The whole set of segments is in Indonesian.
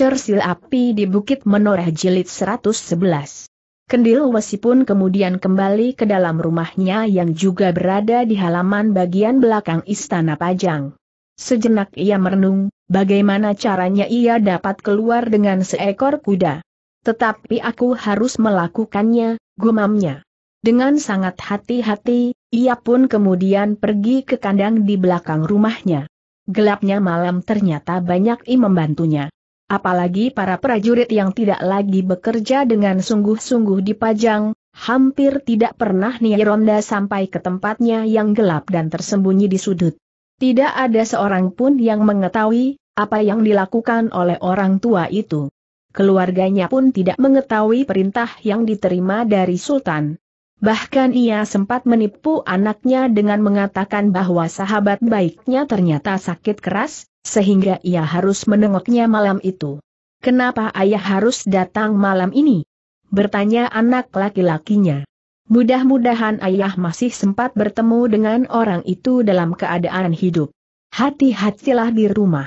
Cersil Api di Bukit Menoreh Jilid 111. Kendil Wesi pun kemudian kembali ke dalam rumahnya yang juga berada di halaman bagian belakang Istana Pajang. Sejenak ia merenung, bagaimana caranya ia dapat keluar dengan seekor kuda. Tetapi aku harus melakukannya, gumamnya. Dengan sangat hati-hati, ia pun kemudian pergi ke kandang di belakang rumahnya. Gelapnya malam ternyata banyak i membantunya. Apalagi para prajurit yang tidak lagi bekerja dengan sungguh-sungguh di pajang, hampir tidak pernah Ronda sampai ke tempatnya yang gelap dan tersembunyi di sudut. Tidak ada seorang pun yang mengetahui apa yang dilakukan oleh orang tua itu. Keluarganya pun tidak mengetahui perintah yang diterima dari Sultan. Bahkan ia sempat menipu anaknya dengan mengatakan bahwa sahabat baiknya ternyata sakit keras, sehingga ia harus menengoknya malam itu. Kenapa ayah harus datang malam ini? Bertanya anak laki-lakinya. Mudah-mudahan ayah masih sempat bertemu dengan orang itu dalam keadaan hidup. Hati-hatilah di rumah.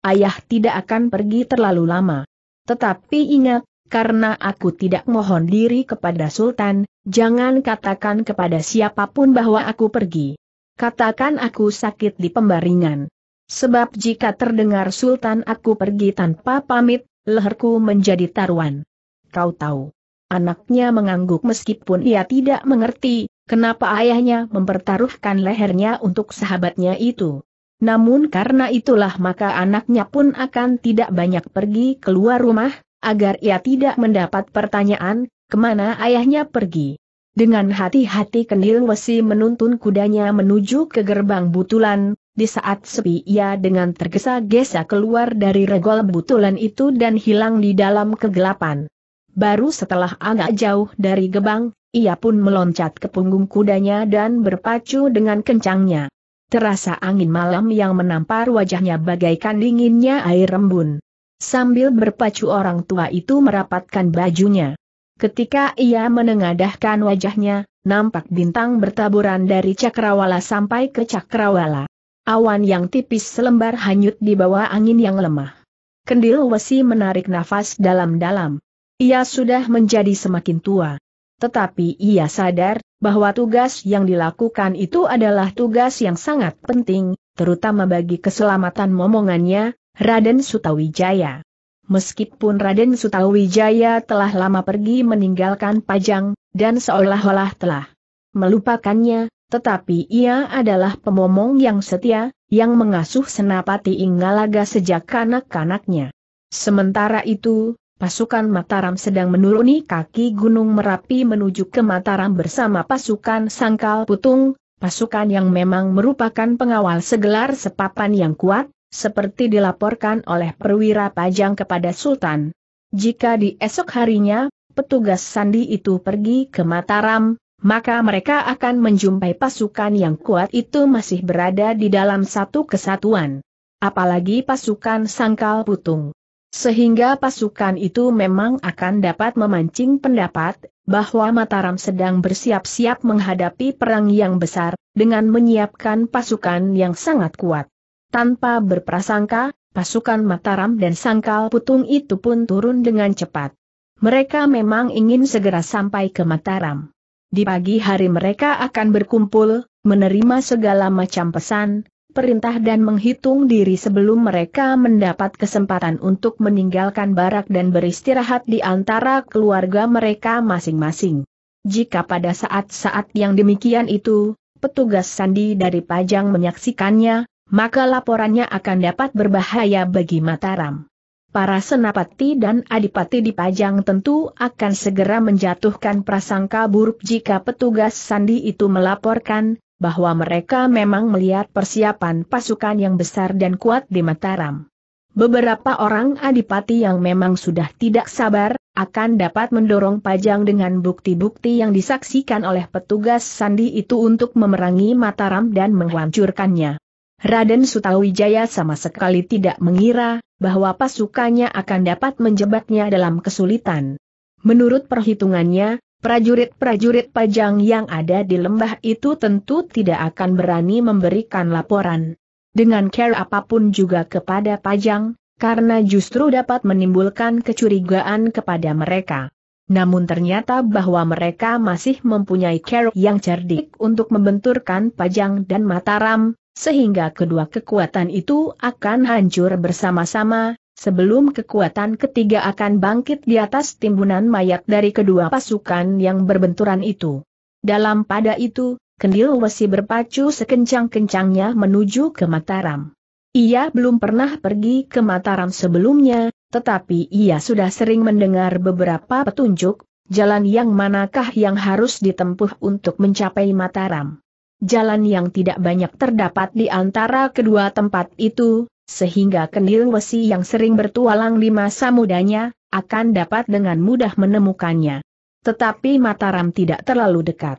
Ayah tidak akan pergi terlalu lama. Tetapi ingat, karena aku tidak mohon diri kepada Sultan, jangan katakan kepada siapapun bahwa aku pergi. Katakan aku sakit di pembaringan. Sebab jika terdengar Sultan aku pergi tanpa pamit, leherku menjadi taruhan. Kau tahu. Anaknya mengangguk meskipun ia tidak mengerti, kenapa ayahnya mempertaruhkan lehernya untuk sahabatnya itu. Namun karena itulah maka anaknya pun akan tidak banyak pergi keluar rumah, agar ia tidak mendapat pertanyaan, kemana ayahnya pergi. Dengan hati-hati Kendil Wesi menuntun kudanya menuju ke gerbang butulan, di saat sepi ia dengan tergesa-gesa keluar dari regol butulan itu dan hilang di dalam kegelapan. Baru setelah agak jauh dari gebang, ia pun meloncat ke punggung kudanya dan berpacu dengan kencangnya. Terasa angin malam yang menampar wajahnya bagaikan dinginnya air rembun. Sambil berpacu orang tua itu merapatkan bajunya. Ketika ia menengadahkan wajahnya, nampak bintang bertaburan dari cakrawala sampai ke cakrawala. Awan yang tipis selembar hanyut di bawah angin yang lemah. Kendil Wesi menarik nafas dalam-dalam. Ia sudah menjadi semakin tua. Tetapi ia sadar bahwa tugas yang dilakukan itu adalah tugas yang sangat penting, terutama bagi keselamatan momongannya, Raden Sutawijaya. Meskipun Raden Sutawijaya telah lama pergi meninggalkan Pajang, dan seolah-olah telah melupakannya, tetapi ia adalah pemomong yang setia, yang mengasuh Senapati Inggalaga sejak kanak-kanaknya. Sementara itu, pasukan Mataram sedang menuruni kaki Gunung Merapi menuju ke Mataram bersama pasukan Sangkal Putung, pasukan yang memang merupakan pengawal segelar sepapan yang kuat, seperti dilaporkan oleh perwira pajang kepada Sultan. Jika di esok harinya, petugas sandi itu pergi ke Mataram, maka mereka akan menjumpai pasukan yang kuat itu masih berada di dalam satu kesatuan. Apalagi pasukan sangkal putung. Sehingga pasukan itu memang akan dapat memancing pendapat, bahwa Mataram sedang bersiap-siap menghadapi perang yang besar, dengan menyiapkan pasukan yang sangat kuat. Tanpa berprasangka, pasukan Mataram dan Sangkal Putung itu pun turun dengan cepat. Mereka memang ingin segera sampai ke Mataram. Di pagi hari mereka akan berkumpul, menerima segala macam pesan, perintah dan menghitung diri sebelum mereka mendapat kesempatan untuk meninggalkan barak dan beristirahat di antara keluarga mereka masing-masing. Jika pada saat-saat yang demikian itu, petugas sandi dari Pajang menyaksikannya, maka laporannya akan dapat berbahaya bagi Mataram para senapati dan adipati di dipajang tentu akan segera menjatuhkan prasangka buruk jika petugas sandi itu melaporkan bahwa mereka memang melihat persiapan pasukan yang besar dan kuat di Mataram. Beberapa orang adipati yang memang sudah tidak sabar, akan dapat mendorong pajang dengan bukti-bukti yang disaksikan oleh petugas sandi itu untuk memerangi Mataram dan menghancurkannya. Raden Sutawijaya sama sekali tidak mengira bahwa pasukannya akan dapat menjebaknya dalam kesulitan. Menurut perhitungannya, prajurit-prajurit pajang yang ada di lembah itu tentu tidak akan berani memberikan laporan. Dengan care apapun juga kepada pajang, karena justru dapat menimbulkan kecurigaan kepada mereka. Namun ternyata bahwa mereka masih mempunyai care yang cerdik untuk membenturkan Pajang dan Mataram, sehingga kedua kekuatan itu akan hancur bersama-sama, sebelum kekuatan ketiga akan bangkit di atas timbunan mayat dari kedua pasukan yang berbenturan itu. Dalam pada itu, Kendil Wesi berpacu sekencang-kencangnya menuju ke Mataram. Ia belum pernah pergi ke Mataram sebelumnya, tetapi ia sudah sering mendengar beberapa petunjuk, jalan yang manakah yang harus ditempuh untuk mencapai Mataram jalan yang tidak banyak terdapat di antara kedua tempat itu, sehingga Kendil Wesi yang sering bertualang di masa mudanya, akan dapat dengan mudah menemukannya. Tetapi Mataram tidak terlalu dekat.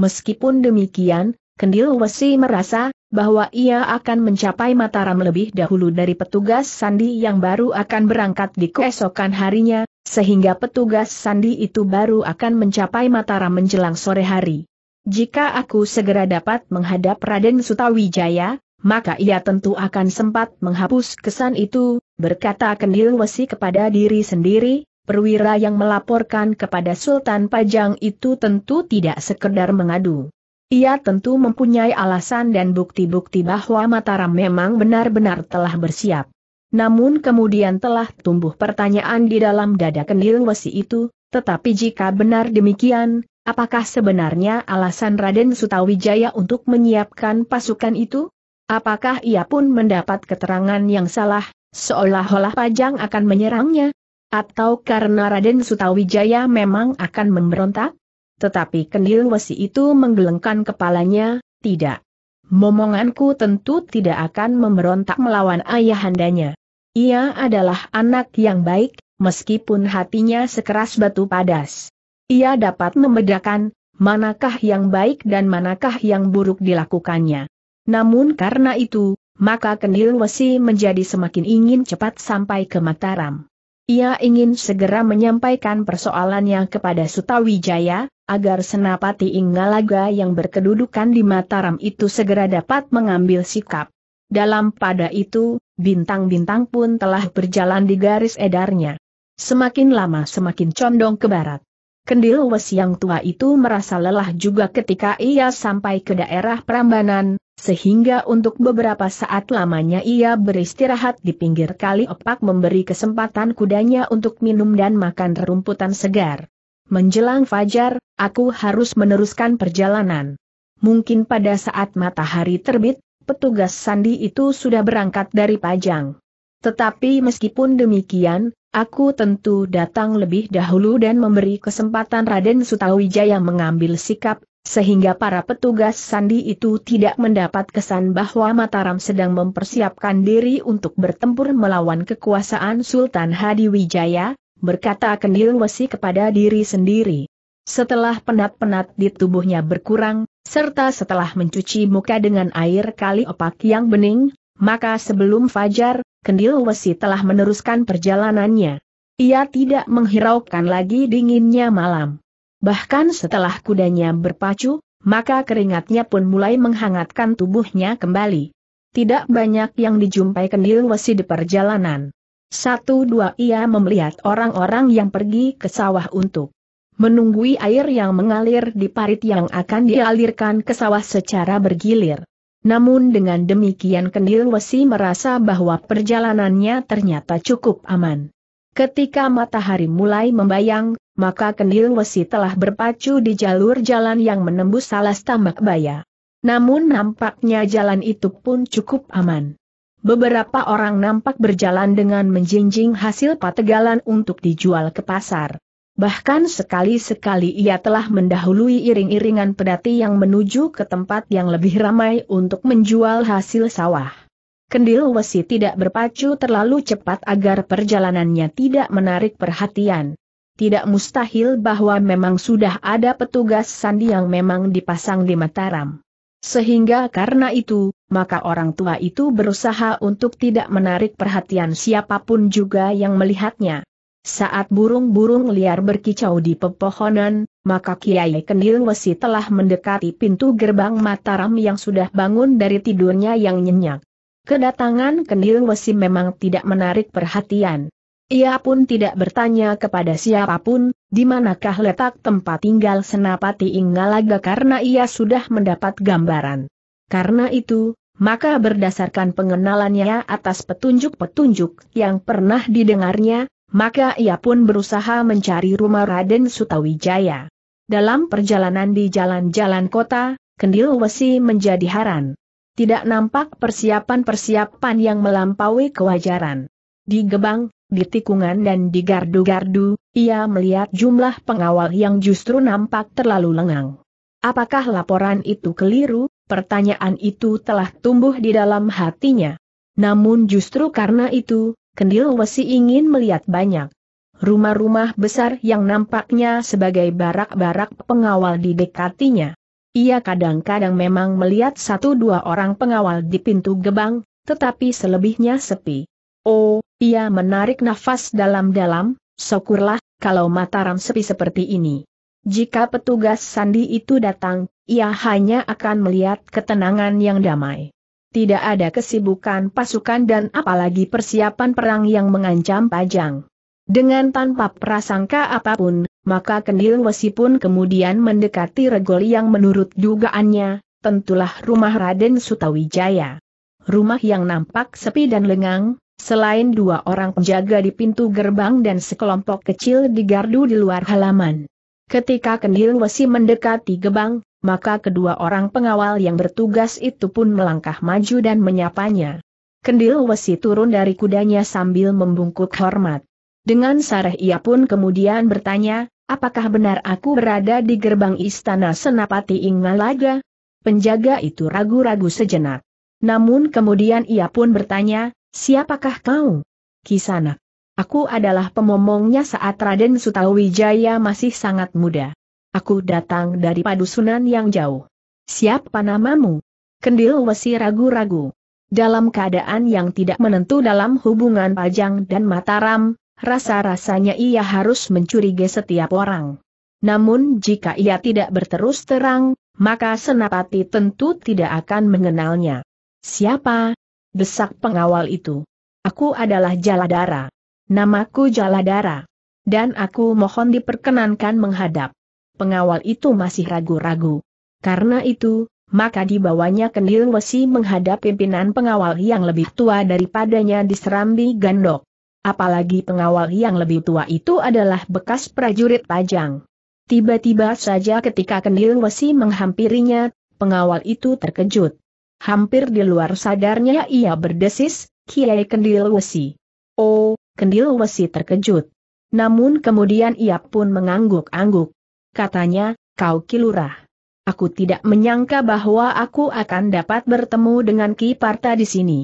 Meskipun demikian, Kendil Wesi merasa bahwa ia akan mencapai Mataram lebih dahulu dari petugas Sandi yang baru akan berangkat di keesokan harinya, sehingga petugas Sandi itu baru akan mencapai Mataram menjelang sore hari. Jika aku segera dapat menghadap Raden Sutawijaya, maka ia tentu akan sempat menghapus kesan itu, berkata Kendil Wesi kepada diri sendiri, perwira yang melaporkan kepada Sultan Pajang itu tentu tidak sekedar mengadu. Ia tentu mempunyai alasan dan bukti-bukti bahwa Mataram memang benar-benar telah bersiap. Namun kemudian telah tumbuh pertanyaan di dalam dada Kendil Wesi itu, tetapi jika benar demikian, Apakah sebenarnya alasan Raden Sutawijaya untuk menyiapkan pasukan itu? Apakah ia pun mendapat keterangan yang salah, seolah-olah Pajang akan menyerangnya? Atau karena Raden Sutawijaya memang akan memberontak? Tetapi Kendil Wesi itu menggelengkan kepalanya, tidak. Momonganku tentu tidak akan memberontak melawan ayahandanya. Ia adalah anak yang baik, meskipun hatinya sekeras batu padas. Ia dapat membedakan, manakah yang baik dan manakah yang buruk dilakukannya. Namun karena itu, maka Kendil Wesi menjadi semakin ingin cepat sampai ke Mataram. Ia ingin segera menyampaikan persoalannya kepada Sutawijaya, agar Senapati Inggalaga yang berkedudukan di Mataram itu segera dapat mengambil sikap. Dalam pada itu, bintang-bintang pun telah berjalan di garis edarnya. Semakin lama semakin condong ke barat. Kendil Wes yang tua itu merasa lelah juga ketika ia sampai ke daerah Prambanan, sehingga untuk beberapa saat lamanya ia beristirahat di pinggir kali opak memberi kesempatan kudanya untuk minum dan makan rumputan segar. Menjelang fajar, aku harus meneruskan perjalanan. Mungkin pada saat matahari terbit, petugas sandi itu sudah berangkat dari Pajang. Tetapi meskipun demikian, Aku tentu datang lebih dahulu dan memberi kesempatan Raden Sutawijaya mengambil sikap, sehingga para petugas sandi itu tidak mendapat kesan bahwa Mataram sedang mempersiapkan diri untuk bertempur melawan kekuasaan Sultan Hadi Wijaya, berkata Kendil Wesi kepada diri sendiri. Setelah penat-penat di tubuhnya berkurang, serta setelah mencuci muka dengan air kali opak yang bening, maka sebelum fajar, Kendil Wesi telah meneruskan perjalanannya. Ia tidak menghiraukan lagi dinginnya malam. Bahkan setelah kudanya berpacu, maka keringatnya pun mulai menghangatkan tubuhnya kembali. Tidak banyak yang dijumpai Kendil Wesi di perjalanan. Satu dua ia melihat orang-orang yang pergi ke sawah untuk menunggui air yang mengalir di parit yang akan dialirkan ke sawah secara bergilir. Namun dengan demikian Kendil Wesi merasa bahwa perjalanannya ternyata cukup aman. Ketika matahari mulai membayang, maka Kendil Wesi telah berpacu di jalur jalan yang menembus salah tambak baya. Namun nampaknya jalan itu pun cukup aman. Beberapa orang nampak berjalan dengan menjinjing hasil pategalan untuk dijual ke pasar. Bahkan sekali-sekali ia telah mendahului iring-iringan pedati yang menuju ke tempat yang lebih ramai untuk menjual hasil sawah. Kendil Wesi tidak berpacu terlalu cepat agar perjalanannya tidak menarik perhatian. Tidak mustahil bahwa memang sudah ada petugas sandi yang memang dipasang di Mataram. Sehingga karena itu, maka orang tua itu berusaha untuk tidak menarik perhatian siapapun juga yang melihatnya. Saat burung-burung liar berkicau di pepohonan, maka Kiai Kendil Wesi telah mendekati pintu gerbang Mataram yang sudah bangun dari tidurnya yang nyenyak. Kedatangan Kendil Wesi memang tidak menarik perhatian. Ia pun tidak bertanya kepada siapapun, di manakah letak tempat tinggal Senapati Inggalaga karena ia sudah mendapat gambaran. Karena itu, maka berdasarkan pengenalannya atas petunjuk-petunjuk yang pernah didengarnya, maka ia pun berusaha mencari rumah Raden Sutawijaya. Dalam perjalanan di jalan-jalan kota, Kendil Wesi menjadi haran. Tidak nampak persiapan-persiapan yang melampaui kewajaran. Di gebang, di tikungan dan di gardu-gardu, ia melihat jumlah pengawal yang justru nampak terlalu lengang. Apakah laporan itu keliru? Pertanyaan itu telah tumbuh di dalam hatinya. Namun justru karena itu, Kendil Wesi ingin melihat banyak rumah-rumah besar yang nampaknya sebagai barak-barak pengawal di dekatinya. Ia kadang-kadang memang melihat satu dua orang pengawal di pintu gebang, tetapi selebihnya sepi. Oh, ia menarik nafas dalam-dalam, syukurlah kalau Mataram sepi seperti ini. Jika petugas sandi itu datang, ia hanya akan melihat ketenangan yang damai. Tidak ada kesibukan pasukan dan apalagi persiapan perang yang mengancam Pajang. Dengan tanpa prasangka apapun, maka Kendil Wesi pun kemudian mendekati Regol yang menurut dugaannya, tentulah rumah Raden Sutawijaya. Rumah yang nampak sepi dan lengang, selain dua orang penjaga di pintu gerbang dan sekelompok kecil di gardu di luar halaman. Ketika Kendil Wesi mendekati gebang, maka kedua orang pengawal yang bertugas itu pun melangkah maju dan menyapanya. Kendil Wesi turun dari kudanya sambil membungkuk hormat. Dengan sareh ia pun kemudian bertanya, apakah benar aku berada di gerbang istana Senapati Ingalaga? Penjaga itu ragu-ragu sejenak. Namun kemudian ia pun bertanya, siapakah kau? Kisanak. Aku adalah pemomongnya saat Raden Sutawijaya masih sangat muda. Aku datang dari padusunan yang jauh. Siapa namamu? Kendil Wesi ragu-ragu. Dalam keadaan yang tidak menentu dalam hubungan Pajang dan Mataram, rasa-rasanya ia harus mencurigai setiap orang. Namun jika ia tidak berterus terang, maka Senapati tentu tidak akan mengenalnya. Siapa? Desak pengawal itu. Aku adalah Jaladara. Namaku Jaladara. Dan aku mohon diperkenankan menghadap pengawal itu masih ragu-ragu. Karena itu, maka dibawanya kendil wesi menghadap pimpinan pengawal yang lebih tua daripadanya di Serambi Gandok. Apalagi pengawal yang lebih tua itu adalah bekas prajurit Pajang. Tiba-tiba saja ketika Kendil Wesi menghampirinya, pengawal itu terkejut. Hampir di luar sadarnya ia berdesis, Kiai Kendil Wesi. Oh, Kendil Wesi terkejut. Namun kemudian ia pun mengangguk-angguk katanya, kau kilurah. Aku tidak menyangka bahwa aku akan dapat bertemu dengan Ki Parta di sini.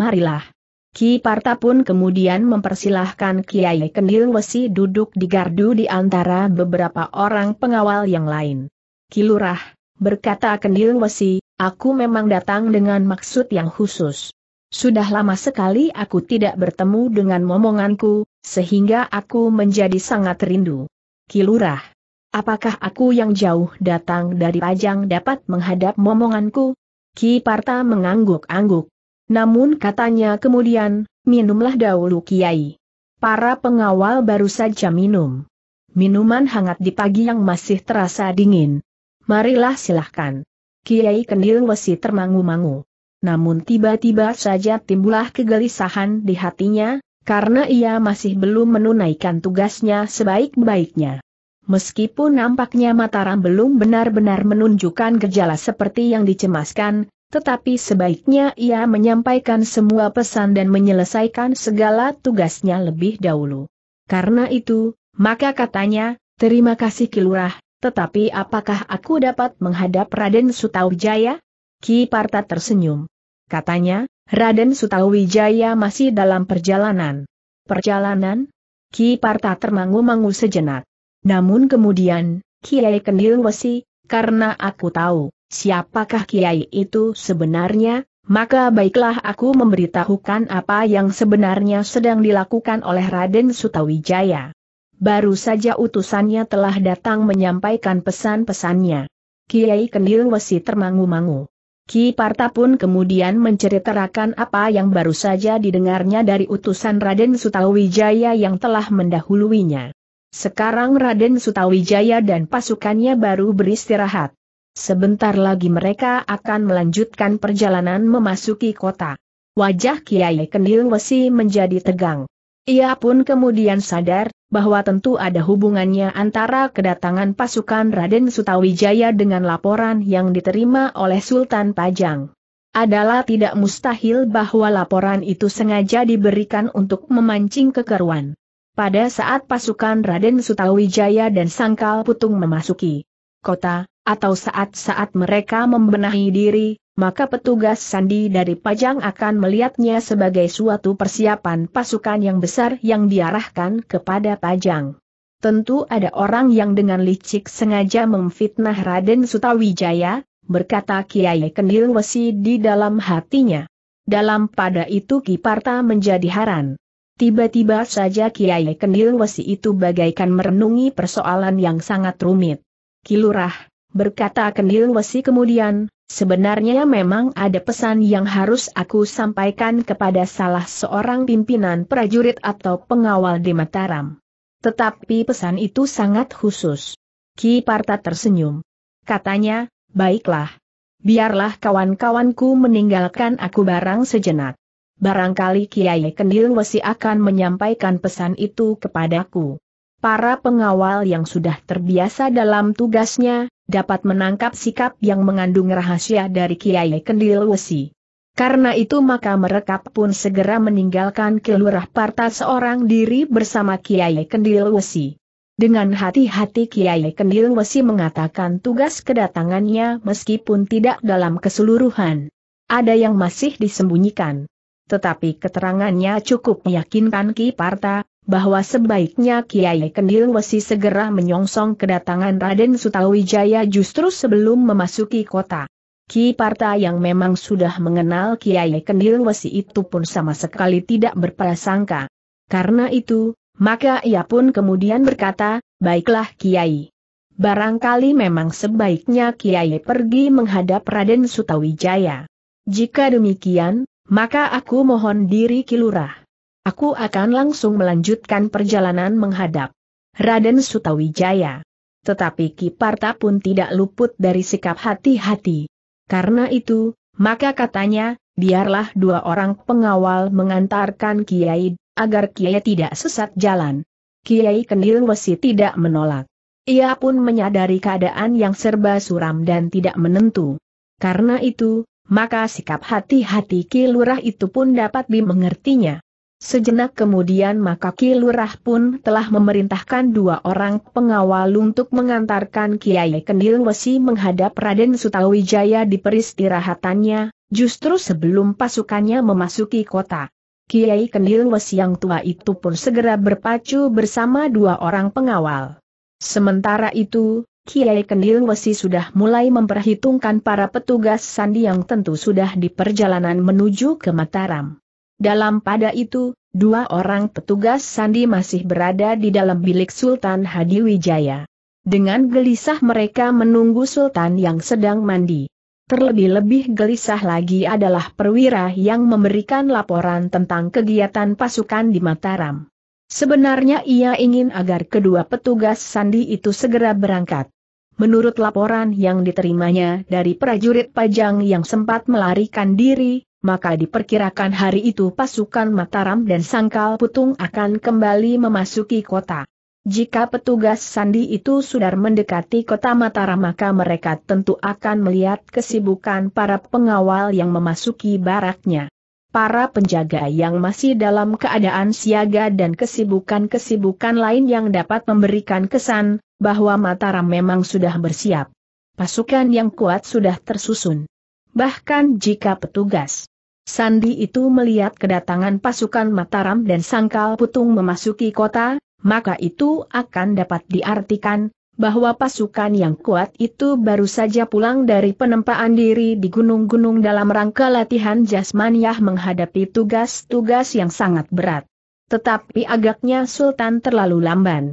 Marilah. Ki Parta pun kemudian mempersilahkan Kiai Kendil Wesi duduk di gardu di antara beberapa orang pengawal yang lain. Kilurah, berkata Kendil Wesi, aku memang datang dengan maksud yang khusus. Sudah lama sekali aku tidak bertemu dengan momonganku, sehingga aku menjadi sangat rindu. Kilurah, Apakah aku yang jauh datang dari Pajang dapat menghadap momonganku? Ki Parta mengangguk-angguk. Namun katanya kemudian, minumlah dahulu Kiai. Para pengawal baru saja minum. Minuman hangat di pagi yang masih terasa dingin. Marilah silahkan. Kiai Kendil Wesi termangu-mangu. Namun tiba-tiba saja timbulah kegelisahan di hatinya, karena ia masih belum menunaikan tugasnya sebaik-baiknya. Meskipun nampaknya Mataram belum benar-benar menunjukkan gejala seperti yang dicemaskan, tetapi sebaiknya ia menyampaikan semua pesan dan menyelesaikan segala tugasnya lebih dahulu. Karena itu, maka katanya, terima kasih Kilurah, tetapi apakah aku dapat menghadap Raden Sutawijaya? Ki Parta tersenyum. Katanya, Raden Sutawijaya masih dalam perjalanan. Perjalanan? Ki Parta termangu-mangu sejenak. Namun kemudian, Kiai Kendil Wesi, karena aku tahu siapakah Kiai itu sebenarnya, maka baiklah aku memberitahukan apa yang sebenarnya sedang dilakukan oleh Raden Sutawijaya. Baru saja utusannya telah datang menyampaikan pesan-pesannya. Kiai Kendil Wesi termangu-mangu. Ki Parta pun kemudian menceritakan apa yang baru saja didengarnya dari utusan Raden Sutawijaya yang telah mendahuluinya. Sekarang Raden Sutawijaya dan pasukannya baru beristirahat. Sebentar lagi mereka akan melanjutkan perjalanan memasuki kota. Wajah Kiai Kendil Wesi menjadi tegang. Ia pun kemudian sadar, bahwa tentu ada hubungannya antara kedatangan pasukan Raden Sutawijaya dengan laporan yang diterima oleh Sultan Pajang. Adalah tidak mustahil bahwa laporan itu sengaja diberikan untuk memancing kekeruan. Pada saat pasukan Raden Sutawijaya dan Sangkal Putung memasuki kota, atau saat-saat mereka membenahi diri, maka petugas sandi dari Pajang akan melihatnya sebagai suatu persiapan pasukan yang besar yang diarahkan kepada Pajang. Tentu ada orang yang dengan licik sengaja memfitnah Raden Sutawijaya, berkata Kiai Kendil Wesi di dalam hatinya. Dalam pada itu Kiparta menjadi haran. Tiba-tiba saja Kiai Kendil Wesi itu bagaikan merenungi persoalan yang sangat rumit. Kilurah, berkata Kendil Wesi kemudian, sebenarnya memang ada pesan yang harus aku sampaikan kepada salah seorang pimpinan prajurit atau pengawal di Mataram. Tetapi pesan itu sangat khusus. Ki Parta tersenyum. Katanya, baiklah. Biarlah kawan-kawanku meninggalkan aku barang sejenak. Barangkali Kiai Kendil Wesi akan menyampaikan pesan itu kepadaku. Para pengawal yang sudah terbiasa dalam tugasnya, dapat menangkap sikap yang mengandung rahasia dari Kiai Kendil Wesi. Karena itu maka mereka pun segera meninggalkan kelurah Parta seorang diri bersama Kiai Kendil Wesi. Dengan hati-hati Kiai Kendil Wesi mengatakan tugas kedatangannya meskipun tidak dalam keseluruhan. Ada yang masih disembunyikan tetapi keterangannya cukup meyakinkan Ki Parta, bahwa sebaiknya Kiai Kendil Wesi segera menyongsong kedatangan Raden Sutawijaya justru sebelum memasuki kota. Ki Parta yang memang sudah mengenal Kiai Kendil Wesi itu pun sama sekali tidak berprasangka. Karena itu, maka ia pun kemudian berkata, baiklah Kiai. Barangkali memang sebaiknya Kiai pergi menghadap Raden Sutawijaya. Jika demikian, maka aku mohon diri kilurah. Aku akan langsung melanjutkan perjalanan menghadap Raden Sutawijaya. Tetapi Kiparta pun tidak luput dari sikap hati-hati. Karena itu, maka katanya, biarlah dua orang pengawal mengantarkan Kiai, agar Kiai tidak sesat jalan. Kiai Kendil Wesi tidak menolak. Ia pun menyadari keadaan yang serba suram dan tidak menentu. Karena itu, maka sikap hati-hati Kilurah itu pun dapat dimengertinya. Sejenak kemudian maka Kilurah pun telah memerintahkan dua orang pengawal untuk mengantarkan Kiai Kendil Wesi menghadap Raden Sutawijaya di peristirahatannya, justru sebelum pasukannya memasuki kota. Kiai Kendil Wesi yang tua itu pun segera berpacu bersama dua orang pengawal. Sementara itu, Kiai Kendil Wesi sudah mulai memperhitungkan para petugas sandi yang tentu sudah di perjalanan menuju ke Mataram. Dalam pada itu, dua orang petugas sandi masih berada di dalam bilik Sultan Hadi Wijaya. Dengan gelisah mereka menunggu Sultan yang sedang mandi. Terlebih-lebih gelisah lagi adalah perwira yang memberikan laporan tentang kegiatan pasukan di Mataram. Sebenarnya ia ingin agar kedua petugas sandi itu segera berangkat. Menurut laporan yang diterimanya dari prajurit Pajang yang sempat melarikan diri, maka diperkirakan hari itu pasukan Mataram dan Sangkal Putung akan kembali memasuki kota. Jika petugas sandi itu sudah mendekati kota Mataram maka mereka tentu akan melihat kesibukan para pengawal yang memasuki baraknya para penjaga yang masih dalam keadaan siaga dan kesibukan-kesibukan lain yang dapat memberikan kesan bahwa Mataram memang sudah bersiap. Pasukan yang kuat sudah tersusun. Bahkan jika petugas Sandi itu melihat kedatangan pasukan Mataram dan Sangkal Putung memasuki kota, maka itu akan dapat diartikan bahwa pasukan yang kuat itu baru saja pulang dari penempaan diri di gunung-gunung dalam rangka latihan jasmaniah menghadapi tugas-tugas yang sangat berat. Tetapi agaknya Sultan terlalu lamban.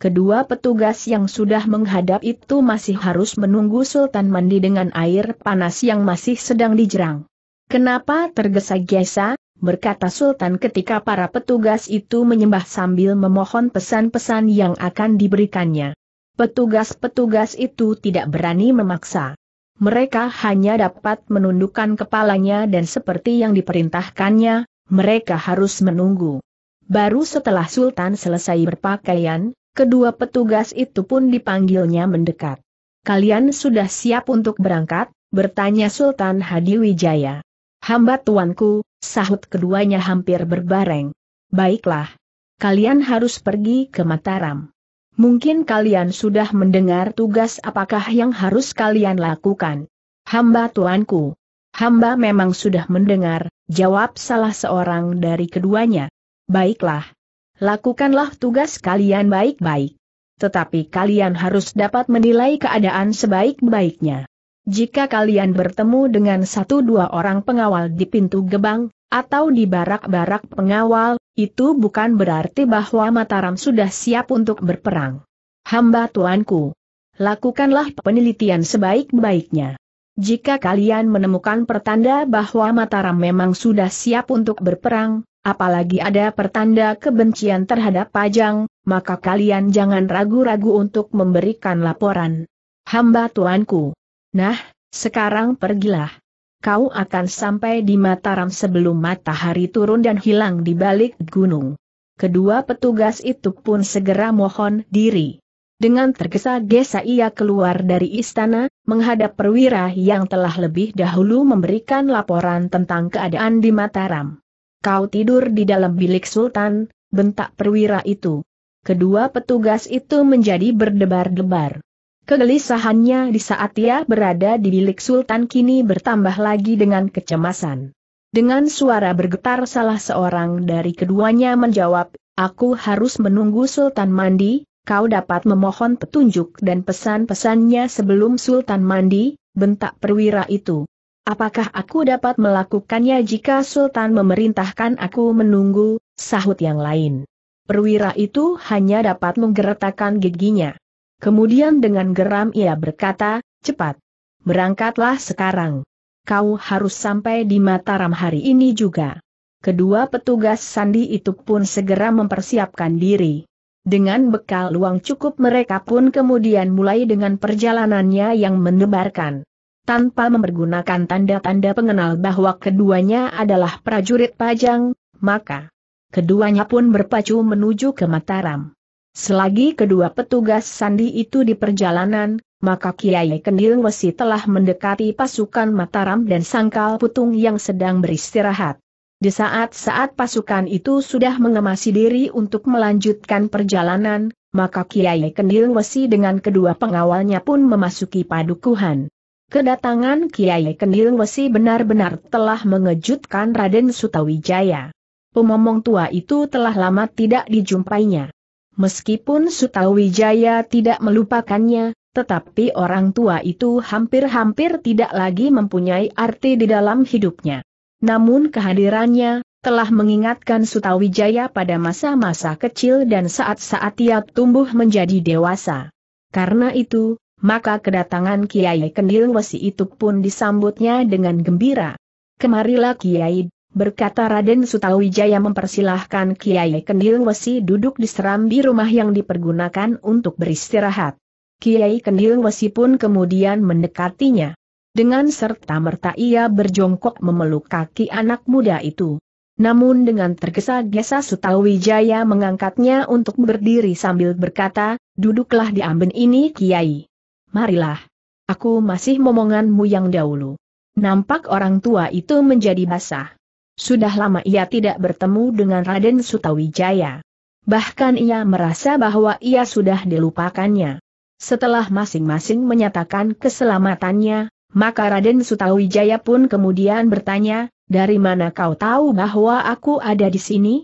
Kedua petugas yang sudah menghadap itu masih harus menunggu Sultan mandi dengan air panas yang masih sedang dijerang. Kenapa tergesa-gesa, berkata Sultan ketika para petugas itu menyembah sambil memohon pesan-pesan yang akan diberikannya. Petugas-petugas itu tidak berani memaksa. Mereka hanya dapat menundukkan kepalanya dan seperti yang diperintahkannya, mereka harus menunggu. Baru setelah Sultan selesai berpakaian, kedua petugas itu pun dipanggilnya mendekat. Kalian sudah siap untuk berangkat? bertanya Sultan Hadi Wijaya. Hamba tuanku, sahut keduanya hampir berbareng. Baiklah. Kalian harus pergi ke Mataram. Mungkin kalian sudah mendengar tugas apakah yang harus kalian lakukan. Hamba tuanku. Hamba memang sudah mendengar, jawab salah seorang dari keduanya. Baiklah. Lakukanlah tugas kalian baik-baik. Tetapi kalian harus dapat menilai keadaan sebaik-baiknya. Jika kalian bertemu dengan satu dua orang pengawal di pintu gebang, atau di barak-barak pengawal, itu bukan berarti bahwa Mataram sudah siap untuk berperang. Hamba tuanku, lakukanlah penelitian sebaik-baiknya. Jika kalian menemukan pertanda bahwa Mataram memang sudah siap untuk berperang, apalagi ada pertanda kebencian terhadap Pajang, maka kalian jangan ragu-ragu untuk memberikan laporan. Hamba tuanku. Nah, sekarang pergilah kau akan sampai di Mataram sebelum matahari turun dan hilang di balik gunung. Kedua petugas itu pun segera mohon diri. Dengan tergesa-gesa ia keluar dari istana, menghadap perwira yang telah lebih dahulu memberikan laporan tentang keadaan di Mataram. Kau tidur di dalam bilik sultan, bentak perwira itu. Kedua petugas itu menjadi berdebar-debar. Kegelisahannya di saat ia berada di bilik Sultan kini bertambah lagi dengan kecemasan. Dengan suara bergetar salah seorang dari keduanya menjawab, aku harus menunggu Sultan mandi, kau dapat memohon petunjuk dan pesan-pesannya sebelum Sultan mandi, bentak perwira itu. Apakah aku dapat melakukannya jika Sultan memerintahkan aku menunggu, sahut yang lain. Perwira itu hanya dapat menggeretakkan giginya. Kemudian dengan geram ia berkata, cepat. Berangkatlah sekarang. Kau harus sampai di Mataram hari ini juga. Kedua petugas sandi itu pun segera mempersiapkan diri. Dengan bekal uang cukup mereka pun kemudian mulai dengan perjalanannya yang menebarkan. Tanpa mempergunakan tanda-tanda pengenal bahwa keduanya adalah prajurit pajang, maka keduanya pun berpacu menuju ke Mataram. Selagi kedua petugas sandi itu di perjalanan, maka Kiai Kendil Wesi telah mendekati pasukan Mataram dan Sangkal Putung yang sedang beristirahat. Di saat-saat pasukan itu sudah mengemasi diri untuk melanjutkan perjalanan, maka Kiai Kendil Wesi dengan kedua pengawalnya pun memasuki padukuhan. Kedatangan Kiai Kendil Wesi benar-benar telah mengejutkan Raden Sutawijaya. Pemomong tua itu telah lama tidak dijumpainya. Meskipun Sutawijaya tidak melupakannya, tetapi orang tua itu hampir-hampir tidak lagi mempunyai arti di dalam hidupnya. Namun kehadirannya, telah mengingatkan Sutawijaya pada masa-masa kecil dan saat-saat ia tumbuh menjadi dewasa. Karena itu, maka kedatangan Kiai Kendil Wesi itu pun disambutnya dengan gembira. Kemarilah Kiai, berkata Raden Sutawijaya mempersilahkan Kiai Kendil Wesi duduk di serambi rumah yang dipergunakan untuk beristirahat. Kiai Kendil Wesi pun kemudian mendekatinya. Dengan serta-merta ia berjongkok memeluk kaki anak muda itu. Namun dengan tergesa-gesa Sutawijaya mengangkatnya untuk berdiri sambil berkata, duduklah di amben ini Kiai. Marilah. Aku masih momonganmu yang dahulu. Nampak orang tua itu menjadi basah. Sudah lama ia tidak bertemu dengan Raden Sutawijaya. Bahkan ia merasa bahwa ia sudah dilupakannya. Setelah masing-masing menyatakan keselamatannya, maka Raden Sutawijaya pun kemudian bertanya, dari mana kau tahu bahwa aku ada di sini?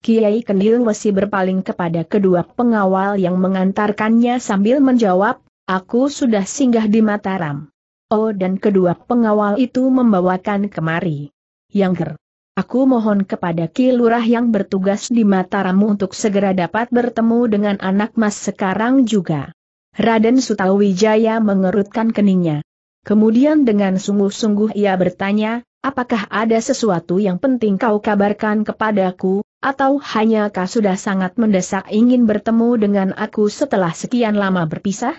Kiai Kendil masih berpaling kepada kedua pengawal yang mengantarkannya sambil menjawab, aku sudah singgah di Mataram. Oh dan kedua pengawal itu membawakan kemari. Yang ger. Aku mohon kepada Ki yang bertugas di Mataram untuk segera dapat bertemu dengan anak mas sekarang juga. Raden Sutawijaya mengerutkan keningnya. Kemudian dengan sungguh-sungguh ia bertanya, apakah ada sesuatu yang penting kau kabarkan kepadaku, atau hanya kau sudah sangat mendesak ingin bertemu dengan aku setelah sekian lama berpisah?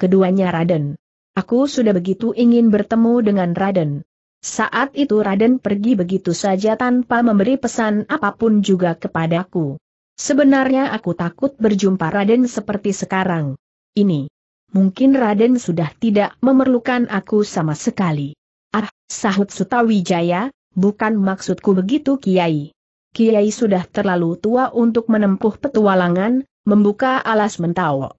Keduanya Raden. Aku sudah begitu ingin bertemu dengan Raden. Saat itu Raden pergi begitu saja tanpa memberi pesan apapun juga kepadaku. Sebenarnya aku takut berjumpa Raden seperti sekarang. Ini. Mungkin Raden sudah tidak memerlukan aku sama sekali. Ah, sahut Sutawijaya, bukan maksudku begitu Kiai. Kiai sudah terlalu tua untuk menempuh petualangan, membuka alas mentawok.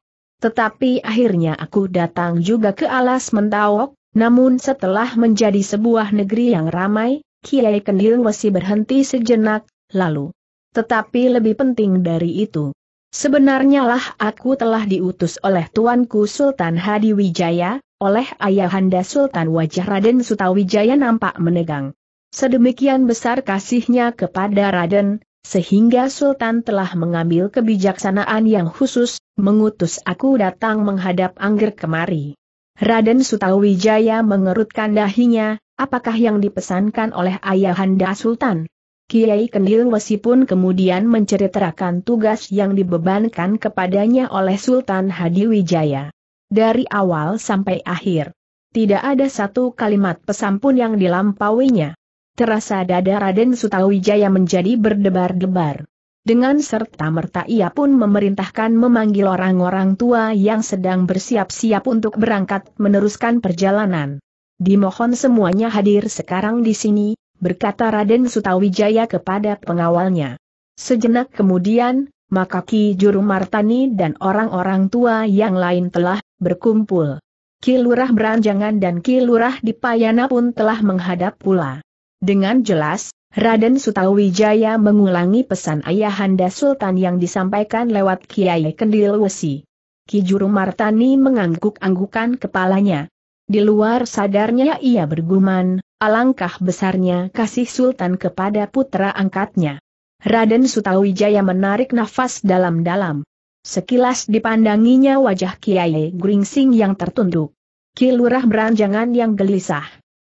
Tetapi akhirnya aku datang juga ke alas mentawok, namun setelah menjadi sebuah negeri yang ramai, Kiai Kendil Wesi berhenti sejenak, lalu. Tetapi lebih penting dari itu. Sebenarnya lah aku telah diutus oleh tuanku Sultan Hadi Wijaya, oleh ayahanda Sultan wajah Raden Sutawijaya nampak menegang. Sedemikian besar kasihnya kepada Raden, sehingga Sultan telah mengambil kebijaksanaan yang khusus, mengutus aku datang menghadap Angger kemari. Raden Sutawijaya mengerutkan dahinya, apakah yang dipesankan oleh Ayahanda Sultan? Kiai Kendil Wesi pun kemudian menceritakan tugas yang dibebankan kepadanya oleh Sultan Hadi wijaya. Dari awal sampai akhir, tidak ada satu kalimat pesan pun yang dilampauinya. Terasa dada Raden Sutawijaya menjadi berdebar-debar. Dengan serta merta ia pun memerintahkan memanggil orang-orang tua yang sedang bersiap-siap untuk berangkat meneruskan perjalanan. Dimohon semuanya hadir sekarang di sini, berkata Raden Sutawijaya kepada pengawalnya. Sejenak kemudian, maka Ki Juru Martani dan orang-orang tua yang lain telah berkumpul. Ki Lurah Beranjangan dan Ki Lurah Dipayana pun telah menghadap pula. Dengan jelas, Raden Sutawijaya mengulangi pesan ayahanda Sultan yang disampaikan lewat Kiai Kendil Wesi. Kijuru Martani mengangguk-anggukan kepalanya. Di luar sadarnya ia bergumam, alangkah besarnya kasih Sultan kepada putra angkatnya. Raden Sutawijaya menarik nafas dalam-dalam. Sekilas dipandanginya wajah Kiai Gringsing yang tertunduk. Kilurah beranjangan yang gelisah.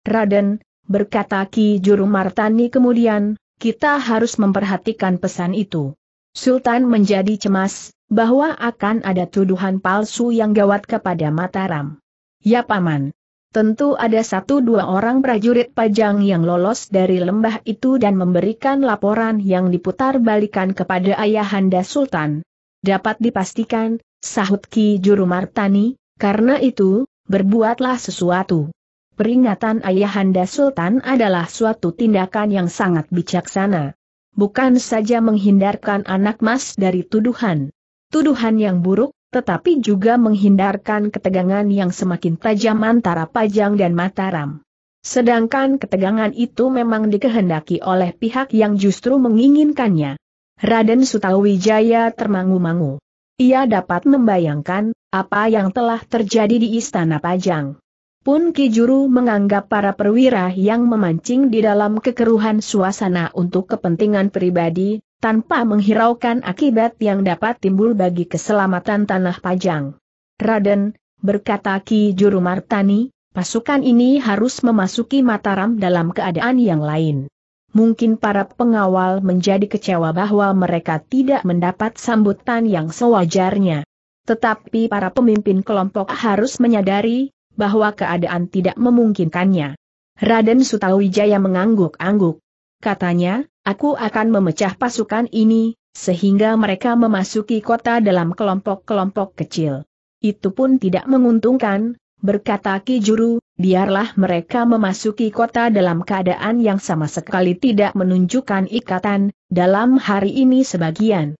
Raden, berkata Ki Juru Martani kemudian, kita harus memperhatikan pesan itu. Sultan menjadi cemas, bahwa akan ada tuduhan palsu yang gawat kepada Mataram. Ya Paman. Tentu ada satu dua orang prajurit pajang yang lolos dari lembah itu dan memberikan laporan yang diputar balikan kepada Ayahanda Sultan. Dapat dipastikan, sahut Ki Juru Martani, karena itu, berbuatlah sesuatu. Peringatan Ayahanda Sultan adalah suatu tindakan yang sangat bijaksana. Bukan saja menghindarkan anak mas dari tuduhan. Tuduhan yang buruk, tetapi juga menghindarkan ketegangan yang semakin tajam antara Pajang dan Mataram. Sedangkan ketegangan itu memang dikehendaki oleh pihak yang justru menginginkannya. Raden Sutawijaya termangu-mangu. Ia dapat membayangkan apa yang telah terjadi di Istana Pajang. Pun Ki Juru menganggap para perwira yang memancing di dalam kekeruhan suasana untuk kepentingan pribadi, tanpa menghiraukan akibat yang dapat timbul bagi keselamatan tanah Pajang. Raden, berkata Ki Juru Martani, pasukan ini harus memasuki Mataram dalam keadaan yang lain. Mungkin para pengawal menjadi kecewa bahwa mereka tidak mendapat sambutan yang sewajarnya. Tetapi para pemimpin kelompok harus menyadari bahwa keadaan tidak memungkinkannya. Raden Sutawijaya mengangguk-angguk. Katanya, aku akan memecah pasukan ini, sehingga mereka memasuki kota dalam kelompok-kelompok kecil. Itu pun tidak menguntungkan, berkata Ki Juru, biarlah mereka memasuki kota dalam keadaan yang sama sekali tidak menunjukkan ikatan, dalam hari ini sebagian,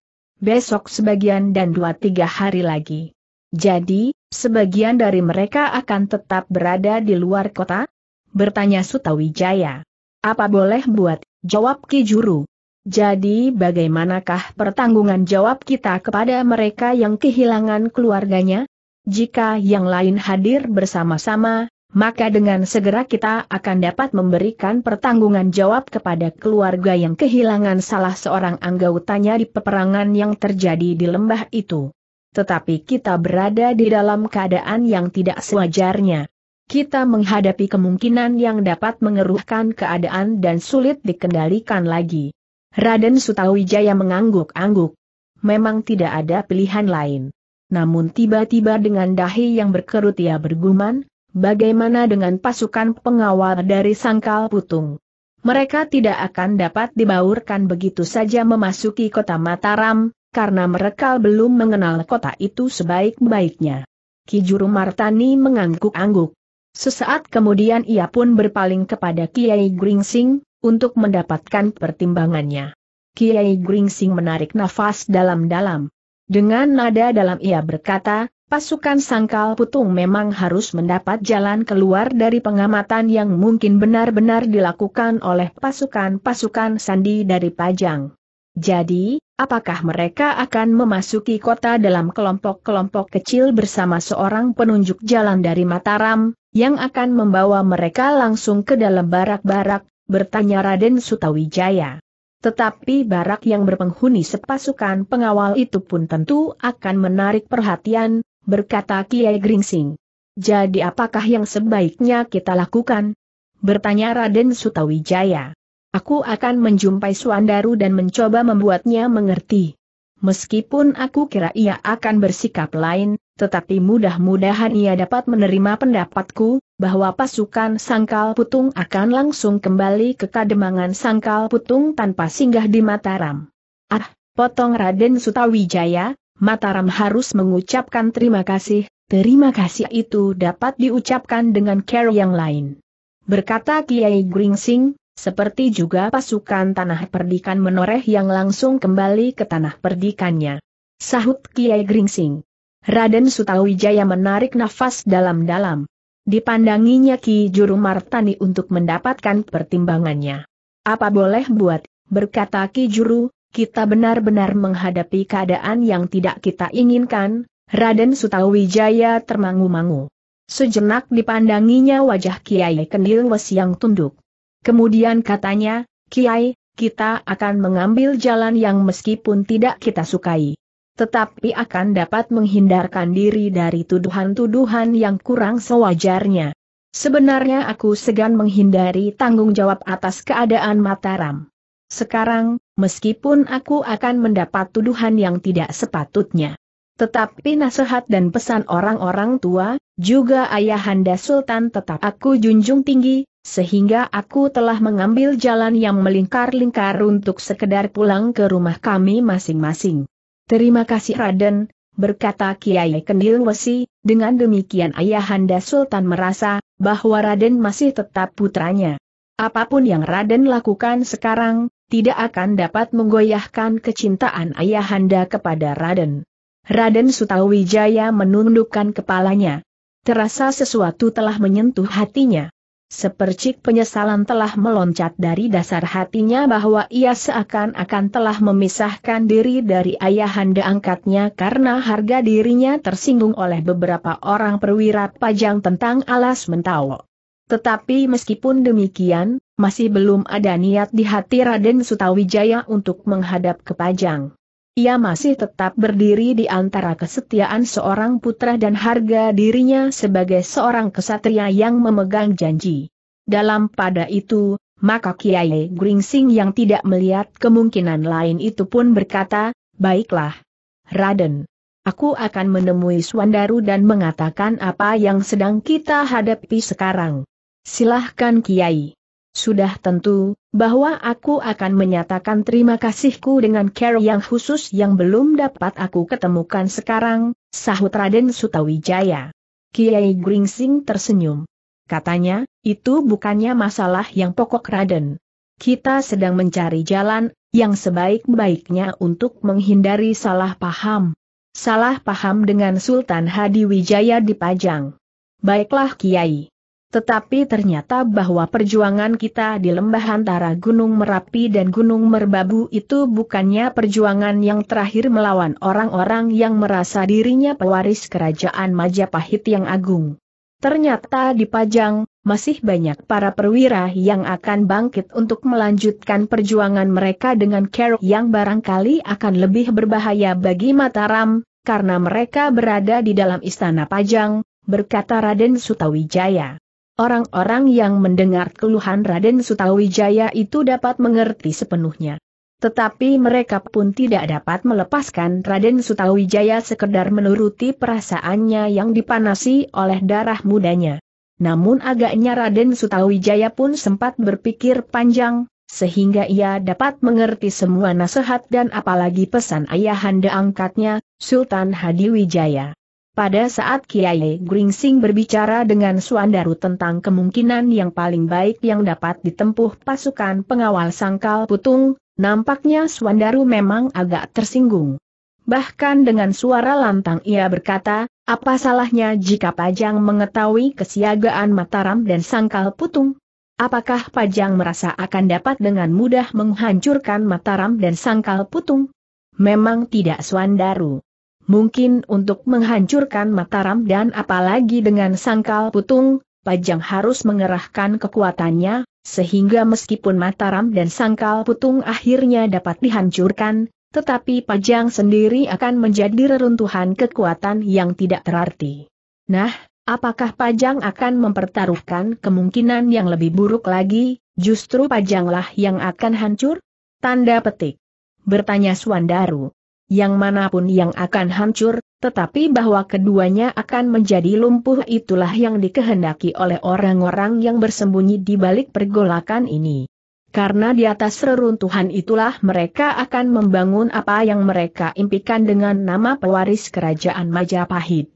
besok sebagian dan dua tiga hari lagi. Jadi, Sebagian dari mereka akan tetap berada di luar kota? Bertanya Sutawijaya. Apa boleh buat, jawab Ki Juru. Jadi bagaimanakah pertanggungan jawab kita kepada mereka yang kehilangan keluarganya? Jika yang lain hadir bersama-sama, maka dengan segera kita akan dapat memberikan pertanggungan jawab kepada keluarga yang kehilangan salah seorang anggotanya di peperangan yang terjadi di lembah itu tetapi kita berada di dalam keadaan yang tidak sewajarnya. Kita menghadapi kemungkinan yang dapat mengeruhkan keadaan dan sulit dikendalikan lagi. Raden Sutawijaya mengangguk-angguk. Memang tidak ada pilihan lain. Namun tiba-tiba dengan dahi yang berkerut ia bergumam, bagaimana dengan pasukan pengawal dari Sangkal Putung? Mereka tidak akan dapat dibaurkan begitu saja memasuki kota Mataram, karena mereka belum mengenal kota itu sebaik-baiknya. Ki Juru Martani mengangguk-angguk. Sesaat kemudian ia pun berpaling kepada Kiai Gringsing, untuk mendapatkan pertimbangannya. Kiai Gringsing menarik nafas dalam-dalam. Dengan nada dalam ia berkata, pasukan sangkal putung memang harus mendapat jalan keluar dari pengamatan yang mungkin benar-benar dilakukan oleh pasukan-pasukan sandi dari Pajang. Jadi, apakah mereka akan memasuki kota dalam kelompok-kelompok kecil bersama seorang penunjuk jalan dari Mataram, yang akan membawa mereka langsung ke dalam barak-barak, bertanya Raden Sutawijaya. Tetapi barak yang berpenghuni sepasukan pengawal itu pun tentu akan menarik perhatian, berkata Kiai Gringsing. Jadi apakah yang sebaiknya kita lakukan? Bertanya Raden Sutawijaya. Aku akan menjumpai Suandaru dan mencoba membuatnya mengerti. Meskipun aku kira ia akan bersikap lain, tetapi mudah-mudahan ia dapat menerima pendapatku, bahwa pasukan Sangkal Putung akan langsung kembali ke kademangan Sangkal Putung tanpa singgah di Mataram. Ah, potong Raden Sutawijaya, Mataram harus mengucapkan terima kasih, terima kasih itu dapat diucapkan dengan care yang lain. Berkata Kiai Gringsing, seperti juga pasukan tanah perdikan menoreh yang langsung kembali ke tanah perdikannya. Sahut Kiai Gringsing. Raden Sutawijaya menarik nafas dalam-dalam. Dipandanginya Ki Juru Martani untuk mendapatkan pertimbangannya. Apa boleh buat, berkata Ki Juru, kita benar-benar menghadapi keadaan yang tidak kita inginkan, Raden Sutawijaya termangu-mangu. Sejenak dipandanginya wajah Kiai Kendil Wes yang tunduk. Kemudian katanya, Kiai, kita akan mengambil jalan yang meskipun tidak kita sukai. Tetapi akan dapat menghindarkan diri dari tuduhan-tuduhan yang kurang sewajarnya. Sebenarnya aku segan menghindari tanggung jawab atas keadaan Mataram. Sekarang, meskipun aku akan mendapat tuduhan yang tidak sepatutnya. Tetapi nasihat dan pesan orang-orang tua, juga ayahanda sultan tetap aku junjung tinggi, sehingga aku telah mengambil jalan yang melingkar-lingkar untuk sekedar pulang ke rumah kami masing-masing. Terima kasih Raden, berkata Kiai Kendil Wesi, dengan demikian Ayahanda Sultan merasa, bahwa Raden masih tetap putranya. Apapun yang Raden lakukan sekarang, tidak akan dapat menggoyahkan kecintaan Ayahanda kepada Raden. Raden Sutawijaya menundukkan kepalanya. Terasa sesuatu telah menyentuh hatinya. Sepercik penyesalan telah meloncat dari dasar hatinya bahwa ia seakan-akan telah memisahkan diri dari ayahanda angkatnya karena harga dirinya tersinggung oleh beberapa orang perwira pajang tentang alas mentawo. Tetapi meskipun demikian, masih belum ada niat di hati Raden Sutawijaya untuk menghadap ke pajang. Ia masih tetap berdiri di antara kesetiaan seorang putra dan harga dirinya sebagai seorang kesatria yang memegang janji. Dalam pada itu, maka Kiai Gringsing yang tidak melihat kemungkinan lain itu pun berkata, Baiklah, Raden. Aku akan menemui Swandaru dan mengatakan apa yang sedang kita hadapi sekarang. Silahkan Kiai. Sudah tentu, bahwa aku akan menyatakan terima kasihku dengan care yang khusus yang belum dapat aku ketemukan sekarang, sahut Raden Sutawijaya. Kiai Gringsing tersenyum. Katanya, itu bukannya masalah yang pokok Raden. Kita sedang mencari jalan, yang sebaik-baiknya untuk menghindari salah paham. Salah paham dengan Sultan Hadi Wijaya di Pajang. Baiklah Kiai. Tetapi ternyata bahwa perjuangan kita di lembah antara Gunung Merapi dan Gunung Merbabu itu bukannya perjuangan yang terakhir melawan orang-orang yang merasa dirinya pewaris kerajaan Majapahit yang agung. Ternyata di Pajang, masih banyak para perwira yang akan bangkit untuk melanjutkan perjuangan mereka dengan care yang barangkali akan lebih berbahaya bagi Mataram, karena mereka berada di dalam istana Pajang, berkata Raden Sutawijaya. Orang-orang yang mendengar keluhan Raden Sutawijaya itu dapat mengerti sepenuhnya. Tetapi mereka pun tidak dapat melepaskan Raden Sutawijaya sekedar menuruti perasaannya yang dipanasi oleh darah mudanya. Namun agaknya Raden Sutawijaya pun sempat berpikir panjang, sehingga ia dapat mengerti semua nasihat dan apalagi pesan ayahanda angkatnya, Sultan Hadiwijaya. Pada saat Kiai Gringsing berbicara dengan Suandaru tentang kemungkinan yang paling baik yang dapat ditempuh pasukan pengawal sangkal putung, nampaknya Suandaru memang agak tersinggung. Bahkan dengan suara lantang ia berkata, apa salahnya jika Pajang mengetahui kesiagaan Mataram dan sangkal putung? Apakah Pajang merasa akan dapat dengan mudah menghancurkan Mataram dan sangkal putung? Memang tidak Suandaru mungkin untuk menghancurkan Mataram dan apalagi dengan sangkal putung, Pajang harus mengerahkan kekuatannya, sehingga meskipun Mataram dan sangkal putung akhirnya dapat dihancurkan, tetapi Pajang sendiri akan menjadi reruntuhan kekuatan yang tidak terarti. Nah, apakah Pajang akan mempertaruhkan kemungkinan yang lebih buruk lagi, justru Pajanglah yang akan hancur? Tanda petik. Bertanya Suandaru, yang manapun yang akan hancur, tetapi bahwa keduanya akan menjadi lumpuh itulah yang dikehendaki oleh orang-orang yang bersembunyi di balik pergolakan ini. Karena di atas reruntuhan itulah mereka akan membangun apa yang mereka impikan dengan nama pewaris kerajaan Majapahit.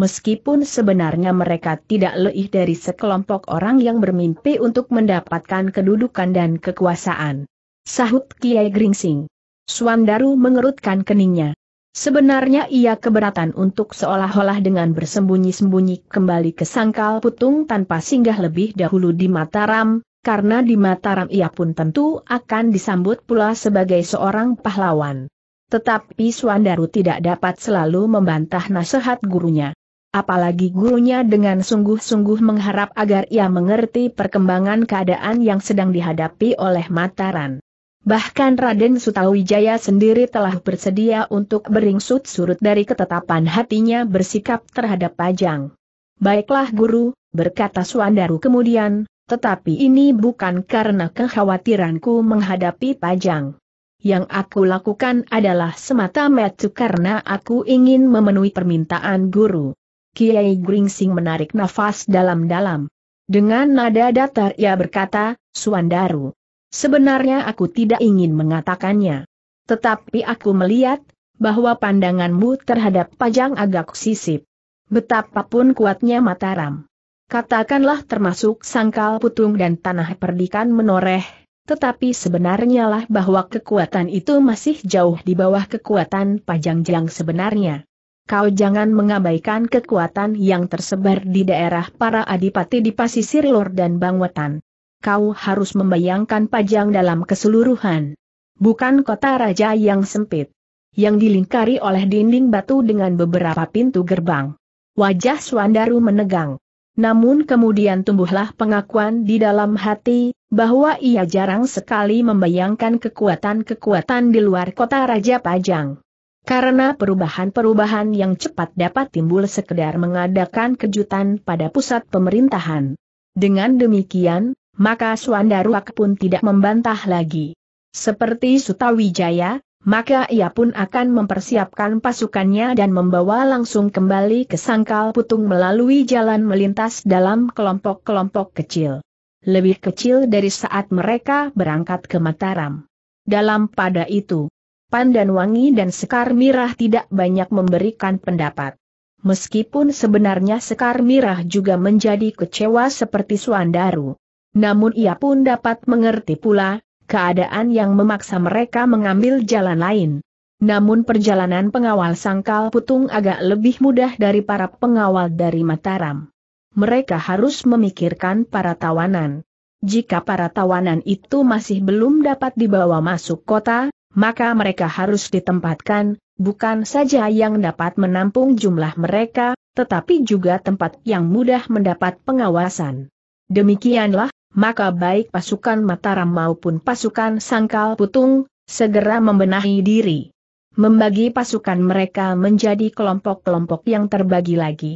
Meskipun sebenarnya mereka tidak lebih dari sekelompok orang yang bermimpi untuk mendapatkan kedudukan dan kekuasaan. Sahut Kiai Gringsing. Suandaru mengerutkan keningnya. Sebenarnya ia keberatan untuk seolah-olah dengan bersembunyi-sembunyi kembali ke sangkal putung tanpa singgah lebih dahulu di Mataram, karena di Mataram ia pun tentu akan disambut pula sebagai seorang pahlawan. Tetapi Suandaru tidak dapat selalu membantah nasihat gurunya. Apalagi gurunya dengan sungguh-sungguh mengharap agar ia mengerti perkembangan keadaan yang sedang dihadapi oleh Mataram. Bahkan Raden Sutawijaya sendiri telah bersedia untuk beringsut surut dari ketetapan hatinya bersikap terhadap Pajang. Baiklah guru, berkata Suandaru kemudian, tetapi ini bukan karena kekhawatiranku menghadapi Pajang. Yang aku lakukan adalah semata-mata karena aku ingin memenuhi permintaan guru. Kiai Gringsing menarik nafas dalam-dalam. Dengan nada datar ia berkata, Suandaru, Sebenarnya aku tidak ingin mengatakannya. Tetapi aku melihat, bahwa pandanganmu terhadap pajang agak sisip. Betapapun kuatnya Mataram. Katakanlah termasuk sangkal putung dan tanah perdikan menoreh, tetapi sebenarnya lah bahwa kekuatan itu masih jauh di bawah kekuatan Pajang-Jang sebenarnya. Kau jangan mengabaikan kekuatan yang tersebar di daerah para adipati di pasisir Lor dan Bangwetan kau harus membayangkan Pajang dalam keseluruhan. Bukan kota raja yang sempit. Yang dilingkari oleh dinding batu dengan beberapa pintu gerbang. Wajah Swandaru menegang. Namun kemudian tumbuhlah pengakuan di dalam hati, bahwa ia jarang sekali membayangkan kekuatan-kekuatan di luar kota Raja Pajang. Karena perubahan-perubahan yang cepat dapat timbul sekedar mengadakan kejutan pada pusat pemerintahan. Dengan demikian, maka Suandaruak pun tidak membantah lagi. Seperti Sutawijaya, maka ia pun akan mempersiapkan pasukannya dan membawa langsung kembali ke Sangkal Putung melalui jalan melintas dalam kelompok-kelompok kecil. Lebih kecil dari saat mereka berangkat ke Mataram. Dalam pada itu, Pandan Wangi dan Sekar Mirah tidak banyak memberikan pendapat. Meskipun sebenarnya Sekar Mirah juga menjadi kecewa seperti Suandaru, namun ia pun dapat mengerti pula, keadaan yang memaksa mereka mengambil jalan lain. Namun perjalanan pengawal sangkal putung agak lebih mudah dari para pengawal dari Mataram. Mereka harus memikirkan para tawanan. Jika para tawanan itu masih belum dapat dibawa masuk kota, maka mereka harus ditempatkan, bukan saja yang dapat menampung jumlah mereka, tetapi juga tempat yang mudah mendapat pengawasan. Demikianlah maka baik pasukan Mataram maupun pasukan Sangkal Putung, segera membenahi diri. Membagi pasukan mereka menjadi kelompok-kelompok yang terbagi lagi.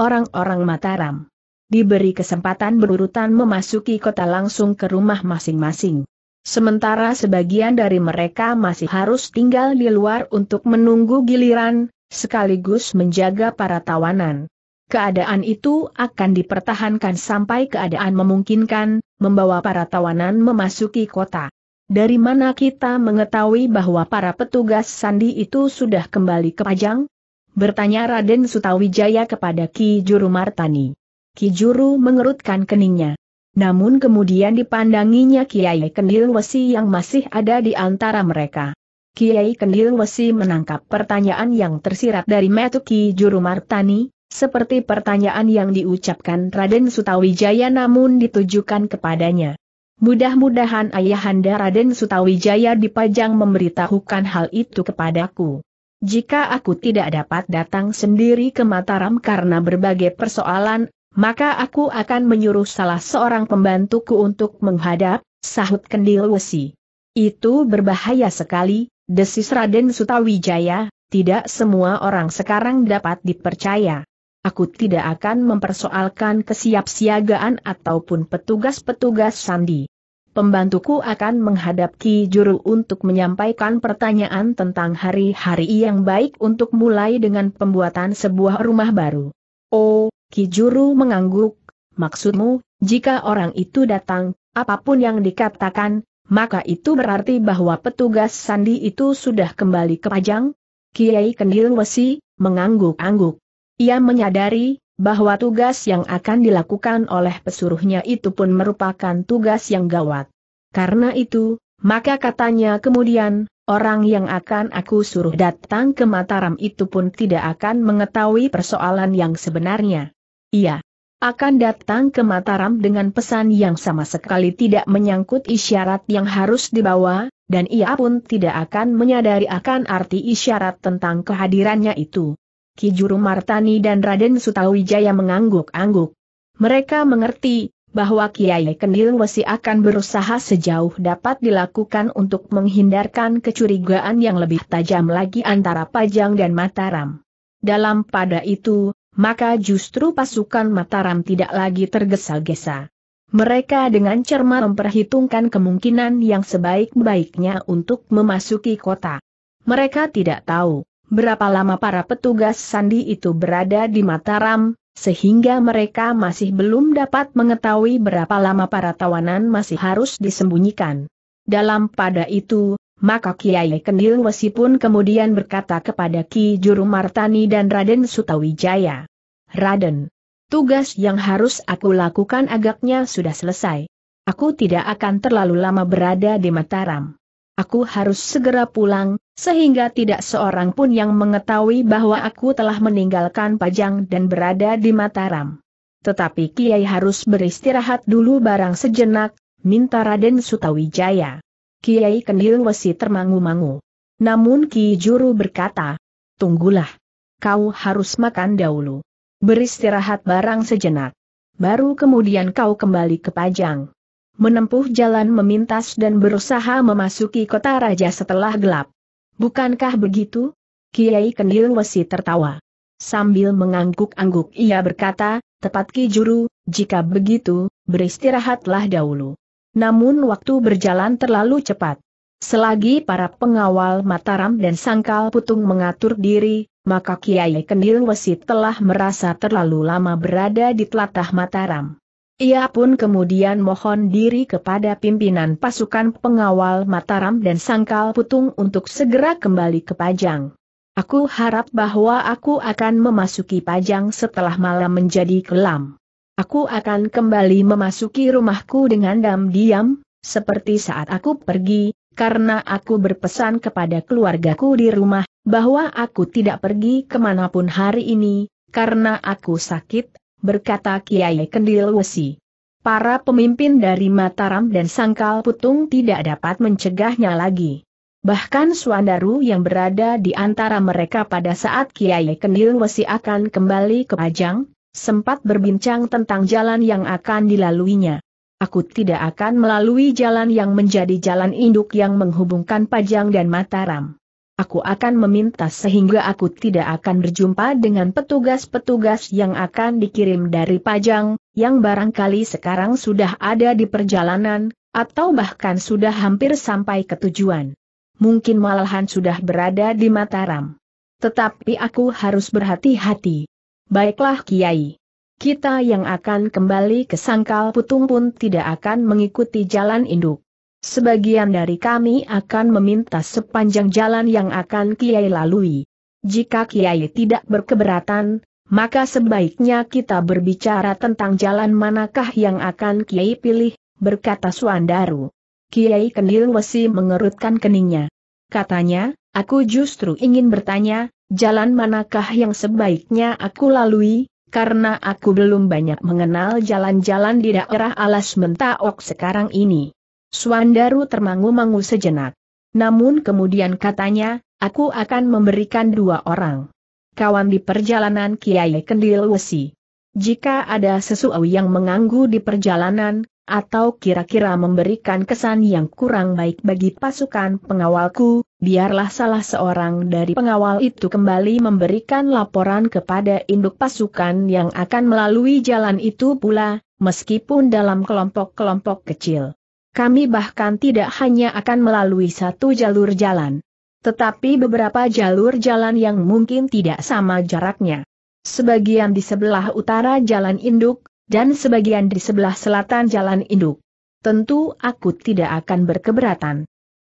Orang-orang Mataram diberi kesempatan berurutan memasuki kota langsung ke rumah masing-masing. Sementara sebagian dari mereka masih harus tinggal di luar untuk menunggu giliran, sekaligus menjaga para tawanan. Keadaan itu akan dipertahankan sampai keadaan memungkinkan, membawa para tawanan memasuki kota. Dari mana kita mengetahui bahwa para petugas sandi itu sudah kembali ke Pajang? Bertanya Raden Sutawijaya kepada Ki Juru Martani. Ki Juru mengerutkan keningnya. Namun kemudian dipandanginya Kiai Kendil Wesi yang masih ada di antara mereka. Kiai Kendil Wesi menangkap pertanyaan yang tersirat dari metu Ki Juru Martani, seperti pertanyaan yang diucapkan Raden Sutawijaya namun ditujukan kepadanya. Mudah-mudahan Ayahanda Raden Sutawijaya dipajang memberitahukan hal itu kepadaku. Jika aku tidak dapat datang sendiri ke Mataram karena berbagai persoalan, maka aku akan menyuruh salah seorang pembantuku untuk menghadap, sahut Kendil Wesi. Itu berbahaya sekali, desis Raden Sutawijaya, tidak semua orang sekarang dapat dipercaya aku tidak akan mempersoalkan kesiapsiagaan ataupun petugas-petugas sandi. Pembantuku akan menghadapi Juru untuk menyampaikan pertanyaan tentang hari-hari yang baik untuk mulai dengan pembuatan sebuah rumah baru. Oh, Ki Juru mengangguk, maksudmu, jika orang itu datang, apapun yang dikatakan, maka itu berarti bahwa petugas sandi itu sudah kembali ke Pajang? Kiai Kendil Wesi, mengangguk-angguk. Ia menyadari bahwa tugas yang akan dilakukan oleh pesuruhnya itu pun merupakan tugas yang gawat. Karena itu, maka katanya kemudian, orang yang akan aku suruh datang ke Mataram itu pun tidak akan mengetahui persoalan yang sebenarnya. Ia akan datang ke Mataram dengan pesan yang sama sekali tidak menyangkut isyarat yang harus dibawa, dan ia pun tidak akan menyadari akan arti isyarat tentang kehadirannya itu. Ki Juru Martani dan Raden Sutawijaya mengangguk-angguk. Mereka mengerti, bahwa Kiai Kendil Wesi akan berusaha sejauh dapat dilakukan untuk menghindarkan kecurigaan yang lebih tajam lagi antara Pajang dan Mataram. Dalam pada itu, maka justru pasukan Mataram tidak lagi tergesa-gesa. Mereka dengan cermat memperhitungkan kemungkinan yang sebaik-baiknya untuk memasuki kota. Mereka tidak tahu berapa lama para petugas sandi itu berada di Mataram, sehingga mereka masih belum dapat mengetahui berapa lama para tawanan masih harus disembunyikan. Dalam pada itu, maka Kiai Kendil Wesi pun kemudian berkata kepada Ki Juru Martani dan Raden Sutawijaya. Raden, tugas yang harus aku lakukan agaknya sudah selesai. Aku tidak akan terlalu lama berada di Mataram. Aku harus segera pulang, sehingga tidak seorang pun yang mengetahui bahwa aku telah meninggalkan Pajang dan berada di Mataram. Tetapi Kiai harus beristirahat dulu barang sejenak, minta Raden Sutawijaya. Kiai Kendil Wesi termangu-mangu. Namun Ki Juru berkata, Tunggulah. Kau harus makan dahulu. Beristirahat barang sejenak. Baru kemudian kau kembali ke Pajang menempuh jalan memintas dan berusaha memasuki kota raja setelah gelap. Bukankah begitu? Kiai Kendil Wesi tertawa. Sambil mengangguk-angguk ia berkata, tepat Ki Juru, jika begitu, beristirahatlah dahulu. Namun waktu berjalan terlalu cepat. Selagi para pengawal Mataram dan Sangkal Putung mengatur diri, maka Kiai Kendil Wesi telah merasa terlalu lama berada di telatah Mataram. Ia pun kemudian mohon diri kepada pimpinan pasukan pengawal Mataram dan Sangkal Putung untuk segera kembali ke Pajang. Aku harap bahwa aku akan memasuki Pajang setelah malam menjadi kelam. Aku akan kembali memasuki rumahku dengan diam-diam, seperti saat aku pergi, karena aku berpesan kepada keluargaku di rumah, bahwa aku tidak pergi kemanapun hari ini, karena aku sakit, berkata Kiai Kendil Wesi. Para pemimpin dari Mataram dan Sangkal Putung tidak dapat mencegahnya lagi. Bahkan Suandaru yang berada di antara mereka pada saat Kiai Kendil Wesi akan kembali ke Pajang, sempat berbincang tentang jalan yang akan dilaluinya. Aku tidak akan melalui jalan yang menjadi jalan induk yang menghubungkan Pajang dan Mataram aku akan meminta sehingga aku tidak akan berjumpa dengan petugas-petugas yang akan dikirim dari Pajang, yang barangkali sekarang sudah ada di perjalanan, atau bahkan sudah hampir sampai ke tujuan. Mungkin malahan sudah berada di Mataram. Tetapi aku harus berhati-hati. Baiklah Kiai. Kita yang akan kembali ke Sangkal Putung pun tidak akan mengikuti jalan induk. Sebagian dari kami akan meminta sepanjang jalan yang akan Kiai lalui. Jika Kiai tidak berkeberatan, maka sebaiknya kita berbicara tentang jalan manakah yang akan Kiai pilih, berkata Suandaru. Kiai Kendil Wesi mengerutkan keningnya. Katanya, aku justru ingin bertanya, jalan manakah yang sebaiknya aku lalui, karena aku belum banyak mengenal jalan-jalan di daerah alas mentaok sekarang ini. Suandaru termangu-mangu sejenak. Namun kemudian katanya, aku akan memberikan dua orang. Kawan di perjalanan Kiai Kendil Wesi. Jika ada sesuatu yang mengganggu di perjalanan, atau kira-kira memberikan kesan yang kurang baik bagi pasukan pengawalku, biarlah salah seorang dari pengawal itu kembali memberikan laporan kepada induk pasukan yang akan melalui jalan itu pula, meskipun dalam kelompok-kelompok kecil. Kami bahkan tidak hanya akan melalui satu jalur jalan. Tetapi beberapa jalur jalan yang mungkin tidak sama jaraknya. Sebagian di sebelah utara jalan induk, dan sebagian di sebelah selatan jalan induk. Tentu aku tidak akan berkeberatan.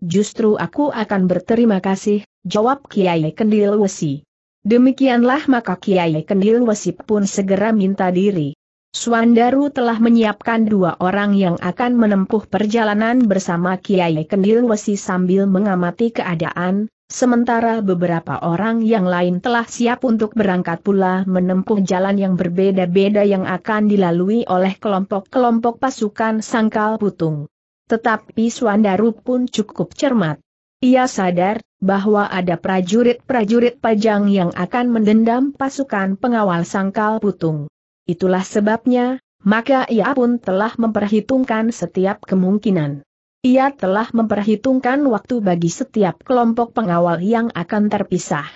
Justru aku akan berterima kasih, jawab Kiai Kendil Wesi. Demikianlah maka Kiai Kendil Wesi pun segera minta diri. Suandaru telah menyiapkan dua orang yang akan menempuh perjalanan bersama Kiai Kendil Wesi sambil mengamati keadaan, sementara beberapa orang yang lain telah siap untuk berangkat pula menempuh jalan yang berbeda-beda yang akan dilalui oleh kelompok-kelompok pasukan Sangkal Putung. Tetapi Suandaru pun cukup cermat. Ia sadar bahwa ada prajurit-prajurit pajang yang akan mendendam pasukan pengawal Sangkal Putung. Itulah sebabnya, maka ia pun telah memperhitungkan setiap kemungkinan. Ia telah memperhitungkan waktu bagi setiap kelompok pengawal yang akan terpisah.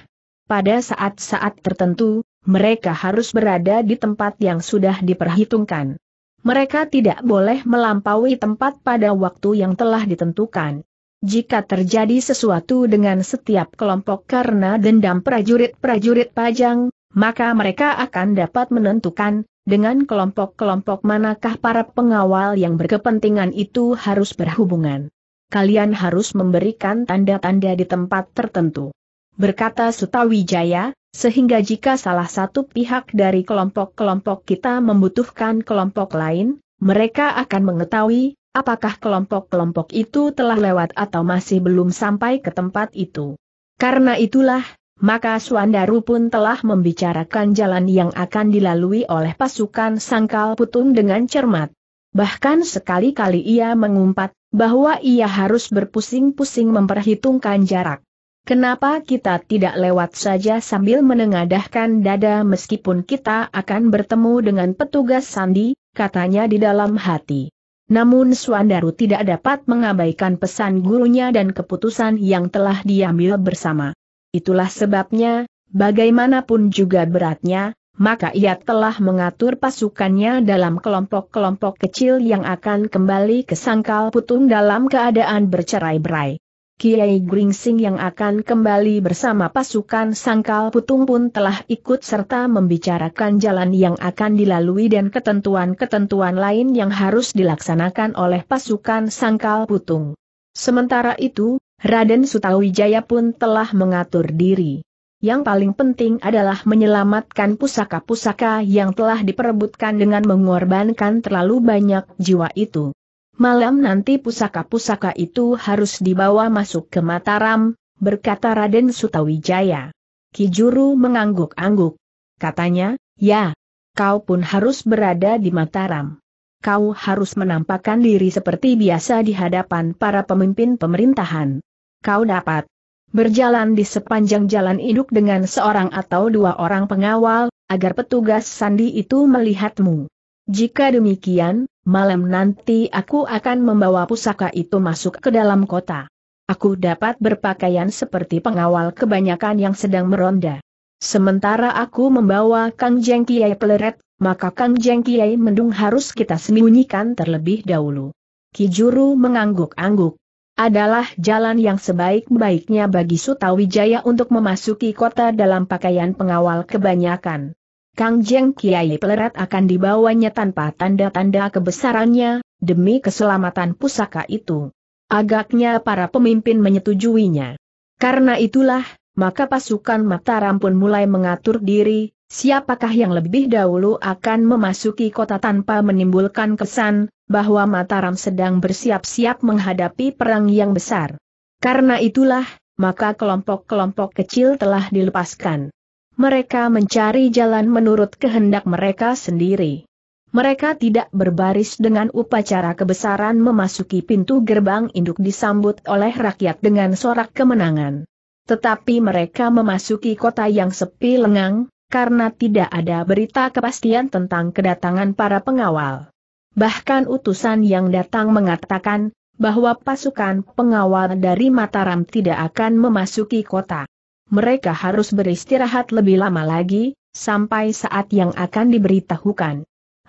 Pada saat-saat tertentu, mereka harus berada di tempat yang sudah diperhitungkan. Mereka tidak boleh melampaui tempat pada waktu yang telah ditentukan. Jika terjadi sesuatu dengan setiap kelompok karena dendam prajurit-prajurit pajang, maka mereka akan dapat menentukan, dengan kelompok-kelompok manakah para pengawal yang berkepentingan itu harus berhubungan. Kalian harus memberikan tanda-tanda di tempat tertentu. Berkata Sutawijaya, sehingga jika salah satu pihak dari kelompok-kelompok kita membutuhkan kelompok lain, mereka akan mengetahui apakah kelompok-kelompok itu telah lewat atau masih belum sampai ke tempat itu. Karena itulah, maka Suandaru pun telah membicarakan jalan yang akan dilalui oleh pasukan Sangkal Putung dengan cermat. Bahkan sekali-kali ia mengumpat, bahwa ia harus berpusing-pusing memperhitungkan jarak. Kenapa kita tidak lewat saja sambil menengadahkan dada meskipun kita akan bertemu dengan petugas sandi, katanya di dalam hati. Namun Suandaru tidak dapat mengabaikan pesan gurunya dan keputusan yang telah diambil bersama. Itulah sebabnya, bagaimanapun juga beratnya, maka ia telah mengatur pasukannya dalam kelompok-kelompok kecil yang akan kembali ke sangkal putung dalam keadaan bercerai-berai. Kiai Gringsing yang akan kembali bersama pasukan sangkal putung pun telah ikut serta membicarakan jalan yang akan dilalui dan ketentuan-ketentuan lain yang harus dilaksanakan oleh pasukan sangkal putung. Sementara itu, Raden Sutawijaya pun telah mengatur diri. Yang paling penting adalah menyelamatkan pusaka-pusaka yang telah diperebutkan dengan mengorbankan terlalu banyak jiwa itu. Malam nanti pusaka-pusaka itu harus dibawa masuk ke Mataram, berkata Raden Sutawijaya. Kijuru mengangguk-angguk. Katanya, ya, kau pun harus berada di Mataram. Kau harus menampakkan diri seperti biasa di hadapan para pemimpin pemerintahan kau dapat berjalan di sepanjang jalan induk dengan seorang atau dua orang pengawal, agar petugas sandi itu melihatmu. Jika demikian, malam nanti aku akan membawa pusaka itu masuk ke dalam kota. Aku dapat berpakaian seperti pengawal kebanyakan yang sedang meronda. Sementara aku membawa Kang Jeng Kiai peleret, maka Kang Jeng Kiai mendung harus kita sembunyikan terlebih dahulu. Kijuru mengangguk-angguk adalah jalan yang sebaik-baiknya bagi Sutawijaya untuk memasuki kota dalam pakaian pengawal kebanyakan. Kang Jeng Kiai Pelerat akan dibawanya tanpa tanda-tanda kebesarannya, demi keselamatan pusaka itu. Agaknya para pemimpin menyetujuinya. Karena itulah, maka pasukan Mataram pun mulai mengatur diri, siapakah yang lebih dahulu akan memasuki kota tanpa menimbulkan kesan bahwa Mataram sedang bersiap-siap menghadapi perang yang besar. Karena itulah, maka kelompok-kelompok kecil telah dilepaskan. Mereka mencari jalan menurut kehendak mereka sendiri. Mereka tidak berbaris dengan upacara kebesaran memasuki pintu gerbang induk disambut oleh rakyat dengan sorak kemenangan. Tetapi mereka memasuki kota yang sepi lengang, karena tidak ada berita kepastian tentang kedatangan para pengawal. Bahkan utusan yang datang mengatakan, bahwa pasukan pengawal dari Mataram tidak akan memasuki kota. Mereka harus beristirahat lebih lama lagi, sampai saat yang akan diberitahukan.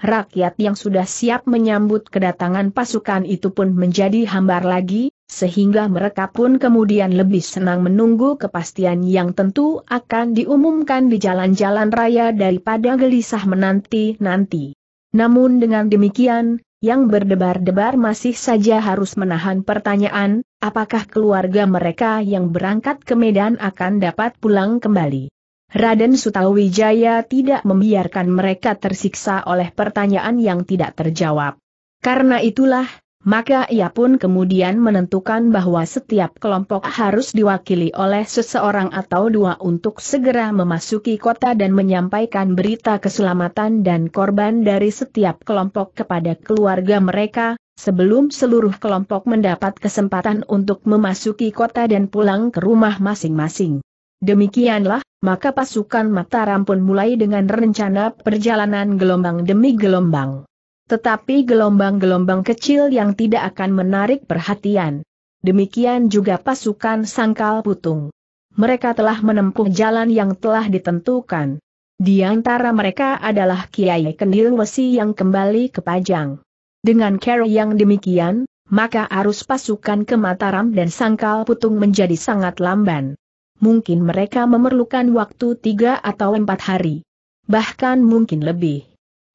Rakyat yang sudah siap menyambut kedatangan pasukan itu pun menjadi hambar lagi, sehingga mereka pun kemudian lebih senang menunggu kepastian yang tentu akan diumumkan di jalan-jalan raya daripada gelisah menanti-nanti. Namun dengan demikian, yang berdebar-debar masih saja harus menahan pertanyaan, apakah keluarga mereka yang berangkat ke Medan akan dapat pulang kembali. Raden Sutawijaya tidak membiarkan mereka tersiksa oleh pertanyaan yang tidak terjawab. Karena itulah, maka ia pun kemudian menentukan bahwa setiap kelompok harus diwakili oleh seseorang atau dua untuk segera memasuki kota dan menyampaikan berita keselamatan dan korban dari setiap kelompok kepada keluarga mereka, sebelum seluruh kelompok mendapat kesempatan untuk memasuki kota dan pulang ke rumah masing-masing. Demikianlah, maka pasukan Mataram pun mulai dengan rencana perjalanan gelombang demi gelombang. Tetapi gelombang-gelombang kecil yang tidak akan menarik perhatian. Demikian juga pasukan sangkal putung. Mereka telah menempuh jalan yang telah ditentukan. Di antara mereka adalah Kiai Kendil Wesi yang kembali ke Pajang. Dengan cara yang demikian, maka arus pasukan ke Mataram dan Sangkal Putung menjadi sangat lamban. Mungkin mereka memerlukan waktu tiga atau empat hari. Bahkan mungkin lebih.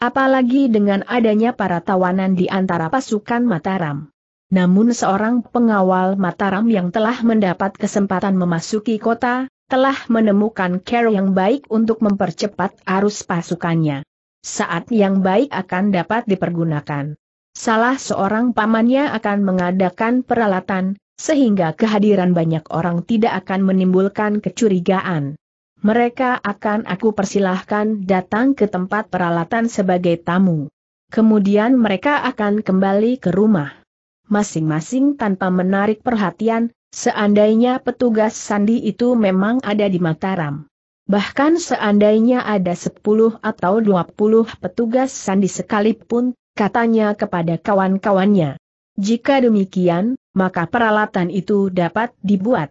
Apalagi dengan adanya para tawanan di antara pasukan Mataram. Namun seorang pengawal Mataram yang telah mendapat kesempatan memasuki kota, telah menemukan care yang baik untuk mempercepat arus pasukannya. Saat yang baik akan dapat dipergunakan. Salah seorang pamannya akan mengadakan peralatan, sehingga kehadiran banyak orang tidak akan menimbulkan kecurigaan. Mereka akan aku persilahkan datang ke tempat peralatan sebagai tamu. Kemudian mereka akan kembali ke rumah. Masing-masing tanpa menarik perhatian, seandainya petugas sandi itu memang ada di Mataram. Bahkan seandainya ada 10 atau 20 petugas sandi sekalipun, katanya kepada kawan-kawannya. Jika demikian, maka peralatan itu dapat dibuat.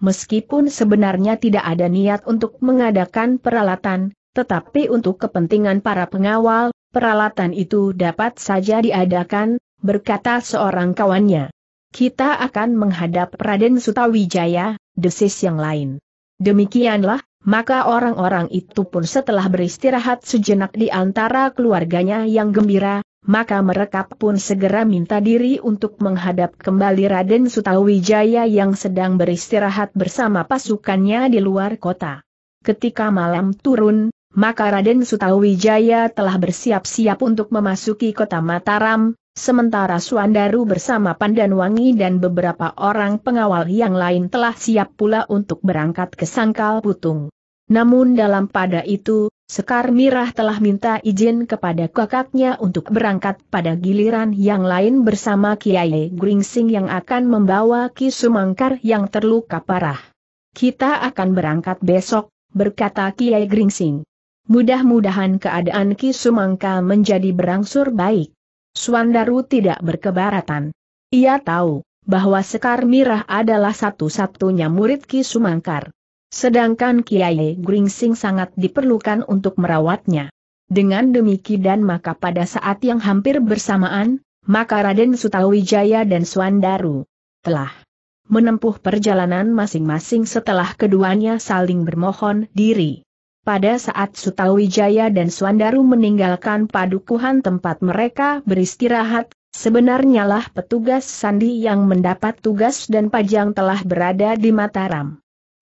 Meskipun sebenarnya tidak ada niat untuk mengadakan peralatan, tetapi untuk kepentingan para pengawal, peralatan itu dapat saja diadakan, berkata seorang kawannya. Kita akan menghadap Raden Sutawijaya, desis yang lain. Demikianlah, maka orang-orang itu pun setelah beristirahat sejenak di antara keluarganya yang gembira, maka mereka pun segera minta diri untuk menghadap kembali Raden Sutawijaya yang sedang beristirahat bersama pasukannya di luar kota. Ketika malam turun, maka Raden Sutawijaya telah bersiap-siap untuk memasuki kota Mataram, sementara Suandaru bersama Pandanwangi dan beberapa orang pengawal yang lain telah siap pula untuk berangkat ke Sangkal Putung. Namun dalam pada itu, Sekar Mirah telah minta izin kepada kakaknya untuk berangkat pada giliran yang lain bersama Kiai Gringsing yang akan membawa Ki Sumangkar yang terluka parah. Kita akan berangkat besok, berkata Kiai Gringsing. Mudah-mudahan keadaan Ki Sumangka menjadi berangsur baik. Suandaru tidak berkebaratan. Ia tahu bahwa Sekar Mirah adalah satu-satunya murid Ki Sumangkar. Sedangkan Kiai Gringsing sangat diperlukan untuk merawatnya. Dengan demikian maka pada saat yang hampir bersamaan, maka Raden Sutawijaya dan Swandaru telah menempuh perjalanan masing-masing setelah keduanya saling bermohon diri. Pada saat Sutawijaya dan Swandaru meninggalkan padukuhan tempat mereka beristirahat, sebenarnya lah petugas sandi yang mendapat tugas dan pajang telah berada di Mataram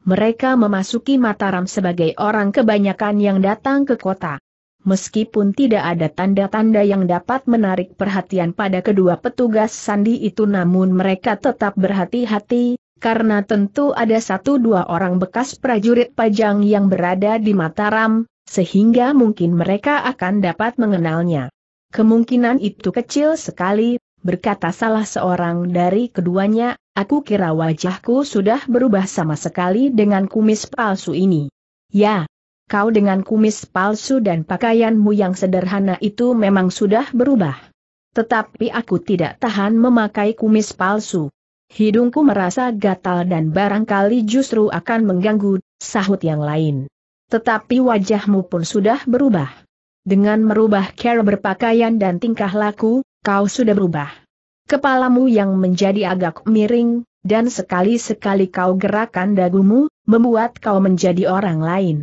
mereka memasuki Mataram sebagai orang kebanyakan yang datang ke kota. Meskipun tidak ada tanda-tanda yang dapat menarik perhatian pada kedua petugas sandi itu namun mereka tetap berhati-hati, karena tentu ada satu dua orang bekas prajurit pajang yang berada di Mataram, sehingga mungkin mereka akan dapat mengenalnya. Kemungkinan itu kecil sekali, berkata salah seorang dari keduanya, aku kira wajahku sudah berubah sama sekali dengan kumis palsu ini. Ya, kau dengan kumis palsu dan pakaianmu yang sederhana itu memang sudah berubah. Tetapi aku tidak tahan memakai kumis palsu. Hidungku merasa gatal dan barangkali justru akan mengganggu, sahut yang lain. Tetapi wajahmu pun sudah berubah. Dengan merubah cara berpakaian dan tingkah laku, kau sudah berubah. Kepalamu yang menjadi agak miring, dan sekali-sekali kau gerakan dagumu, membuat kau menjadi orang lain.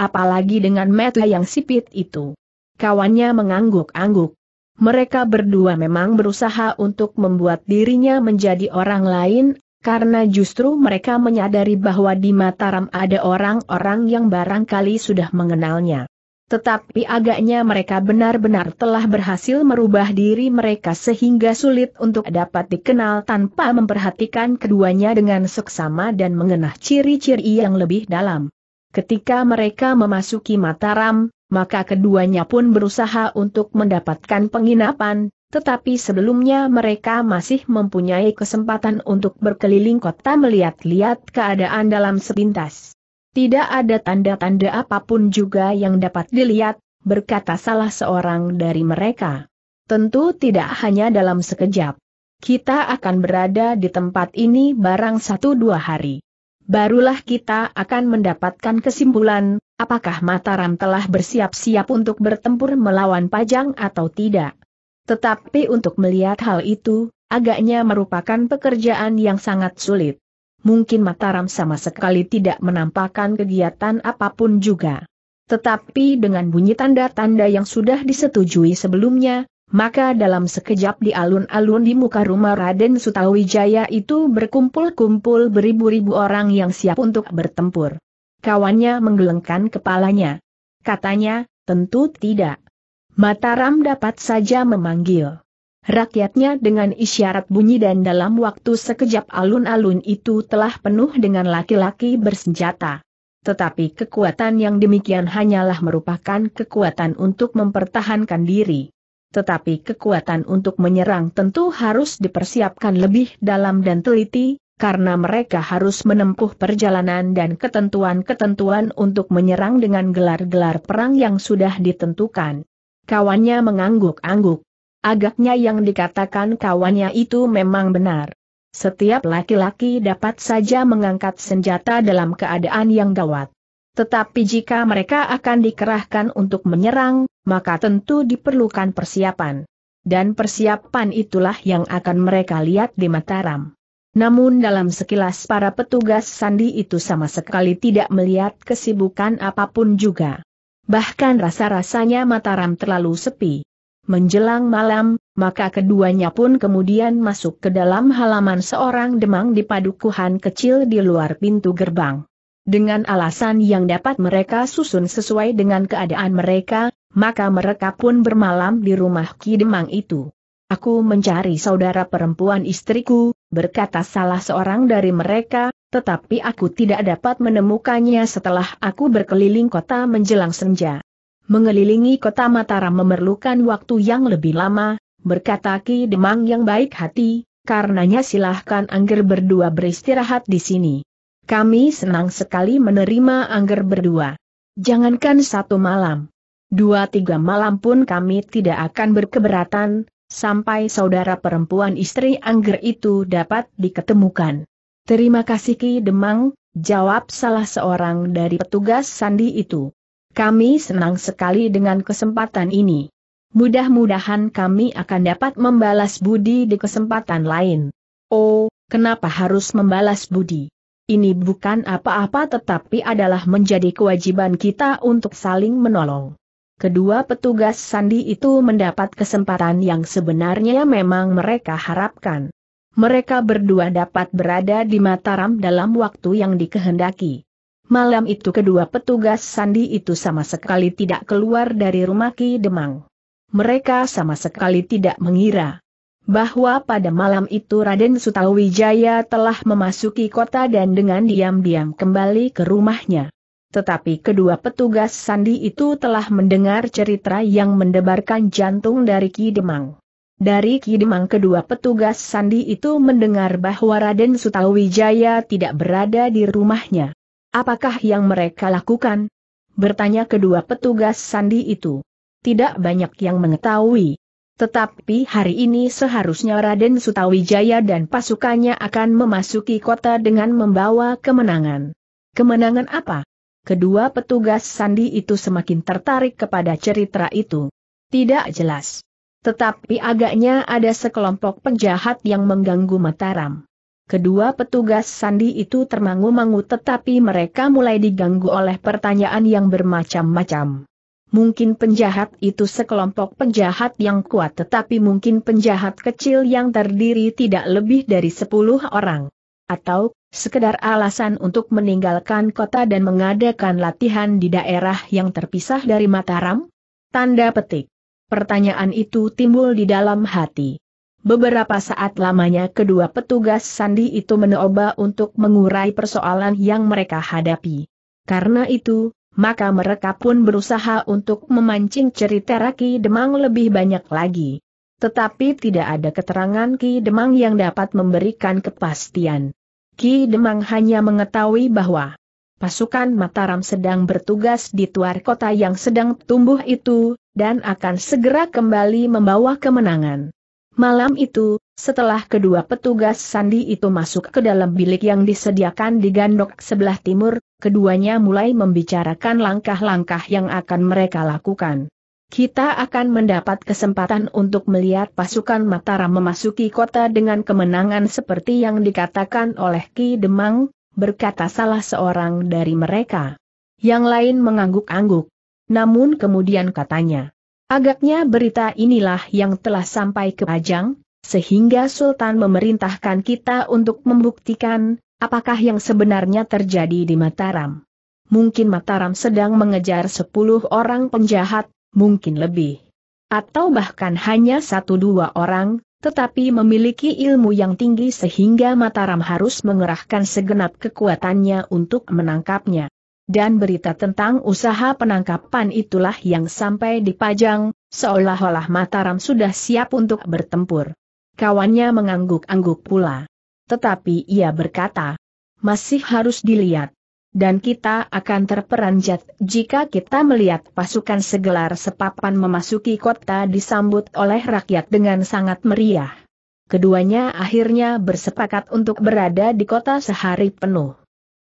Apalagi dengan mata yang sipit itu. Kawannya mengangguk-angguk. Mereka berdua memang berusaha untuk membuat dirinya menjadi orang lain, karena justru mereka menyadari bahwa di Mataram ada orang-orang yang barangkali sudah mengenalnya. Tetapi agaknya mereka benar-benar telah berhasil merubah diri mereka sehingga sulit untuk dapat dikenal tanpa memperhatikan keduanya dengan seksama dan mengenah ciri-ciri yang lebih dalam. Ketika mereka memasuki Mataram, maka keduanya pun berusaha untuk mendapatkan penginapan, tetapi sebelumnya mereka masih mempunyai kesempatan untuk berkeliling kota melihat-lihat keadaan dalam sepintas. Tidak ada tanda-tanda apapun juga yang dapat dilihat, berkata salah seorang dari mereka. Tentu tidak hanya dalam sekejap. Kita akan berada di tempat ini barang satu dua hari. Barulah kita akan mendapatkan kesimpulan, apakah Mataram telah bersiap-siap untuk bertempur melawan Pajang atau tidak. Tetapi untuk melihat hal itu, agaknya merupakan pekerjaan yang sangat sulit mungkin Mataram sama sekali tidak menampakkan kegiatan apapun juga. Tetapi dengan bunyi tanda-tanda yang sudah disetujui sebelumnya, maka dalam sekejap di alun-alun di muka rumah Raden Sutawijaya itu berkumpul-kumpul beribu-ribu orang yang siap untuk bertempur. Kawannya menggelengkan kepalanya. Katanya, tentu tidak. Mataram dapat saja memanggil. Rakyatnya dengan isyarat bunyi dan dalam waktu sekejap alun-alun itu telah penuh dengan laki-laki bersenjata. Tetapi kekuatan yang demikian hanyalah merupakan kekuatan untuk mempertahankan diri. Tetapi kekuatan untuk menyerang tentu harus dipersiapkan lebih dalam dan teliti, karena mereka harus menempuh perjalanan dan ketentuan-ketentuan untuk menyerang dengan gelar-gelar perang yang sudah ditentukan. Kawannya mengangguk-angguk. Agaknya yang dikatakan kawannya itu memang benar. Setiap laki-laki dapat saja mengangkat senjata dalam keadaan yang gawat. Tetapi jika mereka akan dikerahkan untuk menyerang, maka tentu diperlukan persiapan. Dan persiapan itulah yang akan mereka lihat di Mataram. Namun dalam sekilas para petugas sandi itu sama sekali tidak melihat kesibukan apapun juga. Bahkan rasa-rasanya Mataram terlalu sepi. Menjelang malam, maka keduanya pun kemudian masuk ke dalam halaman seorang demang di padukuhan kecil di luar pintu gerbang. Dengan alasan yang dapat mereka susun sesuai dengan keadaan mereka, maka mereka pun bermalam di rumah Ki Demang itu. Aku mencari saudara perempuan istriku, berkata salah seorang dari mereka, tetapi aku tidak dapat menemukannya setelah aku berkeliling kota menjelang senja. Mengelilingi kota Mataram memerlukan waktu yang lebih lama, berkata Ki Demang yang baik hati, karenanya silahkan Angger berdua beristirahat di sini. Kami senang sekali menerima Angger berdua. Jangankan satu malam. Dua tiga malam pun kami tidak akan berkeberatan, sampai saudara perempuan istri Angger itu dapat diketemukan. Terima kasih Ki Demang, jawab salah seorang dari petugas sandi itu. Kami senang sekali dengan kesempatan ini. Mudah-mudahan kami akan dapat membalas budi di kesempatan lain. Oh, kenapa harus membalas budi? Ini bukan apa-apa tetapi adalah menjadi kewajiban kita untuk saling menolong. Kedua petugas sandi itu mendapat kesempatan yang sebenarnya memang mereka harapkan. Mereka berdua dapat berada di Mataram dalam waktu yang dikehendaki. Malam itu kedua petugas sandi itu sama sekali tidak keluar dari rumah Ki Demang. Mereka sama sekali tidak mengira bahwa pada malam itu Raden Sutawijaya telah memasuki kota dan dengan diam-diam kembali ke rumahnya. Tetapi kedua petugas sandi itu telah mendengar cerita yang mendebarkan jantung dari Ki Demang. Dari Ki Demang kedua petugas sandi itu mendengar bahwa Raden Sutawijaya tidak berada di rumahnya. Apakah yang mereka lakukan? Bertanya kedua petugas sandi itu. Tidak banyak yang mengetahui. Tetapi hari ini seharusnya Raden Sutawijaya dan pasukannya akan memasuki kota dengan membawa kemenangan. Kemenangan apa? Kedua petugas sandi itu semakin tertarik kepada cerita itu. Tidak jelas. Tetapi agaknya ada sekelompok penjahat yang mengganggu Mataram. Kedua petugas sandi itu termangu-mangu tetapi mereka mulai diganggu oleh pertanyaan yang bermacam-macam. Mungkin penjahat itu sekelompok penjahat yang kuat tetapi mungkin penjahat kecil yang terdiri tidak lebih dari 10 orang. Atau, sekedar alasan untuk meninggalkan kota dan mengadakan latihan di daerah yang terpisah dari Mataram? Tanda petik. Pertanyaan itu timbul di dalam hati. Beberapa saat lamanya kedua petugas sandi itu menoba untuk mengurai persoalan yang mereka hadapi. Karena itu, maka mereka pun berusaha untuk memancing cerita Raki Demang lebih banyak lagi. Tetapi tidak ada keterangan Ki Demang yang dapat memberikan kepastian. Ki Demang hanya mengetahui bahwa pasukan Mataram sedang bertugas di tuar kota yang sedang tumbuh itu, dan akan segera kembali membawa kemenangan. Malam itu, setelah kedua petugas sandi itu masuk ke dalam bilik yang disediakan di gandok sebelah timur, keduanya mulai membicarakan langkah-langkah yang akan mereka lakukan. Kita akan mendapat kesempatan untuk melihat pasukan Mataram memasuki kota dengan kemenangan seperti yang dikatakan oleh Ki Demang, berkata salah seorang dari mereka. Yang lain mengangguk-angguk. Namun kemudian katanya, Agaknya berita inilah yang telah sampai ke Pajang, sehingga Sultan memerintahkan kita untuk membuktikan apakah yang sebenarnya terjadi di Mataram. Mungkin Mataram sedang mengejar sepuluh orang penjahat, mungkin lebih. Atau bahkan hanya satu dua orang, tetapi memiliki ilmu yang tinggi sehingga Mataram harus mengerahkan segenap kekuatannya untuk menangkapnya dan berita tentang usaha penangkapan itulah yang sampai dipajang, seolah-olah Mataram sudah siap untuk bertempur. Kawannya mengangguk-angguk pula. Tetapi ia berkata, masih harus dilihat. Dan kita akan terperanjat jika kita melihat pasukan segelar sepapan memasuki kota disambut oleh rakyat dengan sangat meriah. Keduanya akhirnya bersepakat untuk berada di kota sehari penuh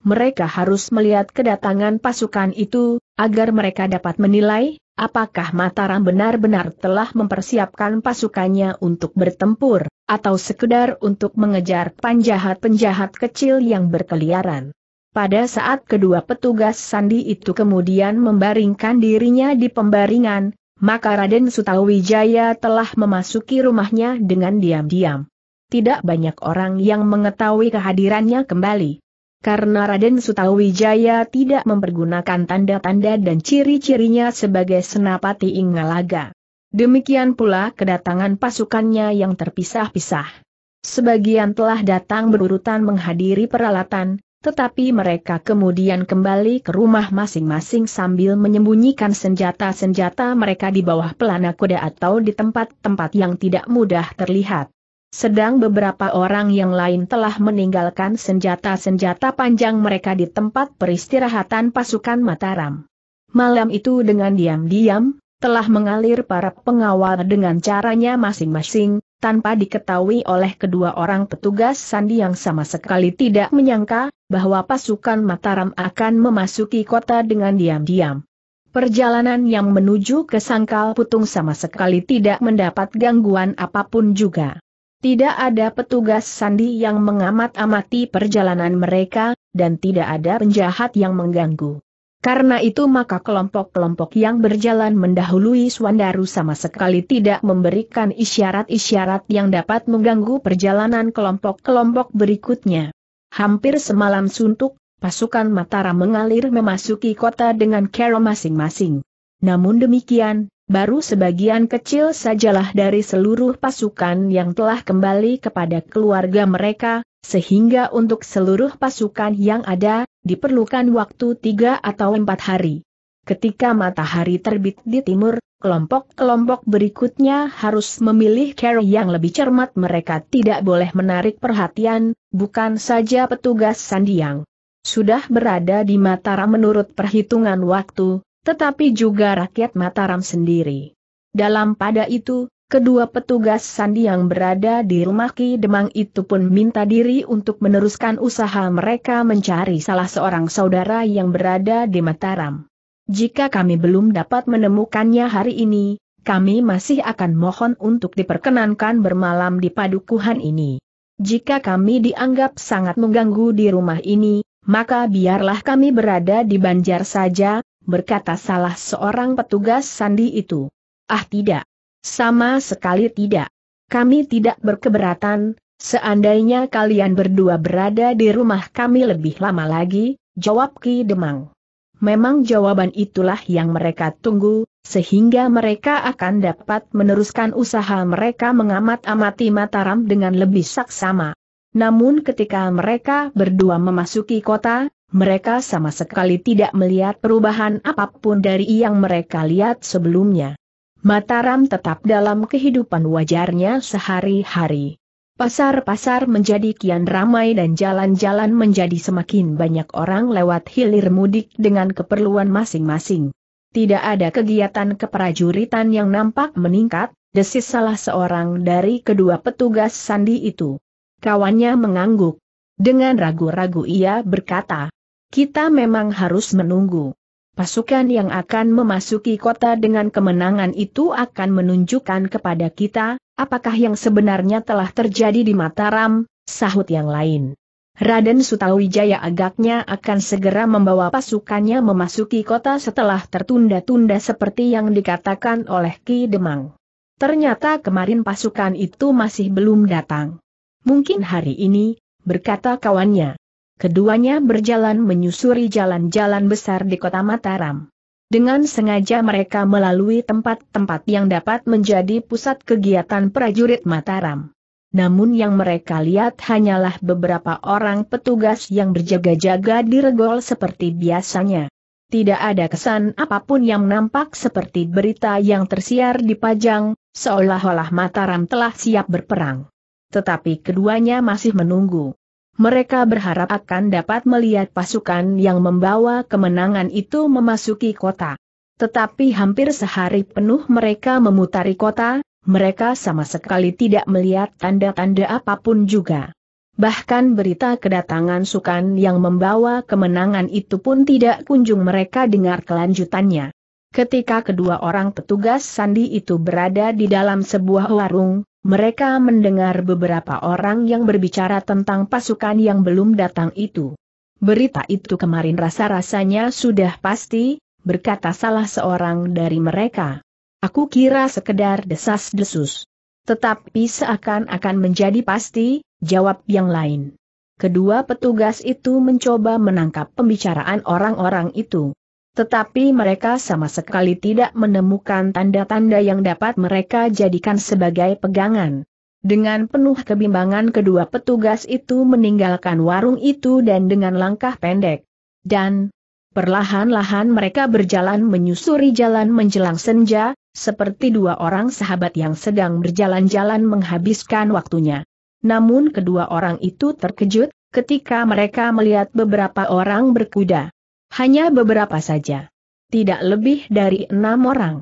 mereka harus melihat kedatangan pasukan itu, agar mereka dapat menilai, apakah Mataram benar-benar telah mempersiapkan pasukannya untuk bertempur, atau sekedar untuk mengejar penjahat-penjahat kecil yang berkeliaran. Pada saat kedua petugas sandi itu kemudian membaringkan dirinya di pembaringan, maka Raden Sutawijaya telah memasuki rumahnya dengan diam-diam. Tidak banyak orang yang mengetahui kehadirannya kembali karena Raden Sutawijaya tidak mempergunakan tanda-tanda dan ciri-cirinya sebagai senapati Ingalaga. Demikian pula kedatangan pasukannya yang terpisah-pisah. Sebagian telah datang berurutan menghadiri peralatan, tetapi mereka kemudian kembali ke rumah masing-masing sambil menyembunyikan senjata-senjata mereka di bawah pelana kuda atau di tempat-tempat yang tidak mudah terlihat. Sedang beberapa orang yang lain telah meninggalkan senjata-senjata panjang mereka di tempat peristirahatan pasukan Mataram. Malam itu dengan diam-diam, telah mengalir para pengawal dengan caranya masing-masing, tanpa diketahui oleh kedua orang petugas sandi yang sama sekali tidak menyangka, bahwa pasukan Mataram akan memasuki kota dengan diam-diam. Perjalanan yang menuju ke Sangkal Putung sama sekali tidak mendapat gangguan apapun juga. Tidak ada petugas sandi yang mengamat-amati perjalanan mereka, dan tidak ada penjahat yang mengganggu. Karena itu maka kelompok-kelompok yang berjalan mendahului Swandaru sama sekali tidak memberikan isyarat-isyarat yang dapat mengganggu perjalanan kelompok-kelompok berikutnya. Hampir semalam suntuk, pasukan Mataram mengalir memasuki kota dengan kero masing-masing. Namun demikian, baru sebagian kecil sajalah dari seluruh pasukan yang telah kembali kepada keluarga mereka, sehingga untuk seluruh pasukan yang ada, diperlukan waktu tiga atau empat hari. Ketika matahari terbit di timur, kelompok-kelompok berikutnya harus memilih cara yang lebih cermat mereka tidak boleh menarik perhatian, bukan saja petugas sandiang. Sudah berada di Mataram menurut perhitungan waktu, tetapi juga rakyat Mataram sendiri. Dalam pada itu, kedua petugas sandi yang berada di rumah Ki Demang itu pun minta diri untuk meneruskan usaha mereka mencari salah seorang saudara yang berada di Mataram. Jika kami belum dapat menemukannya hari ini, kami masih akan mohon untuk diperkenankan bermalam di padukuhan ini. Jika kami dianggap sangat mengganggu di rumah ini, maka biarlah kami berada di Banjar saja, berkata salah seorang petugas sandi itu. Ah tidak. Sama sekali tidak. Kami tidak berkeberatan, seandainya kalian berdua berada di rumah kami lebih lama lagi, jawab Ki Demang. Memang jawaban itulah yang mereka tunggu, sehingga mereka akan dapat meneruskan usaha mereka mengamat-amati Mataram dengan lebih saksama. Namun ketika mereka berdua memasuki kota, mereka sama sekali tidak melihat perubahan apapun dari yang mereka lihat sebelumnya. Mataram tetap dalam kehidupan wajarnya sehari-hari. Pasar-pasar menjadi kian ramai dan jalan-jalan menjadi semakin banyak orang lewat hilir mudik dengan keperluan masing-masing. Tidak ada kegiatan keprajuritan yang nampak meningkat, desis salah seorang dari kedua petugas sandi itu. Kawannya mengangguk. Dengan ragu-ragu ia berkata, kita memang harus menunggu. Pasukan yang akan memasuki kota dengan kemenangan itu akan menunjukkan kepada kita, apakah yang sebenarnya telah terjadi di Mataram, sahut yang lain. Raden Sutawijaya agaknya akan segera membawa pasukannya memasuki kota setelah tertunda-tunda seperti yang dikatakan oleh Ki Demang. Ternyata kemarin pasukan itu masih belum datang. Mungkin hari ini, berkata kawannya keduanya berjalan menyusuri jalan-jalan besar di kota Mataram. Dengan sengaja mereka melalui tempat-tempat yang dapat menjadi pusat kegiatan prajurit Mataram. Namun yang mereka lihat hanyalah beberapa orang petugas yang berjaga-jaga di regol seperti biasanya. Tidak ada kesan apapun yang nampak seperti berita yang tersiar di pajang, seolah-olah Mataram telah siap berperang. Tetapi keduanya masih menunggu mereka berharap akan dapat melihat pasukan yang membawa kemenangan itu memasuki kota. Tetapi hampir sehari penuh mereka memutari kota, mereka sama sekali tidak melihat tanda-tanda apapun juga. Bahkan berita kedatangan sukan yang membawa kemenangan itu pun tidak kunjung mereka dengar kelanjutannya. Ketika kedua orang petugas sandi itu berada di dalam sebuah warung, mereka mendengar beberapa orang yang berbicara tentang pasukan yang belum datang itu. Berita itu kemarin rasa-rasanya sudah pasti, berkata salah seorang dari mereka. Aku kira sekedar desas-desus. Tetapi seakan-akan menjadi pasti, jawab yang lain. Kedua petugas itu mencoba menangkap pembicaraan orang-orang itu. Tetapi mereka sama sekali tidak menemukan tanda-tanda yang dapat mereka jadikan sebagai pegangan. Dengan penuh kebimbangan kedua petugas itu meninggalkan warung itu dan dengan langkah pendek. Dan, perlahan-lahan mereka berjalan menyusuri jalan menjelang senja, seperti dua orang sahabat yang sedang berjalan-jalan menghabiskan waktunya. Namun kedua orang itu terkejut, ketika mereka melihat beberapa orang berkuda. Hanya beberapa saja. Tidak lebih dari enam orang.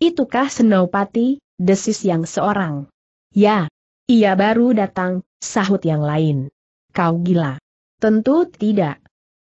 Itukah Senopati, desis yang seorang. Ya, ia baru datang, sahut yang lain. Kau gila. Tentu tidak.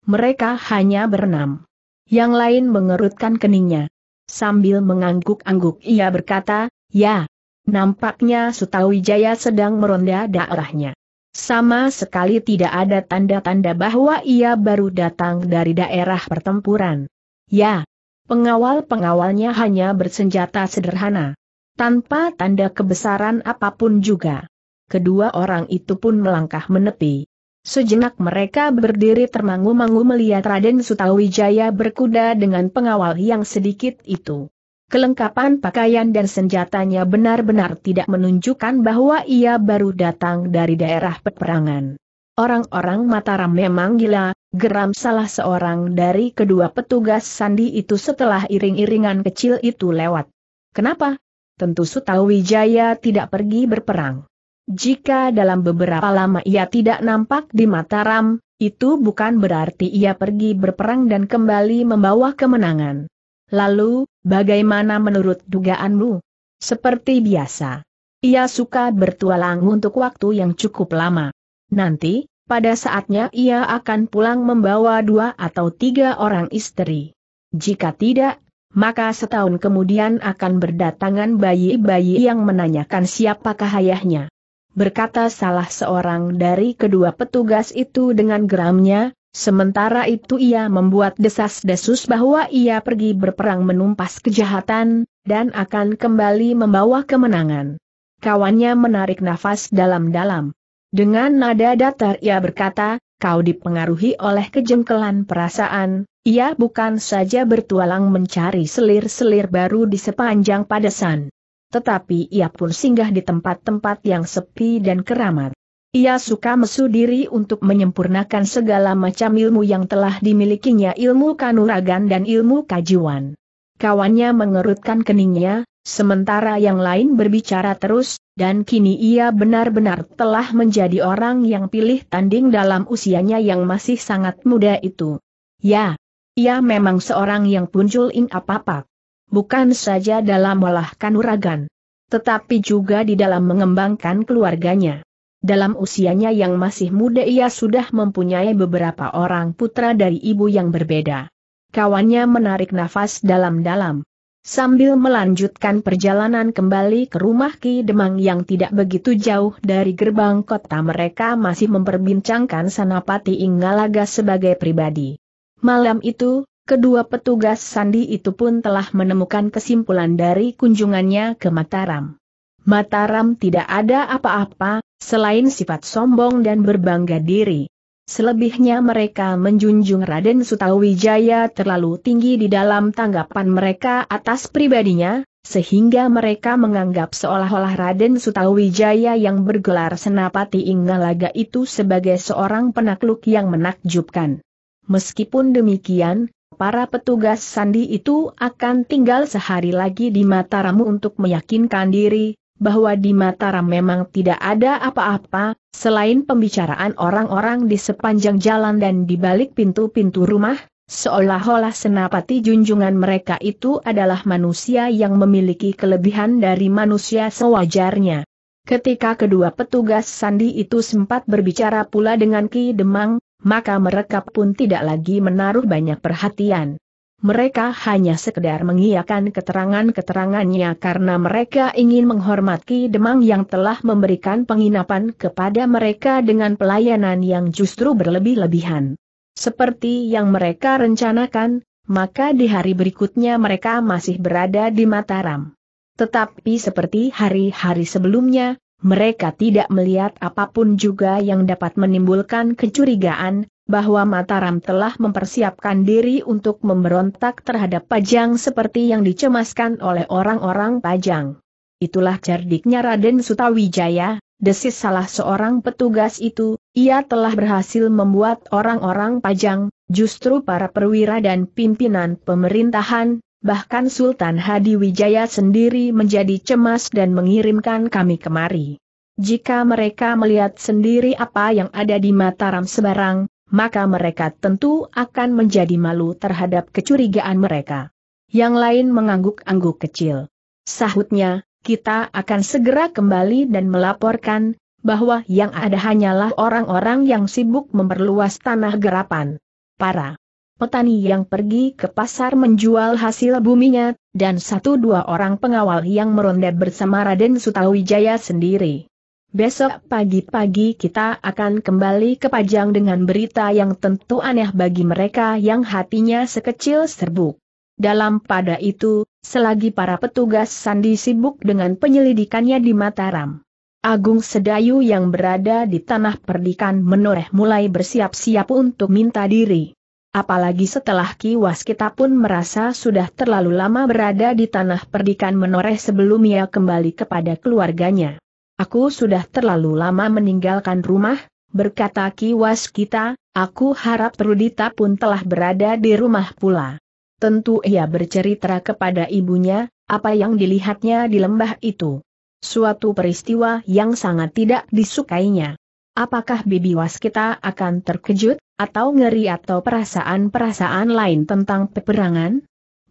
Mereka hanya berenam. Yang lain mengerutkan keningnya. Sambil mengangguk-angguk ia berkata, ya. Nampaknya Sutawijaya sedang meronda daerahnya. Sama sekali tidak ada tanda-tanda bahwa ia baru datang dari daerah pertempuran. Ya, pengawal-pengawalnya hanya bersenjata sederhana. Tanpa tanda kebesaran apapun juga. Kedua orang itu pun melangkah menepi. Sejenak mereka berdiri termangu-mangu melihat Raden Sutawijaya berkuda dengan pengawal yang sedikit itu kelengkapan pakaian dan senjatanya benar-benar tidak menunjukkan bahwa ia baru datang dari daerah peperangan. Orang-orang Mataram memang gila, geram salah seorang dari kedua petugas sandi itu setelah iring-iringan kecil itu lewat. Kenapa? Tentu Sutawijaya tidak pergi berperang. Jika dalam beberapa lama ia tidak nampak di Mataram, itu bukan berarti ia pergi berperang dan kembali membawa kemenangan. Lalu, Bagaimana menurut dugaanmu? Seperti biasa. Ia suka bertualang untuk waktu yang cukup lama. Nanti, pada saatnya ia akan pulang membawa dua atau tiga orang istri. Jika tidak, maka setahun kemudian akan berdatangan bayi-bayi yang menanyakan siapakah ayahnya. Berkata salah seorang dari kedua petugas itu dengan geramnya, Sementara itu ia membuat desas-desus bahwa ia pergi berperang menumpas kejahatan, dan akan kembali membawa kemenangan. Kawannya menarik nafas dalam-dalam. Dengan nada datar ia berkata, kau dipengaruhi oleh kejengkelan perasaan, ia bukan saja bertualang mencari selir-selir baru di sepanjang padesan. Tetapi ia pun singgah di tempat-tempat yang sepi dan keramat. Ia suka mesu diri untuk menyempurnakan segala macam ilmu yang telah dimilikinya ilmu kanuragan dan ilmu kajuan. Kawannya mengerutkan keningnya, sementara yang lain berbicara terus, dan kini ia benar-benar telah menjadi orang yang pilih tanding dalam usianya yang masih sangat muda itu. Ya, ia memang seorang yang punjul ing apa-apa. Bukan saja dalam olah kanuragan, tetapi juga di dalam mengembangkan keluarganya. Dalam usianya yang masih muda ia sudah mempunyai beberapa orang putra dari ibu yang berbeda. Kawannya menarik nafas dalam-dalam. Sambil melanjutkan perjalanan kembali ke rumah Ki Demang yang tidak begitu jauh dari gerbang kota mereka masih memperbincangkan Sanapati Inggalaga sebagai pribadi. Malam itu, kedua petugas Sandi itu pun telah menemukan kesimpulan dari kunjungannya ke Mataram. Mataram tidak ada apa-apa, selain sifat sombong dan berbangga diri. Selebihnya mereka menjunjung Raden Sutawijaya terlalu tinggi di dalam tanggapan mereka atas pribadinya, sehingga mereka menganggap seolah-olah Raden Sutawijaya yang bergelar Senapati Inggalaga itu sebagai seorang penakluk yang menakjubkan. Meskipun demikian, para petugas sandi itu akan tinggal sehari lagi di Mataramu untuk meyakinkan diri, bahwa di Mataram memang tidak ada apa-apa, selain pembicaraan orang-orang di sepanjang jalan dan di balik pintu-pintu rumah, seolah-olah senapati junjungan mereka itu adalah manusia yang memiliki kelebihan dari manusia sewajarnya. Ketika kedua petugas sandi itu sempat berbicara pula dengan Ki Demang, maka mereka pun tidak lagi menaruh banyak perhatian mereka hanya sekedar mengiyakan keterangan-keterangannya karena mereka ingin menghormati Demang yang telah memberikan penginapan kepada mereka dengan pelayanan yang justru berlebih-lebihan. Seperti yang mereka rencanakan, maka di hari berikutnya mereka masih berada di Mataram. Tetapi seperti hari-hari sebelumnya, mereka tidak melihat apapun juga yang dapat menimbulkan kecurigaan, bahwa Mataram telah mempersiapkan diri untuk memberontak terhadap Pajang seperti yang dicemaskan oleh orang-orang Pajang. Itulah cerdiknya Raden Sutawijaya, desis salah seorang petugas itu, ia telah berhasil membuat orang-orang Pajang, justru para perwira dan pimpinan pemerintahan, bahkan Sultan Hadi Wijaya sendiri menjadi cemas dan mengirimkan kami kemari. Jika mereka melihat sendiri apa yang ada di Mataram sebarang, maka mereka tentu akan menjadi malu terhadap kecurigaan mereka. Yang lain mengangguk-angguk kecil. Sahutnya, kita akan segera kembali dan melaporkan, bahwa yang ada hanyalah orang-orang yang sibuk memperluas tanah gerapan. Para petani yang pergi ke pasar menjual hasil buminya, dan satu dua orang pengawal yang meronda bersama Raden Sutawijaya sendiri. Besok pagi-pagi kita akan kembali ke Pajang dengan berita yang tentu aneh bagi mereka yang hatinya sekecil serbuk. Dalam pada itu, selagi para petugas Sandi sibuk dengan penyelidikannya di Mataram, Agung Sedayu yang berada di tanah perdikan menoreh mulai bersiap-siap untuk minta diri. Apalagi setelah kiwas kita pun merasa sudah terlalu lama berada di tanah perdikan menoreh sebelum ia kembali kepada keluarganya. Aku sudah terlalu lama meninggalkan rumah, berkata kiwas kita, aku harap Rudita pun telah berada di rumah pula. Tentu ia bercerita kepada ibunya, apa yang dilihatnya di lembah itu. Suatu peristiwa yang sangat tidak disukainya. Apakah Bibi Waskita akan terkejut, atau ngeri atau perasaan-perasaan lain tentang peperangan?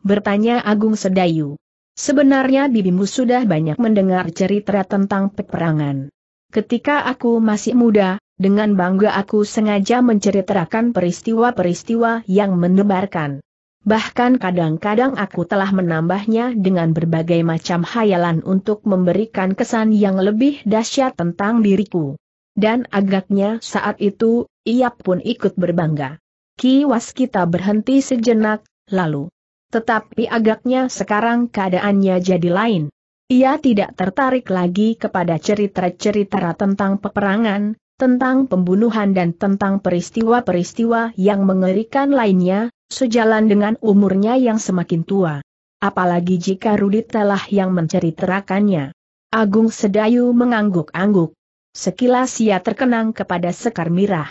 Bertanya Agung Sedayu. Sebenarnya bibimu sudah banyak mendengar cerita tentang peperangan. Ketika aku masih muda, dengan bangga aku sengaja menceritakan peristiwa-peristiwa yang menebarkan. Bahkan kadang-kadang aku telah menambahnya dengan berbagai macam hayalan untuk memberikan kesan yang lebih dahsyat tentang diriku. Dan agaknya saat itu, ia pun ikut berbangga. Kiwas kita berhenti sejenak, lalu tetapi agaknya sekarang keadaannya jadi lain. Ia tidak tertarik lagi kepada cerita-cerita tentang peperangan, tentang pembunuhan dan tentang peristiwa-peristiwa yang mengerikan lainnya, sejalan dengan umurnya yang semakin tua. Apalagi jika Rudi telah yang menceritakannya. Agung Sedayu mengangguk-angguk. Sekilas ia terkenang kepada Sekar Mirah.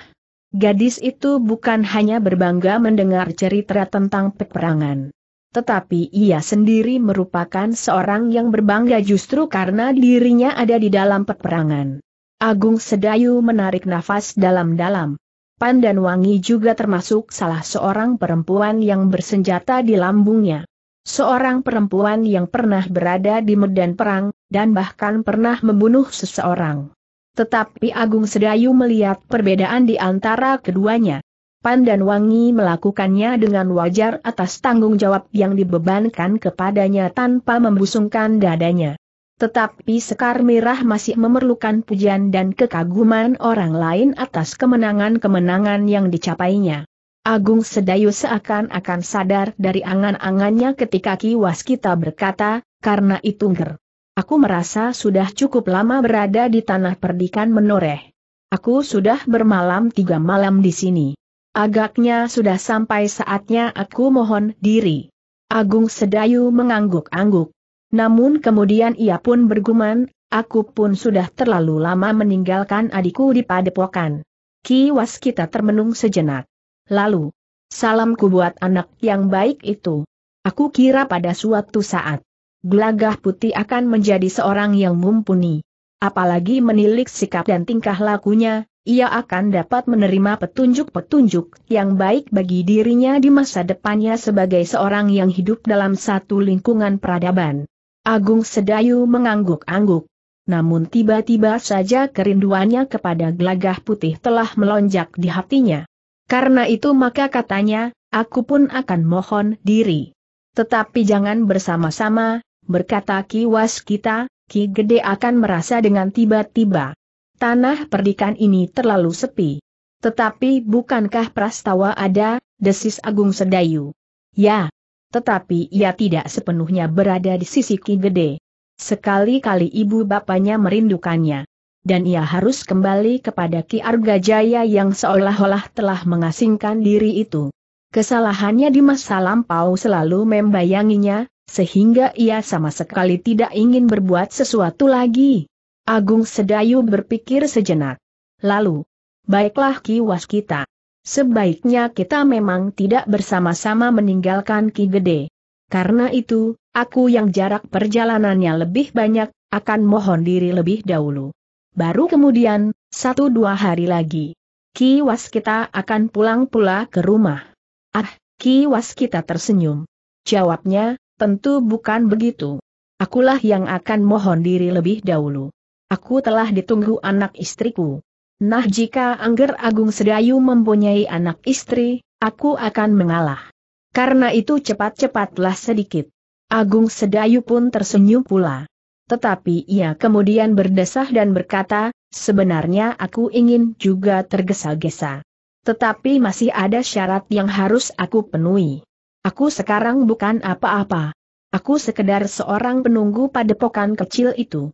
Gadis itu bukan hanya berbangga mendengar cerita tentang peperangan tetapi ia sendiri merupakan seorang yang berbangga justru karena dirinya ada di dalam peperangan. Agung Sedayu menarik nafas dalam-dalam. Pandan Wangi juga termasuk salah seorang perempuan yang bersenjata di lambungnya. Seorang perempuan yang pernah berada di medan perang, dan bahkan pernah membunuh seseorang. Tetapi Agung Sedayu melihat perbedaan di antara keduanya dan Wangi melakukannya dengan wajar atas tanggung jawab yang dibebankan kepadanya tanpa membusungkan dadanya. Tetapi Sekar Merah masih memerlukan pujian dan kekaguman orang lain atas kemenangan-kemenangan yang dicapainya. Agung Sedayu seakan-akan sadar dari angan-angannya ketika Ki Waskita berkata, karena itu nger. Aku merasa sudah cukup lama berada di tanah perdikan menoreh. Aku sudah bermalam tiga malam di sini. Agaknya sudah sampai saatnya aku mohon diri. Agung Sedayu mengangguk-angguk. Namun kemudian ia pun bergumam, aku pun sudah terlalu lama meninggalkan adikku di padepokan. Kiwas kita termenung sejenak. Lalu, salamku buat anak yang baik itu. Aku kira pada suatu saat, gelagah putih akan menjadi seorang yang mumpuni. Apalagi menilik sikap dan tingkah lakunya, ia akan dapat menerima petunjuk-petunjuk yang baik bagi dirinya di masa depannya sebagai seorang yang hidup dalam satu lingkungan peradaban. Agung Sedayu mengangguk-angguk. Namun tiba-tiba saja kerinduannya kepada gelagah putih telah melonjak di hatinya. Karena itu maka katanya, aku pun akan mohon diri. Tetapi jangan bersama-sama, berkata kiwas kita, Ki Gede akan merasa dengan tiba-tiba tanah perdikan ini terlalu sepi. Tetapi bukankah prastawa ada, desis Agung Sedayu. Ya, tetapi ia tidak sepenuhnya berada di sisi Ki Gede. Sekali-kali ibu bapaknya merindukannya. Dan ia harus kembali kepada Ki Arga Jaya yang seolah-olah telah mengasingkan diri itu. Kesalahannya di masa lampau selalu membayanginya, sehingga ia sama sekali tidak ingin berbuat sesuatu lagi. Agung Sedayu berpikir sejenak. Lalu, baiklah Ki Waskita. Sebaiknya kita memang tidak bersama-sama meninggalkan Ki Gede. Karena itu, aku yang jarak perjalanannya lebih banyak, akan mohon diri lebih dahulu. Baru kemudian, satu dua hari lagi, Ki Waskita akan pulang pula ke rumah. Ah, Ki Waskita tersenyum. Jawabnya, tentu bukan begitu. Akulah yang akan mohon diri lebih dahulu. Aku telah ditunggu anak istriku. Nah jika Angger Agung Sedayu mempunyai anak istri, aku akan mengalah. Karena itu cepat-cepatlah sedikit. Agung Sedayu pun tersenyum pula. Tetapi ia kemudian berdesah dan berkata, sebenarnya aku ingin juga tergesa-gesa. Tetapi masih ada syarat yang harus aku penuhi. Aku sekarang bukan apa-apa. Aku sekedar seorang penunggu padepokan kecil itu.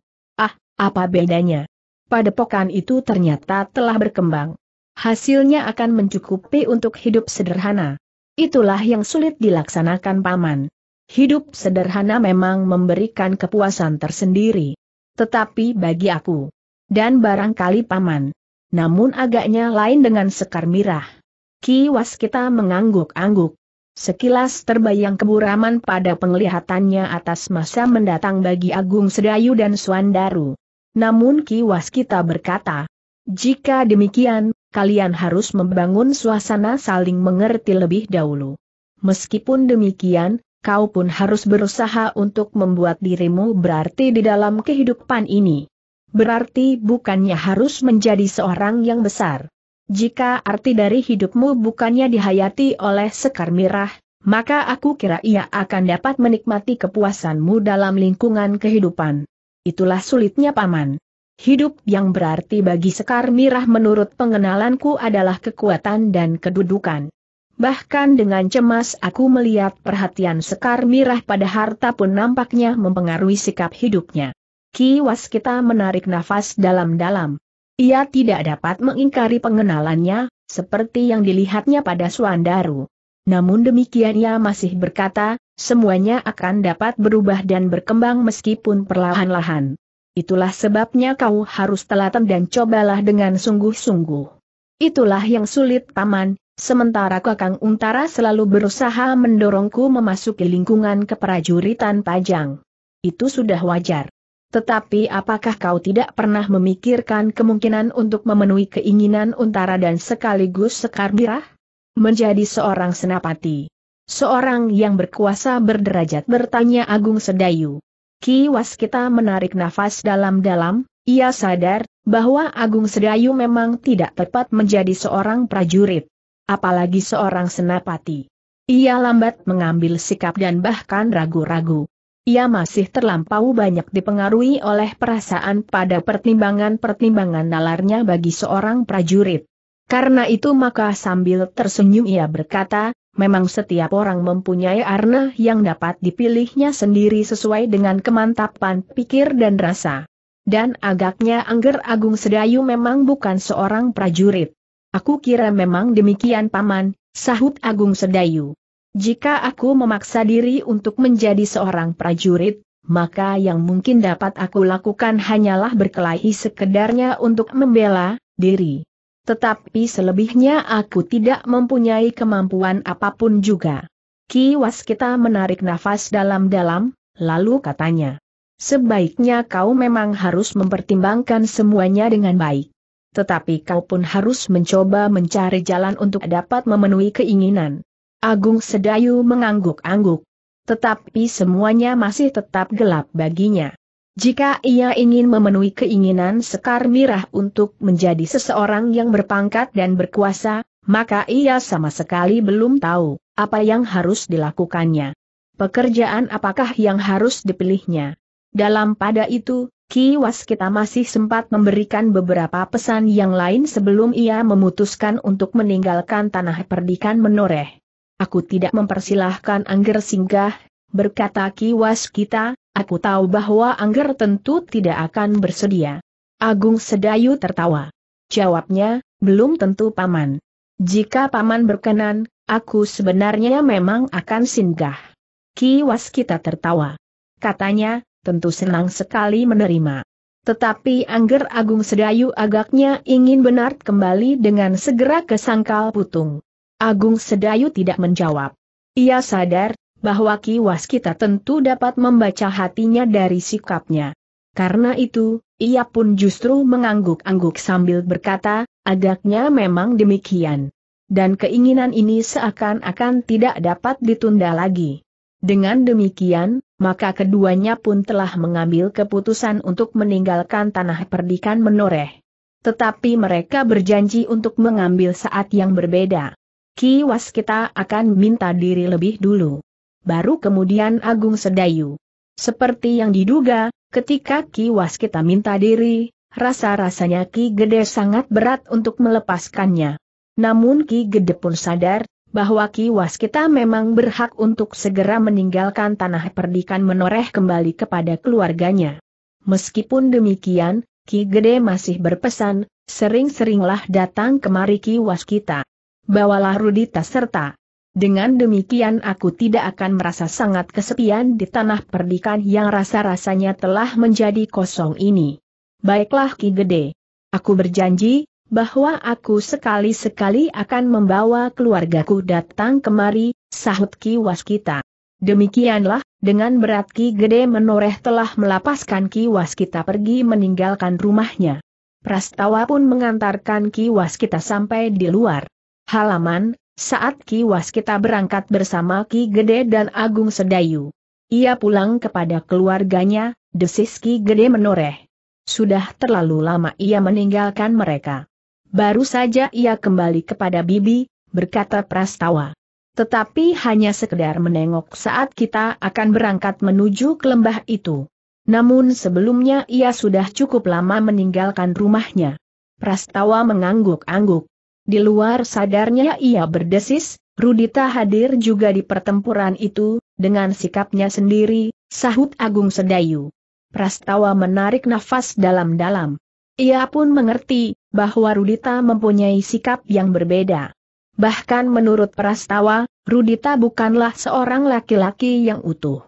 Apa bedanya? Padepokan itu ternyata telah berkembang. Hasilnya akan mencukupi untuk hidup sederhana. Itulah yang sulit dilaksanakan paman. Hidup sederhana memang memberikan kepuasan tersendiri. Tetapi bagi aku. Dan barangkali paman. Namun agaknya lain dengan Sekar Mirah. Kiwas kita mengangguk-angguk. Sekilas terbayang keburaman pada penglihatannya atas masa mendatang bagi Agung Sedayu dan Suandaru. Namun Ki Waskita berkata, jika demikian, kalian harus membangun suasana saling mengerti lebih dahulu. Meskipun demikian, kau pun harus berusaha untuk membuat dirimu berarti di dalam kehidupan ini. Berarti bukannya harus menjadi seorang yang besar. Jika arti dari hidupmu bukannya dihayati oleh sekar mirah, maka aku kira ia akan dapat menikmati kepuasanmu dalam lingkungan kehidupan. Itulah sulitnya paman. Hidup yang berarti bagi Sekar Mirah menurut pengenalanku adalah kekuatan dan kedudukan. Bahkan dengan cemas aku melihat perhatian Sekar Mirah pada harta pun nampaknya mempengaruhi sikap hidupnya. Ki Waskita menarik nafas dalam-dalam. Ia tidak dapat mengingkari pengenalannya, seperti yang dilihatnya pada Suandaru namun demikian ia masih berkata, semuanya akan dapat berubah dan berkembang meskipun perlahan-lahan. Itulah sebabnya kau harus telaten dan cobalah dengan sungguh-sungguh. Itulah yang sulit paman, sementara Kakang Untara selalu berusaha mendorongku memasuki lingkungan keprajuritan Pajang. Itu sudah wajar. Tetapi apakah kau tidak pernah memikirkan kemungkinan untuk memenuhi keinginan Untara dan sekaligus sekarbirah? menjadi seorang senapati. Seorang yang berkuasa berderajat bertanya Agung Sedayu. Ki Waskita menarik nafas dalam-dalam, ia sadar bahwa Agung Sedayu memang tidak tepat menjadi seorang prajurit. Apalagi seorang senapati. Ia lambat mengambil sikap dan bahkan ragu-ragu. Ia masih terlampau banyak dipengaruhi oleh perasaan pada pertimbangan-pertimbangan nalarnya bagi seorang prajurit. Karena itu maka sambil tersenyum ia berkata, memang setiap orang mempunyai arna yang dapat dipilihnya sendiri sesuai dengan kemantapan pikir dan rasa. Dan agaknya Angger Agung Sedayu memang bukan seorang prajurit. Aku kira memang demikian paman, sahut Agung Sedayu. Jika aku memaksa diri untuk menjadi seorang prajurit, maka yang mungkin dapat aku lakukan hanyalah berkelahi sekedarnya untuk membela diri. Tetapi selebihnya aku tidak mempunyai kemampuan apapun juga. Kiwas kita menarik nafas dalam-dalam, lalu katanya. Sebaiknya kau memang harus mempertimbangkan semuanya dengan baik. Tetapi kau pun harus mencoba mencari jalan untuk dapat memenuhi keinginan. Agung Sedayu mengangguk-angguk. Tetapi semuanya masih tetap gelap baginya. Jika ia ingin memenuhi keinginan Sekar Mirah untuk menjadi seseorang yang berpangkat dan berkuasa, maka ia sama sekali belum tahu apa yang harus dilakukannya. Pekerjaan apakah yang harus dipilihnya. Dalam pada itu, Ki Waskita masih sempat memberikan beberapa pesan yang lain sebelum ia memutuskan untuk meninggalkan tanah perdikan menoreh. Aku tidak mempersilahkan Angger singgah, berkata Ki Waskita, Aku tahu bahwa Angger tentu tidak akan bersedia. Agung Sedayu tertawa. Jawabnya, belum tentu Paman. Jika Paman berkenan, aku sebenarnya memang akan singgah. Ki Waskita tertawa. Katanya, tentu senang sekali menerima. Tetapi Angger Agung Sedayu agaknya ingin benar kembali dengan segera ke Sangkal Putung. Agung Sedayu tidak menjawab. Ia sadar, bahwa Ki Waskita tentu dapat membaca hatinya dari sikapnya. Karena itu, ia pun justru mengangguk-angguk sambil berkata, agaknya memang demikian. Dan keinginan ini seakan-akan tidak dapat ditunda lagi. Dengan demikian, maka keduanya pun telah mengambil keputusan untuk meninggalkan tanah perdikan menoreh. Tetapi mereka berjanji untuk mengambil saat yang berbeda. Ki Waskita akan minta diri lebih dulu baru kemudian Agung Sedayu. Seperti yang diduga, ketika Ki Waskita minta diri, rasa-rasanya Ki Gede sangat berat untuk melepaskannya. Namun Ki Gede pun sadar, bahwa Ki Waskita memang berhak untuk segera meninggalkan tanah perdikan menoreh kembali kepada keluarganya. Meskipun demikian, Ki Gede masih berpesan, sering-seringlah datang kemari Ki Waskita. Bawalah Rudita serta dengan demikian aku tidak akan merasa sangat kesepian di tanah perdikan yang rasa-rasanya telah menjadi kosong ini. Baiklah Ki Gede. Aku berjanji, bahwa aku sekali-sekali akan membawa keluargaku datang kemari, sahut Ki Waskita. Demikianlah, dengan berat Ki Gede menoreh telah melapaskan Ki Waskita pergi meninggalkan rumahnya. Prastawa pun mengantarkan Ki Waskita sampai di luar halaman, saat Ki Waskita berangkat bersama Ki Gede dan Agung Sedayu. Ia pulang kepada keluarganya, desis Ki Gede menoreh. Sudah terlalu lama ia meninggalkan mereka. Baru saja ia kembali kepada Bibi, berkata Prastawa. Tetapi hanya sekedar menengok saat kita akan berangkat menuju ke lembah itu. Namun sebelumnya ia sudah cukup lama meninggalkan rumahnya. Prastawa mengangguk-angguk. Di luar sadarnya ia berdesis, Rudita hadir juga di pertempuran itu, dengan sikapnya sendiri, sahut Agung Sedayu. Prastawa menarik nafas dalam-dalam. Ia pun mengerti, bahwa Rudita mempunyai sikap yang berbeda. Bahkan menurut Prastawa, Rudita bukanlah seorang laki-laki yang utuh.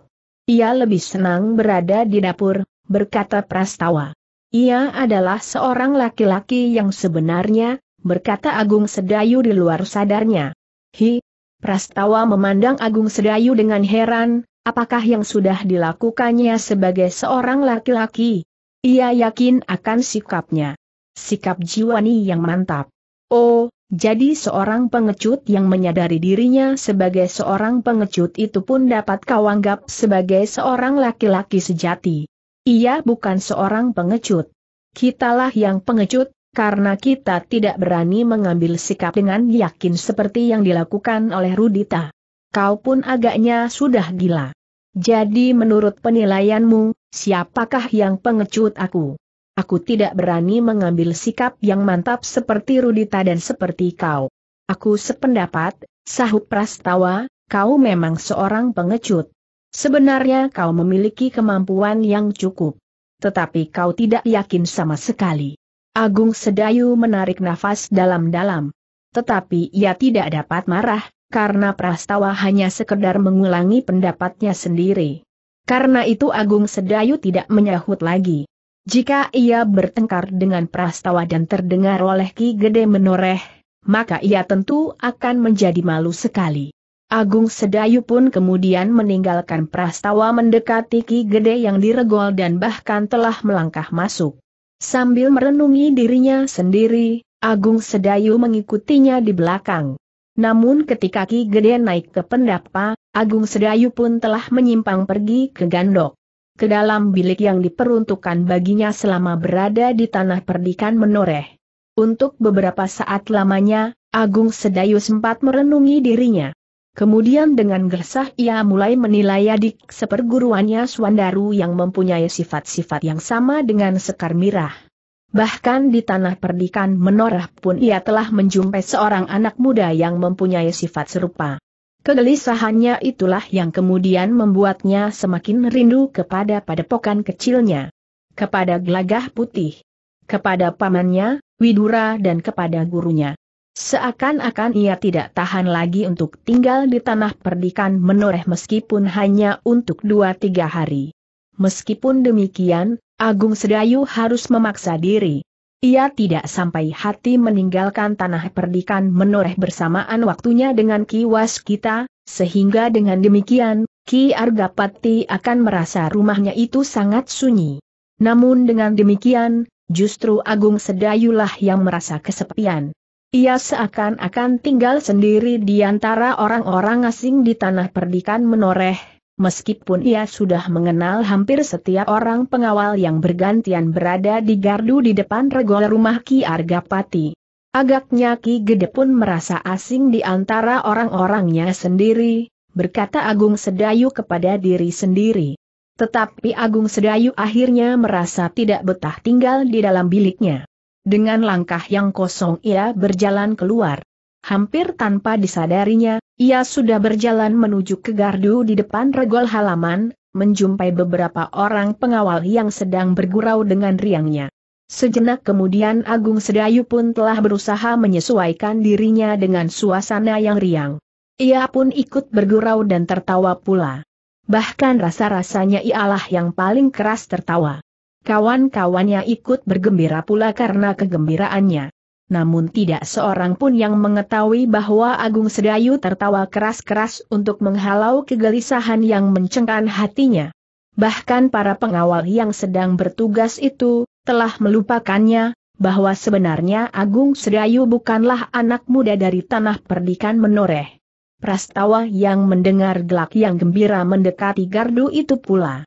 Ia lebih senang berada di dapur, berkata Prastawa. Ia adalah seorang laki-laki yang sebenarnya, berkata Agung Sedayu di luar sadarnya. Hi, Prastawa memandang Agung Sedayu dengan heran, apakah yang sudah dilakukannya sebagai seorang laki-laki? Ia yakin akan sikapnya. Sikap jiwani yang mantap. Oh, jadi seorang pengecut yang menyadari dirinya sebagai seorang pengecut itu pun dapat kau anggap sebagai seorang laki-laki sejati. Ia bukan seorang pengecut. Kitalah yang pengecut, karena kita tidak berani mengambil sikap dengan yakin seperti yang dilakukan oleh Rudita. Kau pun agaknya sudah gila. Jadi menurut penilaianmu, siapakah yang pengecut aku? Aku tidak berani mengambil sikap yang mantap seperti Rudita dan seperti kau. Aku sependapat, sahut Prastawa, kau memang seorang pengecut. Sebenarnya kau memiliki kemampuan yang cukup. Tetapi kau tidak yakin sama sekali. Agung Sedayu menarik nafas dalam-dalam. Tetapi ia tidak dapat marah, karena Prastawa hanya sekedar mengulangi pendapatnya sendiri. Karena itu Agung Sedayu tidak menyahut lagi. Jika ia bertengkar dengan Prastawa dan terdengar oleh Ki Gede menoreh, maka ia tentu akan menjadi malu sekali. Agung Sedayu pun kemudian meninggalkan Prastawa mendekati Ki Gede yang diregol dan bahkan telah melangkah masuk. Sambil merenungi dirinya sendiri, Agung Sedayu mengikutinya di belakang. Namun ketika Ki Gede naik ke pendapa, Agung Sedayu pun telah menyimpang pergi ke Gandok. Ke dalam bilik yang diperuntukkan baginya selama berada di tanah perdikan menoreh. Untuk beberapa saat lamanya, Agung Sedayu sempat merenungi dirinya. Kemudian dengan gersah ia mulai menilai adik seperguruannya Swandaru yang mempunyai sifat-sifat yang sama dengan Sekar Mirah. Bahkan di tanah perdikan menorah pun ia telah menjumpai seorang anak muda yang mempunyai sifat serupa. Kegelisahannya itulah yang kemudian membuatnya semakin rindu kepada padepokan kecilnya, kepada gelagah putih, kepada pamannya, Widura dan kepada gurunya. Seakan-akan ia tidak tahan lagi untuk tinggal di tanah perdikan menoreh meskipun hanya untuk dua tiga hari. Meskipun demikian, Agung Sedayu harus memaksa diri. Ia tidak sampai hati meninggalkan tanah perdikan menoreh bersamaan waktunya dengan kiwas kita, sehingga dengan demikian, Ki Argapati akan merasa rumahnya itu sangat sunyi. Namun dengan demikian, justru Agung Sedayulah yang merasa kesepian. Ia seakan-akan tinggal sendiri di antara orang-orang asing di tanah perdikan menoreh, meskipun ia sudah mengenal hampir setiap orang pengawal yang bergantian berada di gardu di depan regol rumah Ki Argapati. Agaknya Ki Gede pun merasa asing di antara orang-orangnya sendiri, berkata Agung Sedayu kepada diri sendiri. Tetapi Agung Sedayu akhirnya merasa tidak betah tinggal di dalam biliknya. Dengan langkah yang kosong ia berjalan keluar. Hampir tanpa disadarinya, ia sudah berjalan menuju ke gardu di depan regol halaman, menjumpai beberapa orang pengawal yang sedang bergurau dengan riangnya. Sejenak kemudian Agung Sedayu pun telah berusaha menyesuaikan dirinya dengan suasana yang riang. Ia pun ikut bergurau dan tertawa pula. Bahkan rasa-rasanya ialah yang paling keras tertawa. Kawan-kawannya ikut bergembira pula karena kegembiraannya. Namun tidak seorang pun yang mengetahui bahwa Agung Sedayu tertawa keras-keras untuk menghalau kegelisahan yang mencengkan hatinya. Bahkan para pengawal yang sedang bertugas itu, telah melupakannya, bahwa sebenarnya Agung Sedayu bukanlah anak muda dari tanah perdikan menoreh. Prastawa yang mendengar gelak yang gembira mendekati gardu itu pula.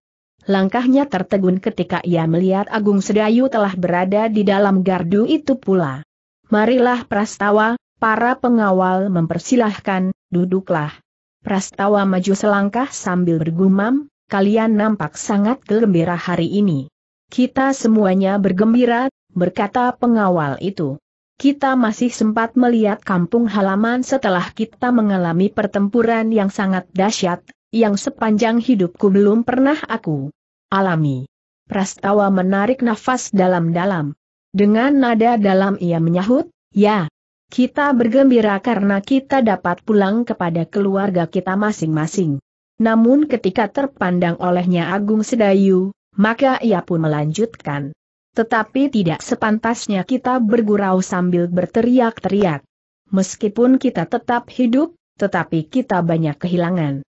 Langkahnya tertegun ketika ia melihat Agung Sedayu telah berada di dalam gardu itu pula. Marilah Prastawa, para pengawal mempersilahkan, duduklah. Prastawa maju selangkah sambil bergumam, kalian nampak sangat gembira hari ini. Kita semuanya bergembira, berkata pengawal itu. Kita masih sempat melihat kampung halaman setelah kita mengalami pertempuran yang sangat dahsyat, yang sepanjang hidupku belum pernah aku alami. Prastawa menarik nafas dalam-dalam. Dengan nada dalam ia menyahut, ya, kita bergembira karena kita dapat pulang kepada keluarga kita masing-masing. Namun ketika terpandang olehnya Agung Sedayu, maka ia pun melanjutkan. Tetapi tidak sepantasnya kita bergurau sambil berteriak-teriak. Meskipun kita tetap hidup, tetapi kita banyak kehilangan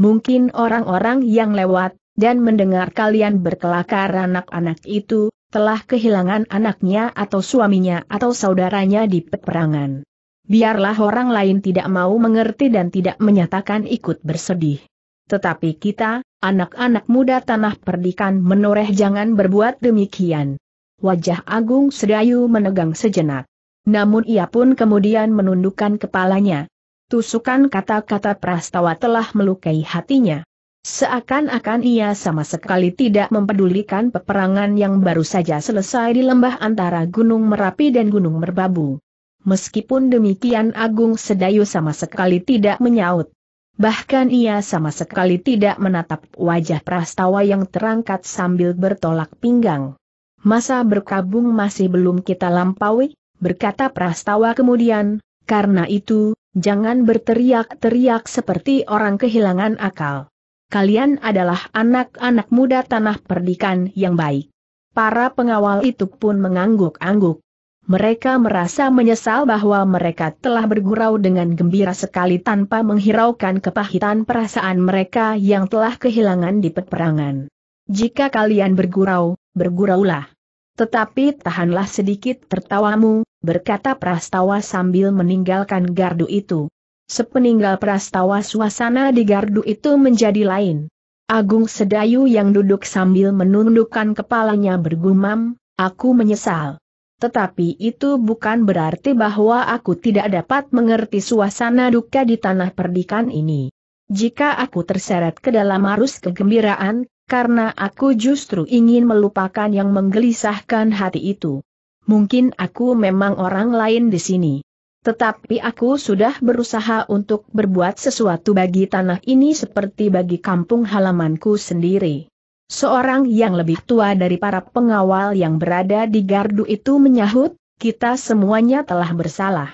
mungkin orang-orang yang lewat, dan mendengar kalian berkelakar anak-anak itu, telah kehilangan anaknya atau suaminya atau saudaranya di peperangan. Biarlah orang lain tidak mau mengerti dan tidak menyatakan ikut bersedih. Tetapi kita, anak-anak muda tanah perdikan menoreh jangan berbuat demikian. Wajah Agung Sedayu menegang sejenak. Namun ia pun kemudian menundukkan kepalanya, tusukan kata-kata Prastawa telah melukai hatinya. Seakan-akan ia sama sekali tidak mempedulikan peperangan yang baru saja selesai di lembah antara Gunung Merapi dan Gunung Merbabu. Meskipun demikian Agung Sedayu sama sekali tidak menyaut. Bahkan ia sama sekali tidak menatap wajah Prastawa yang terangkat sambil bertolak pinggang. Masa berkabung masih belum kita lampaui, berkata Prastawa kemudian, karena itu, jangan berteriak-teriak seperti orang kehilangan akal. Kalian adalah anak-anak muda tanah perdikan yang baik. Para pengawal itu pun mengangguk-angguk. Mereka merasa menyesal bahwa mereka telah bergurau dengan gembira sekali tanpa menghiraukan kepahitan perasaan mereka yang telah kehilangan di peperangan. Jika kalian bergurau, berguraulah. Tetapi tahanlah sedikit tertawamu, berkata Prastawa sambil meninggalkan gardu itu. Sepeninggal Prastawa suasana di gardu itu menjadi lain. Agung Sedayu yang duduk sambil menundukkan kepalanya bergumam, aku menyesal. Tetapi itu bukan berarti bahwa aku tidak dapat mengerti suasana duka di tanah perdikan ini. Jika aku terseret ke dalam arus kegembiraan, karena aku justru ingin melupakan yang menggelisahkan hati itu mungkin aku memang orang lain di sini. Tetapi aku sudah berusaha untuk berbuat sesuatu bagi tanah ini seperti bagi kampung halamanku sendiri. Seorang yang lebih tua dari para pengawal yang berada di gardu itu menyahut, kita semuanya telah bersalah.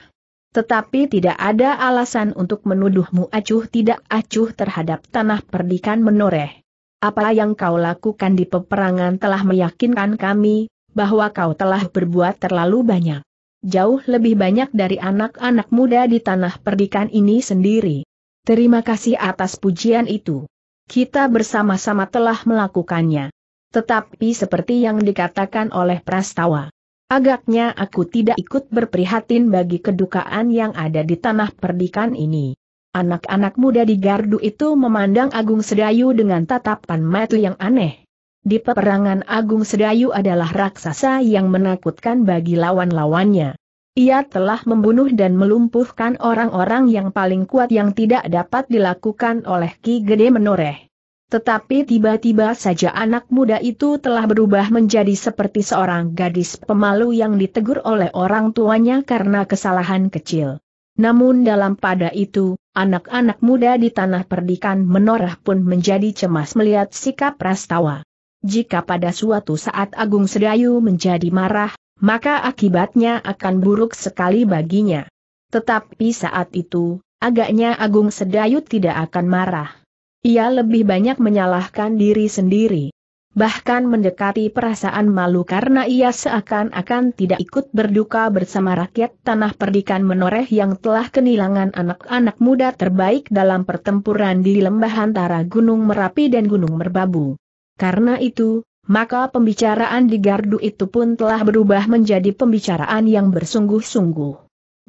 Tetapi tidak ada alasan untuk menuduhmu acuh tidak acuh terhadap tanah perdikan menoreh. Apa yang kau lakukan di peperangan telah meyakinkan kami bahwa kau telah berbuat terlalu banyak. Jauh lebih banyak dari anak-anak muda di tanah perdikan ini sendiri. Terima kasih atas pujian itu. Kita bersama-sama telah melakukannya. Tetapi seperti yang dikatakan oleh Prastawa, agaknya aku tidak ikut berprihatin bagi kedukaan yang ada di tanah perdikan ini. Anak-anak muda di gardu itu memandang Agung Sedayu dengan tatapan mata yang aneh. Di peperangan Agung Sedayu adalah raksasa yang menakutkan bagi lawan-lawannya. Ia telah membunuh dan melumpuhkan orang-orang yang paling kuat yang tidak dapat dilakukan oleh Ki Gede Menoreh. Tetapi tiba-tiba saja anak muda itu telah berubah menjadi seperti seorang gadis pemalu yang ditegur oleh orang tuanya karena kesalahan kecil. Namun dalam pada itu, anak-anak muda di tanah perdikan menorah pun menjadi cemas melihat sikap Rastawa. Jika pada suatu saat Agung Sedayu menjadi marah, maka akibatnya akan buruk sekali baginya. Tetapi saat itu, agaknya Agung Sedayu tidak akan marah. Ia lebih banyak menyalahkan diri sendiri. Bahkan mendekati perasaan malu karena ia seakan-akan tidak ikut berduka bersama rakyat tanah perdikan menoreh yang telah kenilangan anak-anak muda terbaik dalam pertempuran di lembah antara Gunung Merapi dan Gunung Merbabu. Karena itu, maka pembicaraan di gardu itu pun telah berubah menjadi pembicaraan yang bersungguh-sungguh.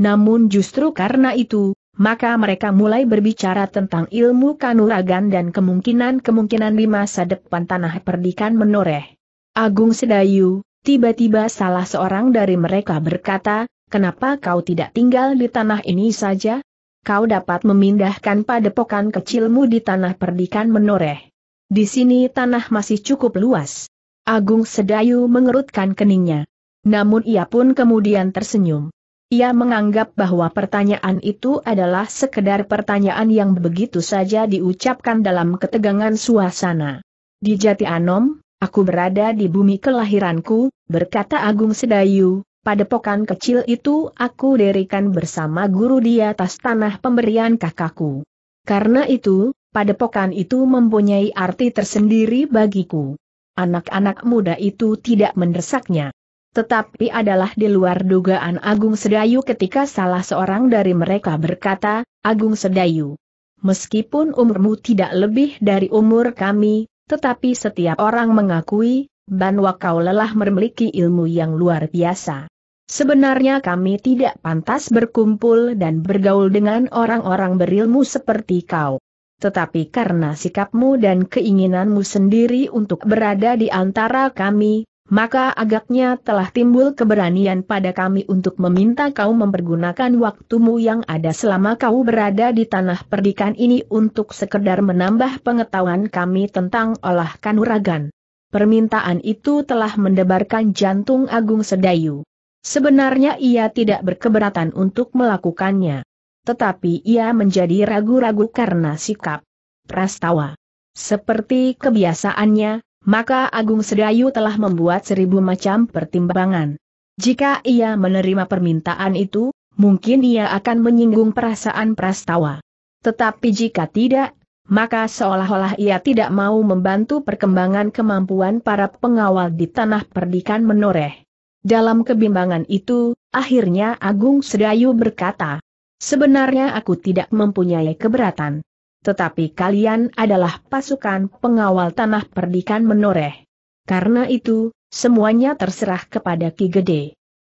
Namun justru karena itu, maka mereka mulai berbicara tentang ilmu kanuragan dan kemungkinan-kemungkinan di masa depan tanah perdikan menoreh. Agung Sedayu, tiba-tiba salah seorang dari mereka berkata, kenapa kau tidak tinggal di tanah ini saja? Kau dapat memindahkan padepokan kecilmu di tanah perdikan menoreh. Di sini tanah masih cukup luas. Agung Sedayu mengerutkan keningnya. Namun ia pun kemudian tersenyum. Ia menganggap bahwa pertanyaan itu adalah sekedar pertanyaan yang begitu saja diucapkan dalam ketegangan suasana. Di Jati Anom, aku berada di bumi kelahiranku, berkata Agung Sedayu, Pada pokan kecil itu aku dirikan bersama guru di atas tanah pemberian kakakku. Karena itu, padepokan itu mempunyai arti tersendiri bagiku. Anak-anak muda itu tidak mendesaknya. Tetapi adalah di luar dugaan Agung Sedayu ketika salah seorang dari mereka berkata, Agung Sedayu, meskipun umurmu tidak lebih dari umur kami, tetapi setiap orang mengakui, bahwa kau lelah memiliki ilmu yang luar biasa. Sebenarnya kami tidak pantas berkumpul dan bergaul dengan orang-orang berilmu seperti kau tetapi karena sikapmu dan keinginanmu sendiri untuk berada di antara kami, maka agaknya telah timbul keberanian pada kami untuk meminta kau mempergunakan waktumu yang ada selama kau berada di tanah perdikan ini untuk sekedar menambah pengetahuan kami tentang olah kanuragan. Permintaan itu telah mendebarkan jantung Agung Sedayu. Sebenarnya ia tidak berkeberatan untuk melakukannya tetapi ia menjadi ragu-ragu karena sikap Prastawa. Seperti kebiasaannya, maka Agung Sedayu telah membuat seribu macam pertimbangan. Jika ia menerima permintaan itu, mungkin ia akan menyinggung perasaan Prastawa. Tetapi jika tidak, maka seolah-olah ia tidak mau membantu perkembangan kemampuan para pengawal di tanah perdikan menoreh. Dalam kebimbangan itu, akhirnya Agung Sedayu berkata, Sebenarnya aku tidak mempunyai keberatan. Tetapi kalian adalah pasukan pengawal tanah perdikan menoreh. Karena itu, semuanya terserah kepada Ki Gede.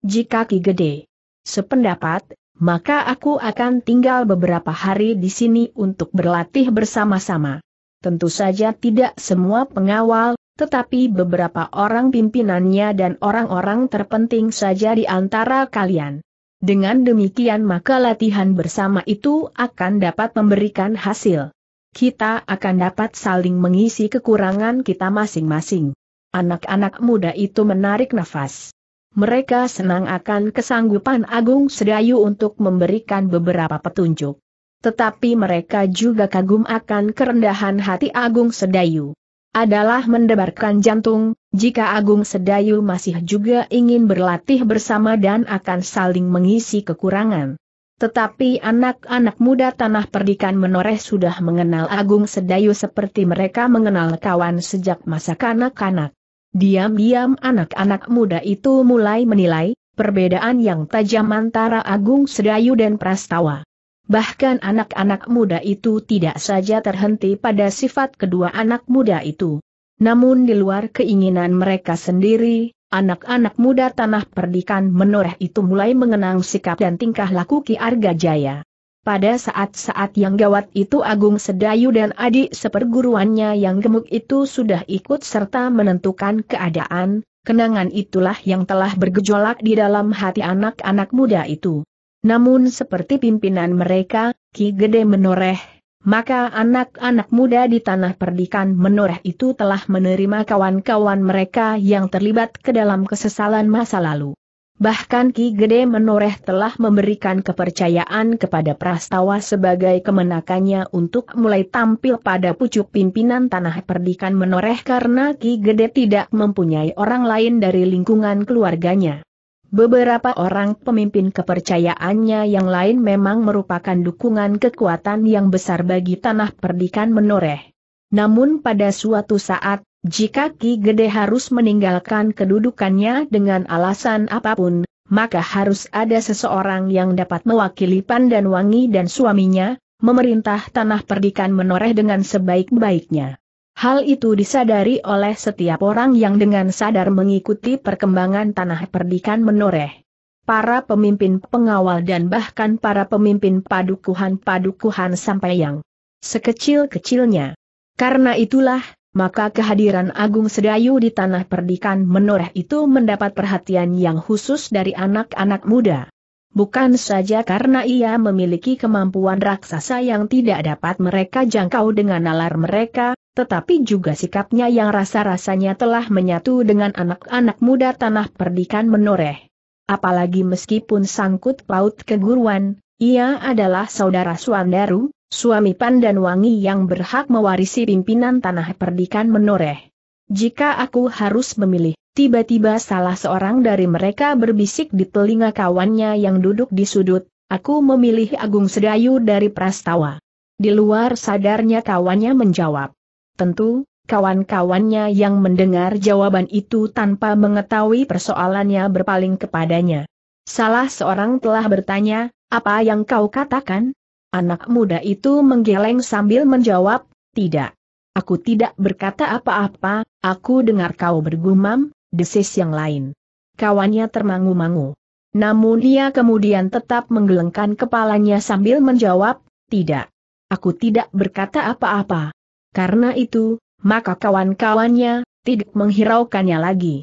Jika Ki Gede sependapat, maka aku akan tinggal beberapa hari di sini untuk berlatih bersama-sama. Tentu saja tidak semua pengawal, tetapi beberapa orang pimpinannya dan orang-orang terpenting saja di antara kalian. Dengan demikian maka latihan bersama itu akan dapat memberikan hasil. Kita akan dapat saling mengisi kekurangan kita masing-masing. Anak-anak muda itu menarik nafas. Mereka senang akan kesanggupan Agung Sedayu untuk memberikan beberapa petunjuk. Tetapi mereka juga kagum akan kerendahan hati Agung Sedayu adalah mendebarkan jantung, jika Agung Sedayu masih juga ingin berlatih bersama dan akan saling mengisi kekurangan. Tetapi anak-anak muda Tanah Perdikan Menoreh sudah mengenal Agung Sedayu seperti mereka mengenal kawan sejak masa kanak-kanak. Diam-diam anak-anak muda itu mulai menilai, perbedaan yang tajam antara Agung Sedayu dan Prastawa. Bahkan anak-anak muda itu tidak saja terhenti pada sifat kedua anak muda itu. Namun di luar keinginan mereka sendiri, anak-anak muda tanah perdikan menoreh itu mulai mengenang sikap dan tingkah laku Ki Arga Jaya. Pada saat-saat yang gawat itu Agung Sedayu dan adik seperguruannya yang gemuk itu sudah ikut serta menentukan keadaan, kenangan itulah yang telah bergejolak di dalam hati anak-anak muda itu. Namun seperti pimpinan mereka, Ki Gede menoreh, maka anak-anak muda di tanah perdikan menoreh itu telah menerima kawan-kawan mereka yang terlibat ke dalam kesesalan masa lalu. Bahkan Ki Gede menoreh telah memberikan kepercayaan kepada Prastawa sebagai kemenakannya untuk mulai tampil pada pucuk pimpinan tanah perdikan menoreh karena Ki Gede tidak mempunyai orang lain dari lingkungan keluarganya. Beberapa orang pemimpin kepercayaannya yang lain memang merupakan dukungan kekuatan yang besar bagi tanah perdikan menoreh. Namun pada suatu saat, jika Ki Gede harus meninggalkan kedudukannya dengan alasan apapun, maka harus ada seseorang yang dapat mewakili Pandan Wangi dan suaminya, memerintah tanah perdikan menoreh dengan sebaik-baiknya. Hal itu disadari oleh setiap orang yang dengan sadar mengikuti perkembangan tanah perdikan menoreh. Para pemimpin pengawal dan bahkan para pemimpin padukuhan-padukuhan sampai yang sekecil-kecilnya. Karena itulah, maka kehadiran Agung Sedayu di tanah perdikan menoreh itu mendapat perhatian yang khusus dari anak-anak muda. Bukan saja karena ia memiliki kemampuan raksasa yang tidak dapat mereka jangkau dengan nalar mereka, tetapi juga sikapnya yang rasa-rasanya telah menyatu dengan anak-anak muda tanah perdikan menoreh. Apalagi meskipun sangkut paut keguruan, ia adalah saudara Suandaru, suami Pandan Wangi yang berhak mewarisi pimpinan tanah perdikan menoreh. Jika aku harus memilih, tiba-tiba salah seorang dari mereka berbisik di telinga kawannya yang duduk di sudut, Aku memilih Agung Sedayu dari Prastawa. Di luar sadarnya kawannya menjawab. Tentu, kawan-kawannya yang mendengar jawaban itu tanpa mengetahui persoalannya berpaling kepadanya. Salah seorang telah bertanya, apa yang kau katakan? Anak muda itu menggeleng sambil menjawab, tidak. Aku tidak berkata apa-apa, aku dengar kau bergumam, desis yang lain. Kawannya termangu-mangu. Namun ia kemudian tetap menggelengkan kepalanya sambil menjawab, tidak. Aku tidak berkata apa-apa. Karena itu, maka kawan-kawannya tidak menghiraukannya lagi.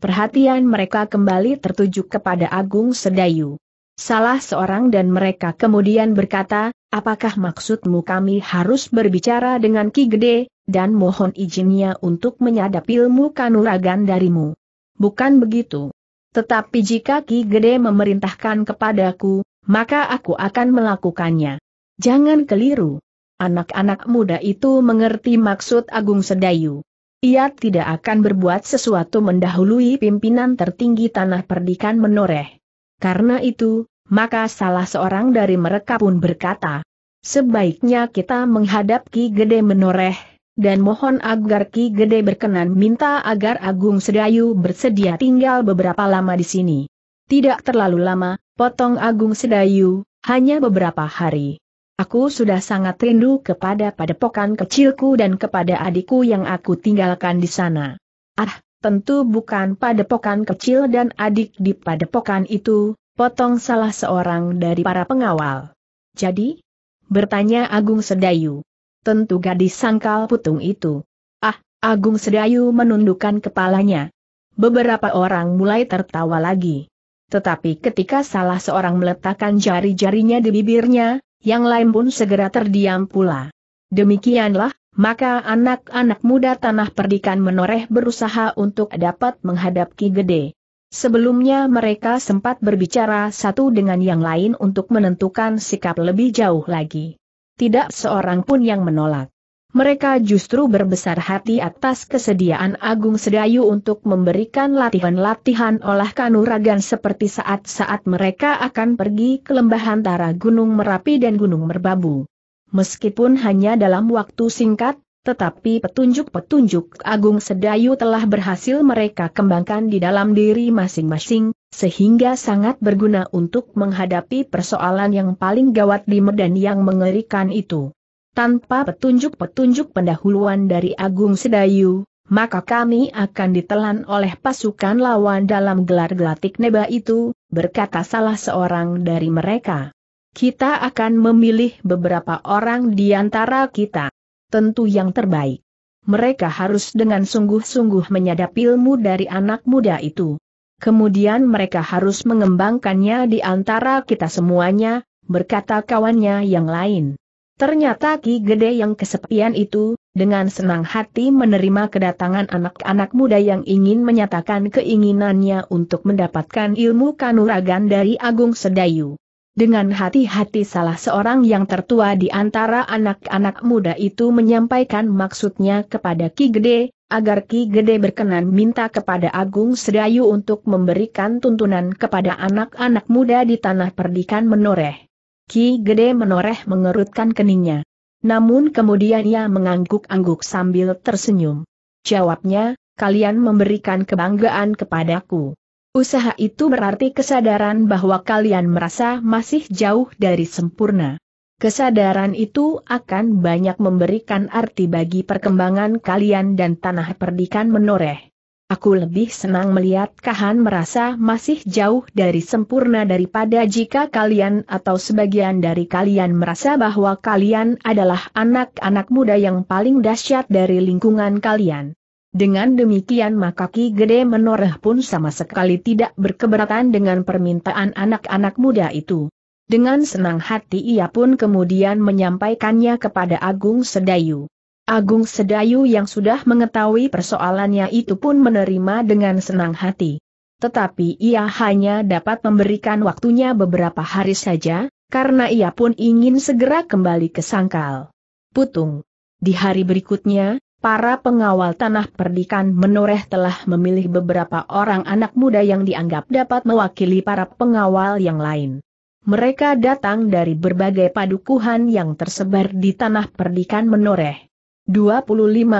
Perhatian mereka kembali tertuju kepada Agung Sedayu. Salah seorang dan mereka kemudian berkata, apakah maksudmu kami harus berbicara dengan Ki Gede, dan mohon izinnya untuk menyadap ilmu kanuragan darimu. Bukan begitu. Tetapi jika Ki Gede memerintahkan kepadaku, maka aku akan melakukannya. Jangan keliru. Anak-anak muda itu mengerti maksud Agung Sedayu. Ia tidak akan berbuat sesuatu mendahului pimpinan tertinggi tanah perdikan menoreh. Karena itu, maka salah seorang dari mereka pun berkata, sebaiknya kita menghadap Ki Gede menoreh, dan mohon agar Ki Gede berkenan minta agar Agung Sedayu bersedia tinggal beberapa lama di sini. Tidak terlalu lama, potong Agung Sedayu, hanya beberapa hari. Aku sudah sangat rindu kepada padepokan kecilku dan kepada adikku yang aku tinggalkan di sana. Ah, tentu bukan padepokan kecil dan adik di padepokan itu, potong salah seorang dari para pengawal. Jadi? Bertanya Agung Sedayu. Tentu gadis sangkal putung itu. Ah, Agung Sedayu menundukkan kepalanya. Beberapa orang mulai tertawa lagi. Tetapi ketika salah seorang meletakkan jari-jarinya di bibirnya, yang lain pun segera terdiam pula. Demikianlah, maka anak-anak muda tanah perdikan menoreh berusaha untuk dapat menghadap Ki Gede. Sebelumnya mereka sempat berbicara satu dengan yang lain untuk menentukan sikap lebih jauh lagi. Tidak seorang pun yang menolak mereka justru berbesar hati atas kesediaan Agung Sedayu untuk memberikan latihan-latihan olah kanuragan seperti saat-saat mereka akan pergi ke lembah antara Gunung Merapi dan Gunung Merbabu. Meskipun hanya dalam waktu singkat, tetapi petunjuk-petunjuk Agung Sedayu telah berhasil mereka kembangkan di dalam diri masing-masing, sehingga sangat berguna untuk menghadapi persoalan yang paling gawat di medan yang mengerikan itu tanpa petunjuk-petunjuk pendahuluan dari Agung Sedayu, maka kami akan ditelan oleh pasukan lawan dalam gelar gelatik neba itu, berkata salah seorang dari mereka. Kita akan memilih beberapa orang di antara kita. Tentu yang terbaik. Mereka harus dengan sungguh-sungguh menyadap ilmu dari anak muda itu. Kemudian mereka harus mengembangkannya di antara kita semuanya, berkata kawannya yang lain. Ternyata Ki Gede yang kesepian itu, dengan senang hati menerima kedatangan anak-anak muda yang ingin menyatakan keinginannya untuk mendapatkan ilmu kanuragan dari Agung Sedayu. Dengan hati-hati salah seorang yang tertua di antara anak-anak muda itu menyampaikan maksudnya kepada Ki Gede, agar Ki Gede berkenan minta kepada Agung Sedayu untuk memberikan tuntunan kepada anak-anak muda di tanah perdikan menoreh. Ki Gede menoreh mengerutkan keningnya. Namun kemudian ia mengangguk-angguk sambil tersenyum. Jawabnya, kalian memberikan kebanggaan kepadaku. Usaha itu berarti kesadaran bahwa kalian merasa masih jauh dari sempurna. Kesadaran itu akan banyak memberikan arti bagi perkembangan kalian dan tanah perdikan menoreh. Aku lebih senang melihat Kahan merasa masih jauh dari sempurna daripada jika kalian atau sebagian dari kalian merasa bahwa kalian adalah anak-anak muda yang paling dahsyat dari lingkungan kalian. Dengan demikian maka Ki Gede Menoreh pun sama sekali tidak berkeberatan dengan permintaan anak-anak muda itu. Dengan senang hati ia pun kemudian menyampaikannya kepada Agung Sedayu. Agung Sedayu yang sudah mengetahui persoalannya itu pun menerima dengan senang hati. Tetapi ia hanya dapat memberikan waktunya beberapa hari saja, karena ia pun ingin segera kembali ke Sangkal. Putung. Di hari berikutnya, para pengawal tanah perdikan menoreh telah memilih beberapa orang anak muda yang dianggap dapat mewakili para pengawal yang lain. Mereka datang dari berbagai padukuhan yang tersebar di tanah perdikan menoreh. 25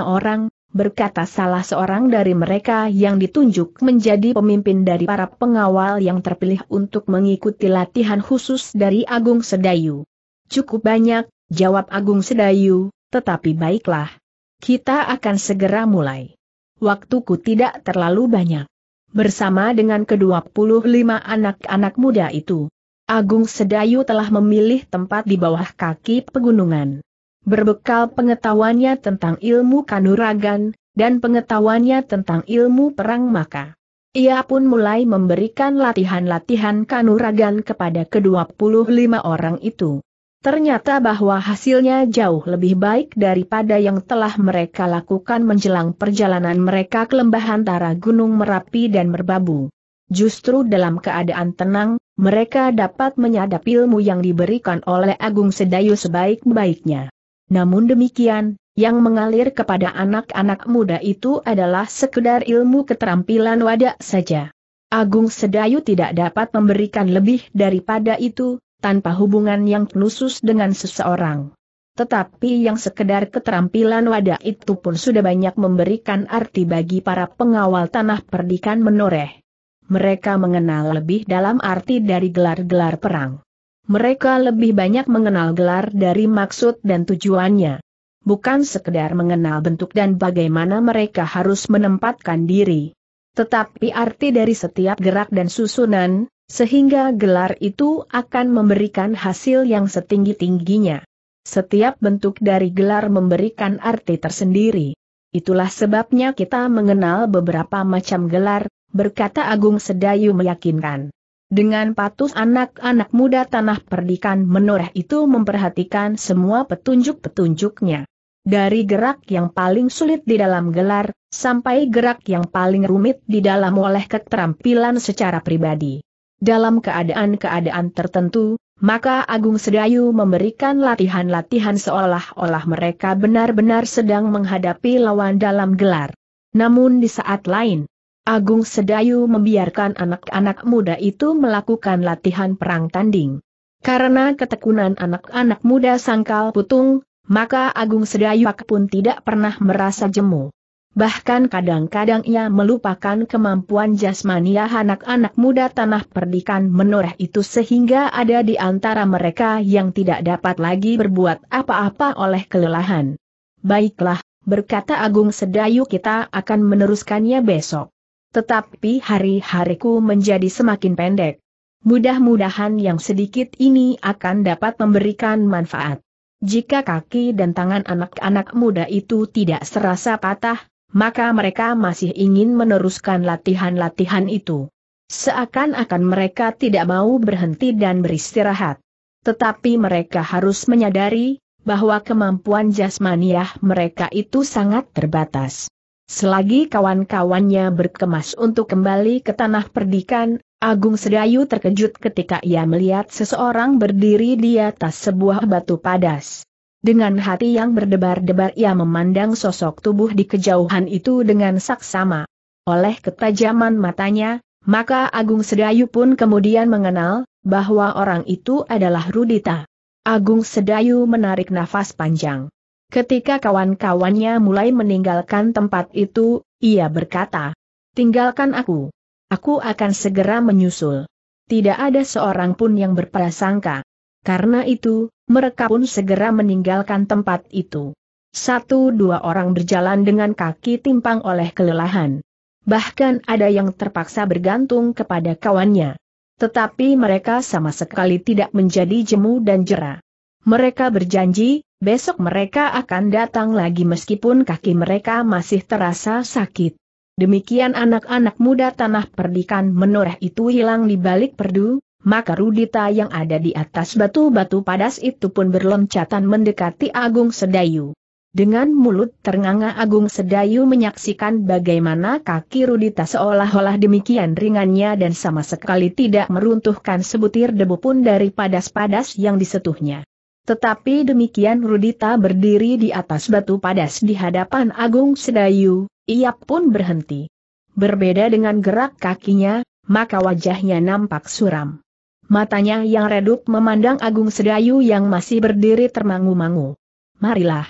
orang, berkata salah seorang dari mereka yang ditunjuk menjadi pemimpin dari para pengawal yang terpilih untuk mengikuti latihan khusus dari Agung Sedayu. Cukup banyak, jawab Agung Sedayu, tetapi baiklah. Kita akan segera mulai. Waktuku tidak terlalu banyak. Bersama dengan ke-25 anak-anak muda itu, Agung Sedayu telah memilih tempat di bawah kaki pegunungan. Berbekal pengetahuannya tentang ilmu kanuragan, dan pengetahuannya tentang ilmu perang maka. Ia pun mulai memberikan latihan-latihan kanuragan kepada ke-25 orang itu. Ternyata bahwa hasilnya jauh lebih baik daripada yang telah mereka lakukan menjelang perjalanan mereka ke lembah antara Gunung Merapi dan Merbabu. Justru dalam keadaan tenang, mereka dapat menyadap ilmu yang diberikan oleh Agung Sedayu sebaik-baiknya. Namun demikian, yang mengalir kepada anak-anak muda itu adalah sekedar ilmu keterampilan wadah saja. Agung Sedayu tidak dapat memberikan lebih daripada itu, tanpa hubungan yang khusus dengan seseorang. Tetapi yang sekedar keterampilan wadah itu pun sudah banyak memberikan arti bagi para pengawal tanah perdikan menoreh. Mereka mengenal lebih dalam arti dari gelar-gelar perang mereka lebih banyak mengenal gelar dari maksud dan tujuannya. Bukan sekedar mengenal bentuk dan bagaimana mereka harus menempatkan diri. Tetapi arti dari setiap gerak dan susunan, sehingga gelar itu akan memberikan hasil yang setinggi-tingginya. Setiap bentuk dari gelar memberikan arti tersendiri. Itulah sebabnya kita mengenal beberapa macam gelar, berkata Agung Sedayu meyakinkan. Dengan patuh anak-anak muda tanah perdikan menoreh itu memperhatikan semua petunjuk-petunjuknya. Dari gerak yang paling sulit di dalam gelar, sampai gerak yang paling rumit di dalam oleh keterampilan secara pribadi. Dalam keadaan-keadaan tertentu, maka Agung Sedayu memberikan latihan-latihan seolah-olah mereka benar-benar sedang menghadapi lawan dalam gelar. Namun di saat lain, Agung Sedayu membiarkan anak-anak muda itu melakukan latihan perang tanding. Karena ketekunan anak-anak muda sangkal putung, maka Agung Sedayu pun tidak pernah merasa jemu. Bahkan kadang-kadang ia melupakan kemampuan jasmania anak-anak muda tanah perdikan menoreh itu sehingga ada di antara mereka yang tidak dapat lagi berbuat apa-apa oleh kelelahan. Baiklah, berkata Agung Sedayu kita akan meneruskannya besok. Tetapi hari-hariku menjadi semakin pendek. Mudah-mudahan yang sedikit ini akan dapat memberikan manfaat. Jika kaki dan tangan anak-anak muda itu tidak serasa patah, maka mereka masih ingin meneruskan latihan-latihan itu. Seakan-akan mereka tidak mau berhenti dan beristirahat. Tetapi mereka harus menyadari bahwa kemampuan jasmaniah mereka itu sangat terbatas. Selagi kawan-kawannya berkemas untuk kembali ke tanah perdikan, Agung Sedayu terkejut ketika ia melihat seseorang berdiri di atas sebuah batu padas. Dengan hati yang berdebar-debar ia memandang sosok tubuh di kejauhan itu dengan saksama. Oleh ketajaman matanya, maka Agung Sedayu pun kemudian mengenal, bahwa orang itu adalah Rudita. Agung Sedayu menarik nafas panjang. Ketika kawan-kawannya mulai meninggalkan tempat itu, ia berkata, tinggalkan aku. Aku akan segera menyusul. Tidak ada seorang pun yang berprasangka. Karena itu, mereka pun segera meninggalkan tempat itu. Satu dua orang berjalan dengan kaki timpang oleh kelelahan. Bahkan ada yang terpaksa bergantung kepada kawannya. Tetapi mereka sama sekali tidak menjadi jemu dan jera. Mereka berjanji, besok mereka akan datang lagi meskipun kaki mereka masih terasa sakit. Demikian anak-anak muda tanah perdikan menoreh itu hilang di balik perdu, maka Rudita yang ada di atas batu-batu padas itu pun berloncatan mendekati Agung Sedayu. Dengan mulut ternganga Agung Sedayu menyaksikan bagaimana kaki Rudita seolah-olah demikian ringannya dan sama sekali tidak meruntuhkan sebutir debu pun dari padas-padas yang disetuhnya. Tetapi demikian Rudita berdiri di atas batu padas di hadapan Agung Sedayu, ia pun berhenti. Berbeda dengan gerak kakinya, maka wajahnya nampak suram. Matanya yang redup memandang Agung Sedayu yang masih berdiri termangu-mangu. Marilah.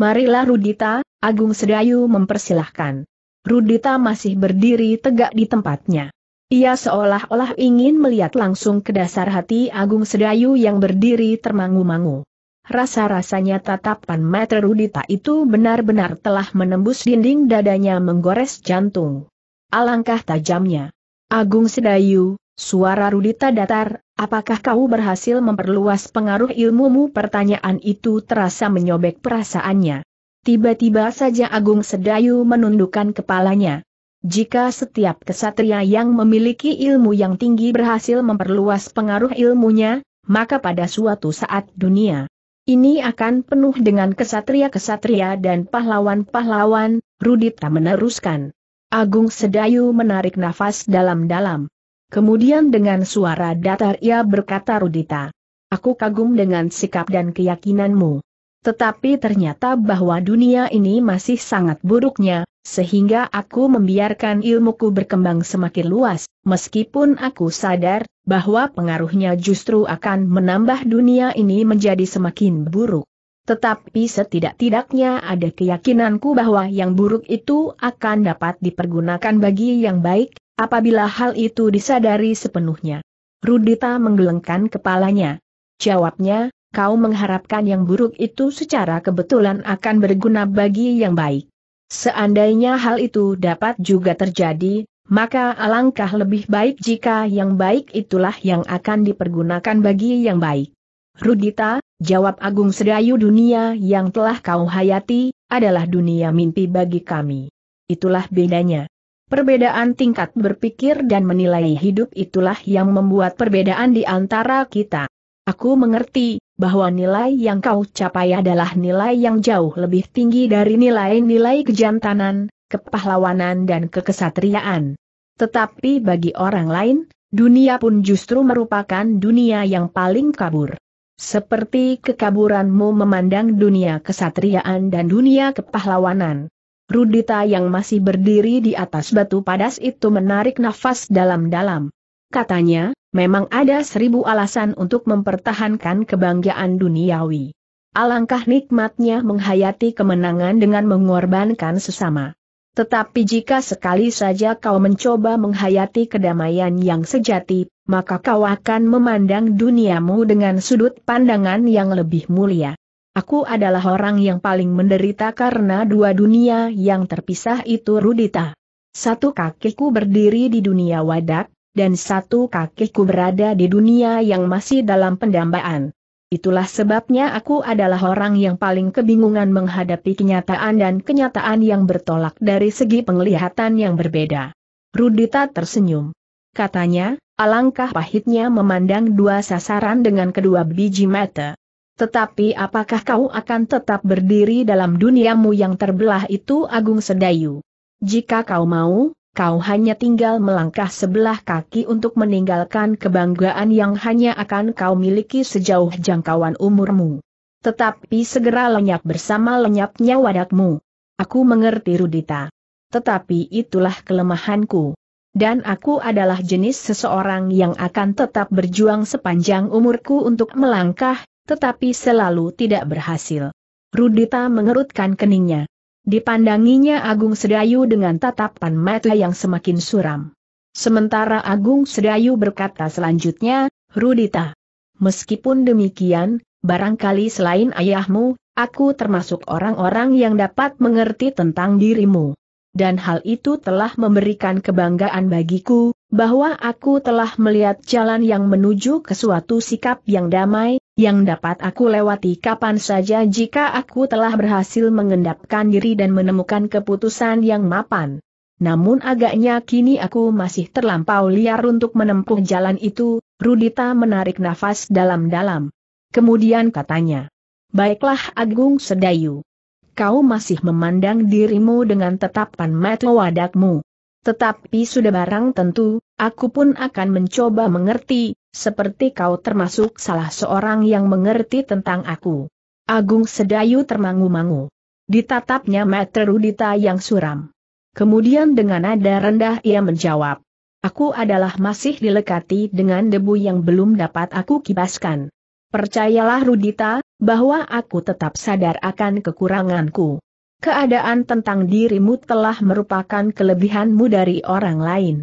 Marilah Rudita, Agung Sedayu mempersilahkan. Rudita masih berdiri tegak di tempatnya. Ia seolah-olah ingin melihat langsung ke dasar hati Agung Sedayu yang berdiri termangu-mangu. Rasa-rasanya tatapan mata Rudita itu benar-benar telah menembus dinding dadanya menggores jantung. Alangkah tajamnya. Agung Sedayu, suara Rudita datar, apakah kau berhasil memperluas pengaruh ilmumu? Pertanyaan itu terasa menyobek perasaannya. Tiba-tiba saja Agung Sedayu menundukkan kepalanya. Jika setiap kesatria yang memiliki ilmu yang tinggi berhasil memperluas pengaruh ilmunya, maka pada suatu saat dunia ini akan penuh dengan kesatria-kesatria dan pahlawan-pahlawan, Rudita meneruskan. Agung Sedayu menarik nafas dalam-dalam. Kemudian dengan suara datar ia berkata Rudita, Aku kagum dengan sikap dan keyakinanmu. Tetapi ternyata bahwa dunia ini masih sangat buruknya, sehingga aku membiarkan ilmuku berkembang semakin luas, meskipun aku sadar bahwa pengaruhnya justru akan menambah dunia ini menjadi semakin buruk. Tetapi setidak-tidaknya ada keyakinanku bahwa yang buruk itu akan dapat dipergunakan bagi yang baik, apabila hal itu disadari sepenuhnya. Rudita menggelengkan kepalanya. Jawabnya, kau mengharapkan yang buruk itu secara kebetulan akan berguna bagi yang baik. Seandainya hal itu dapat juga terjadi, maka alangkah lebih baik jika yang baik itulah yang akan dipergunakan bagi yang baik. Rudita, jawab Agung Sedayu dunia yang telah kau hayati, adalah dunia mimpi bagi kami. Itulah bedanya. Perbedaan tingkat berpikir dan menilai hidup itulah yang membuat perbedaan di antara kita. Aku mengerti, bahwa nilai yang kau capai adalah nilai yang jauh lebih tinggi dari nilai-nilai kejantanan, kepahlawanan dan kekesatriaan. Tetapi bagi orang lain, dunia pun justru merupakan dunia yang paling kabur. Seperti kekaburanmu memandang dunia kesatriaan dan dunia kepahlawanan. Rudita yang masih berdiri di atas batu padas itu menarik nafas dalam-dalam. Katanya, memang ada seribu alasan untuk mempertahankan kebanggaan duniawi. Alangkah nikmatnya menghayati kemenangan dengan mengorbankan sesama. Tetapi jika sekali saja kau mencoba menghayati kedamaian yang sejati, maka kau akan memandang duniamu dengan sudut pandangan yang lebih mulia. Aku adalah orang yang paling menderita karena dua dunia yang terpisah itu rudita. Satu kakiku berdiri di dunia wadak, dan satu kakiku berada di dunia yang masih dalam pendambaan. Itulah sebabnya aku adalah orang yang paling kebingungan menghadapi kenyataan dan kenyataan yang bertolak dari segi penglihatan yang berbeda. Rudita tersenyum. Katanya, alangkah pahitnya memandang dua sasaran dengan kedua biji mata. Tetapi apakah kau akan tetap berdiri dalam duniamu yang terbelah itu Agung Sedayu? Jika kau mau, kau hanya tinggal melangkah sebelah kaki untuk meninggalkan kebanggaan yang hanya akan kau miliki sejauh jangkauan umurmu. Tetapi segera lenyap bersama lenyapnya wadakmu. Aku mengerti Rudita. Tetapi itulah kelemahanku. Dan aku adalah jenis seseorang yang akan tetap berjuang sepanjang umurku untuk melangkah, tetapi selalu tidak berhasil. Rudita mengerutkan keningnya. Dipandanginya Agung Sedayu dengan tatapan mata yang semakin suram. Sementara Agung Sedayu berkata selanjutnya, Rudita. Meskipun demikian, barangkali selain ayahmu, aku termasuk orang-orang yang dapat mengerti tentang dirimu. Dan hal itu telah memberikan kebanggaan bagiku, bahwa aku telah melihat jalan yang menuju ke suatu sikap yang damai, yang dapat aku lewati kapan saja jika aku telah berhasil mengendapkan diri dan menemukan keputusan yang mapan. Namun agaknya kini aku masih terlampau liar untuk menempuh jalan itu, Rudita menarik nafas dalam-dalam. Kemudian katanya, Baiklah Agung Sedayu. Kau masih memandang dirimu dengan tetapan metu wadakmu. Tetapi sudah barang tentu, aku pun akan mencoba mengerti, seperti kau termasuk salah seorang yang mengerti tentang aku. Agung Sedayu termangu-mangu. Ditatapnya mata Rudita yang suram. Kemudian dengan nada rendah ia menjawab. Aku adalah masih dilekati dengan debu yang belum dapat aku kibaskan. Percayalah Rudita, bahwa aku tetap sadar akan kekuranganku. Keadaan tentang dirimu telah merupakan kelebihanmu dari orang lain.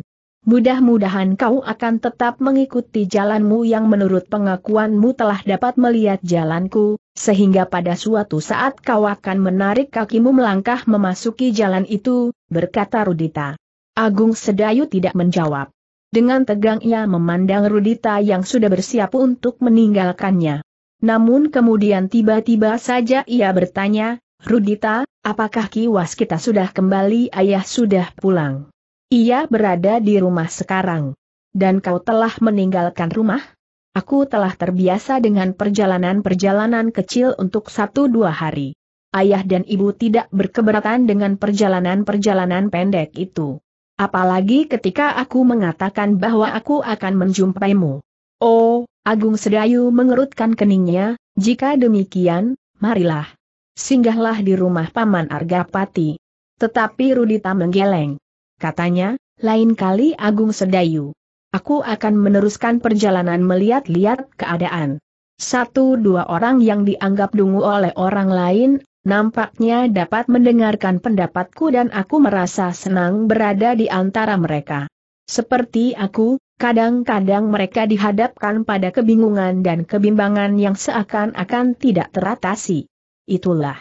Mudah-mudahan kau akan tetap mengikuti jalanmu yang menurut pengakuanmu telah dapat melihat jalanku, sehingga pada suatu saat kau akan menarik kakimu melangkah memasuki jalan itu, berkata Rudita. Agung Sedayu tidak menjawab. Dengan tegang ia memandang Rudita yang sudah bersiap untuk meninggalkannya. Namun kemudian tiba-tiba saja ia bertanya, Rudita, apakah kiwas kita sudah kembali ayah sudah pulang? Ia berada di rumah sekarang. Dan kau telah meninggalkan rumah? Aku telah terbiasa dengan perjalanan-perjalanan kecil untuk satu dua hari. Ayah dan ibu tidak berkeberatan dengan perjalanan-perjalanan pendek itu. Apalagi ketika aku mengatakan bahwa aku akan menjumpaimu. Oh, Agung Sedayu mengerutkan keningnya, jika demikian, marilah. Singgahlah di rumah Paman Argapati. Tetapi Rudita menggeleng katanya, lain kali Agung Sedayu. Aku akan meneruskan perjalanan melihat-lihat keadaan. Satu dua orang yang dianggap dungu oleh orang lain, nampaknya dapat mendengarkan pendapatku dan aku merasa senang berada di antara mereka. Seperti aku, kadang-kadang mereka dihadapkan pada kebingungan dan kebimbangan yang seakan-akan tidak teratasi. Itulah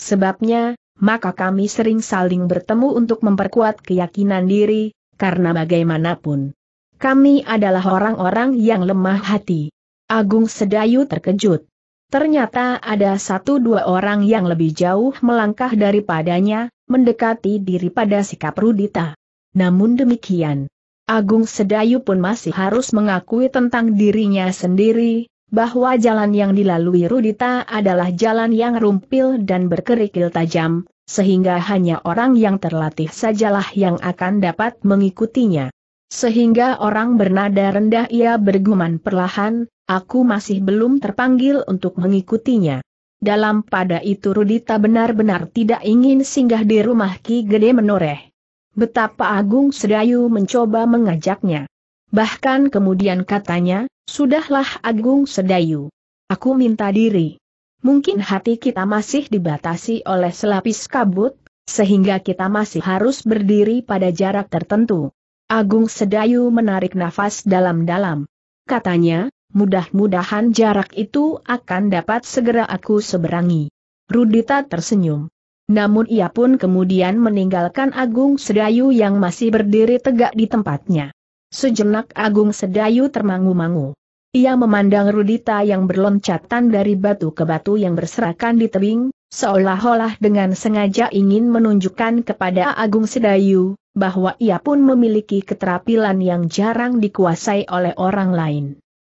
sebabnya, maka kami sering saling bertemu untuk memperkuat keyakinan diri, karena bagaimanapun. Kami adalah orang-orang yang lemah hati. Agung Sedayu terkejut. Ternyata ada satu dua orang yang lebih jauh melangkah daripadanya, mendekati diri pada sikap Rudita. Namun demikian, Agung Sedayu pun masih harus mengakui tentang dirinya sendiri, bahwa jalan yang dilalui Rudita adalah jalan yang rumpil dan berkerikil tajam, sehingga hanya orang yang terlatih sajalah yang akan dapat mengikutinya. Sehingga orang bernada rendah ia bergumam perlahan, aku masih belum terpanggil untuk mengikutinya. Dalam pada itu Rudita benar-benar tidak ingin singgah di rumah Ki Gede Menoreh. Betapa Agung Sedayu mencoba mengajaknya. Bahkan kemudian katanya, sudahlah Agung Sedayu. Aku minta diri. Mungkin hati kita masih dibatasi oleh selapis kabut, sehingga kita masih harus berdiri pada jarak tertentu. Agung Sedayu menarik nafas dalam-dalam. Katanya, mudah-mudahan jarak itu akan dapat segera aku seberangi. Rudita tersenyum. Namun ia pun kemudian meninggalkan Agung Sedayu yang masih berdiri tegak di tempatnya. Sejenak Agung Sedayu termangu-mangu. Ia memandang Rudita yang berloncatan dari batu ke batu yang berserakan di tebing, seolah-olah dengan sengaja ingin menunjukkan kepada Agung Sedayu, bahwa ia pun memiliki keterampilan yang jarang dikuasai oleh orang lain.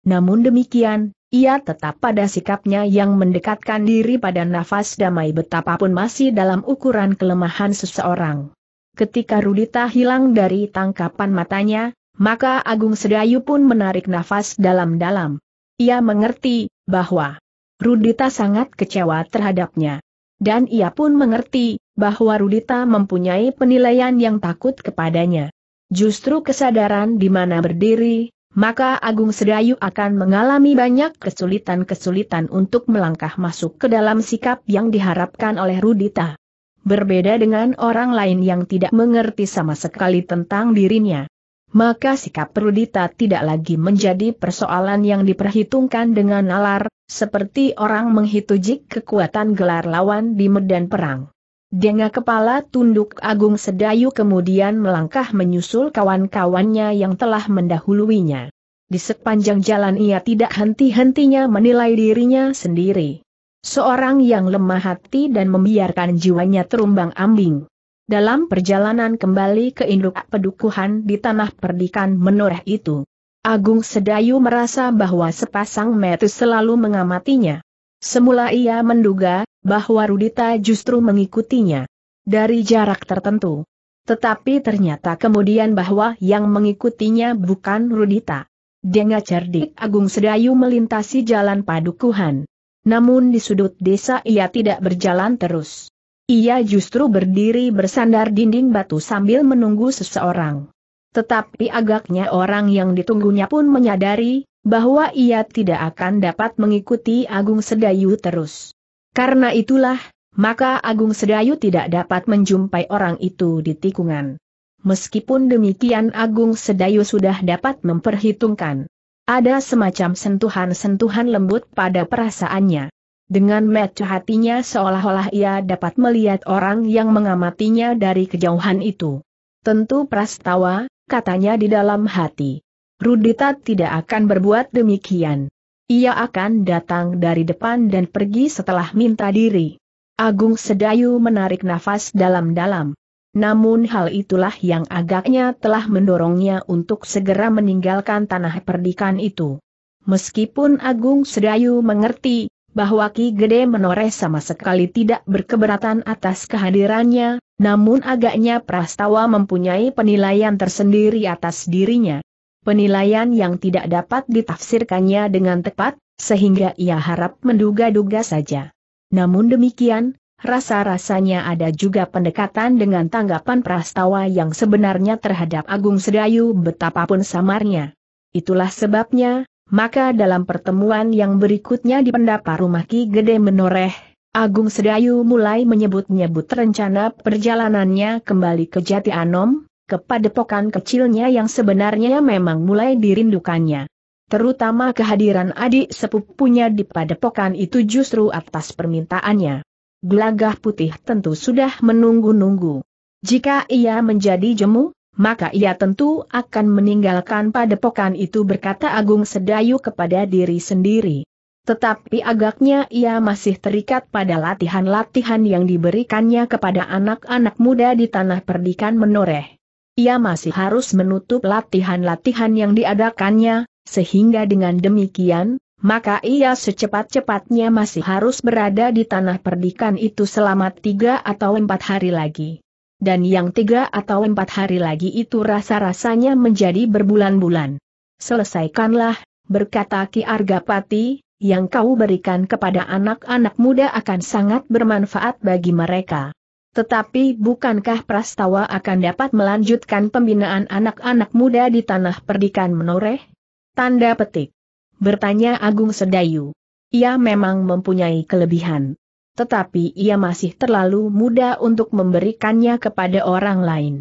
Namun demikian, ia tetap pada sikapnya yang mendekatkan diri pada nafas damai betapapun masih dalam ukuran kelemahan seseorang. Ketika Rudita hilang dari tangkapan matanya, maka Agung Sedayu pun menarik nafas dalam-dalam. Ia mengerti bahwa Rudita sangat kecewa terhadapnya. Dan ia pun mengerti bahwa Rudita mempunyai penilaian yang takut kepadanya. Justru kesadaran di mana berdiri, maka Agung Sedayu akan mengalami banyak kesulitan-kesulitan untuk melangkah masuk ke dalam sikap yang diharapkan oleh Rudita. Berbeda dengan orang lain yang tidak mengerti sama sekali tentang dirinya maka sikap Rudita tidak lagi menjadi persoalan yang diperhitungkan dengan nalar, seperti orang menghitujik kekuatan gelar lawan di medan perang. Dengan kepala tunduk Agung Sedayu kemudian melangkah menyusul kawan-kawannya yang telah mendahuluinya. Di sepanjang jalan ia tidak henti-hentinya menilai dirinya sendiri. Seorang yang lemah hati dan membiarkan jiwanya terumbang ambing dalam perjalanan kembali ke induk pedukuhan di tanah perdikan menoreh itu. Agung Sedayu merasa bahwa sepasang metu selalu mengamatinya. Semula ia menduga bahwa Rudita justru mengikutinya dari jarak tertentu. Tetapi ternyata kemudian bahwa yang mengikutinya bukan Rudita. Dengan cerdik Agung Sedayu melintasi jalan padukuhan. Namun di sudut desa ia tidak berjalan terus. Ia justru berdiri bersandar dinding batu sambil menunggu seseorang. Tetapi agaknya orang yang ditunggunya pun menyadari, bahwa ia tidak akan dapat mengikuti Agung Sedayu terus. Karena itulah, maka Agung Sedayu tidak dapat menjumpai orang itu di tikungan. Meskipun demikian Agung Sedayu sudah dapat memperhitungkan. Ada semacam sentuhan-sentuhan lembut pada perasaannya. Dengan mata hatinya seolah-olah ia dapat melihat orang yang mengamatinya dari kejauhan itu. Tentu prastawa, katanya di dalam hati. Rudita tidak akan berbuat demikian. Ia akan datang dari depan dan pergi setelah minta diri. Agung Sedayu menarik nafas dalam-dalam. Namun hal itulah yang agaknya telah mendorongnya untuk segera meninggalkan tanah perdikan itu. Meskipun Agung Sedayu mengerti bahwa Ki Gede Menoreh sama sekali tidak berkeberatan atas kehadirannya, namun agaknya Prastawa mempunyai penilaian tersendiri atas dirinya. Penilaian yang tidak dapat ditafsirkannya dengan tepat, sehingga ia harap menduga-duga saja. Namun demikian, rasa-rasanya ada juga pendekatan dengan tanggapan Prastawa yang sebenarnya terhadap Agung Sedayu betapapun samarnya. Itulah sebabnya, maka dalam pertemuan yang berikutnya di pendapa rumah Ki Gede menoreh, Agung Sedayu mulai menyebut-nyebut rencana perjalanannya kembali ke Jati Anom, kepada padepokan kecilnya yang sebenarnya memang mulai dirindukannya. Terutama kehadiran adik sepupunya di padepokan itu justru atas permintaannya. Gelagah putih tentu sudah menunggu-nunggu. Jika ia menjadi jemu, maka ia tentu akan meninggalkan padepokan itu berkata Agung Sedayu kepada diri sendiri. Tetapi agaknya ia masih terikat pada latihan-latihan yang diberikannya kepada anak-anak muda di tanah perdikan menoreh. Ia masih harus menutup latihan-latihan yang diadakannya, sehingga dengan demikian, maka ia secepat-cepatnya masih harus berada di tanah perdikan itu selama tiga atau empat hari lagi dan yang tiga atau empat hari lagi itu rasa-rasanya menjadi berbulan-bulan. Selesaikanlah, berkata Ki Argapati, yang kau berikan kepada anak-anak muda akan sangat bermanfaat bagi mereka. Tetapi bukankah Prastawa akan dapat melanjutkan pembinaan anak-anak muda di tanah perdikan menoreh? Tanda petik. Bertanya Agung Sedayu. Ia memang mempunyai kelebihan tetapi ia masih terlalu muda untuk memberikannya kepada orang lain.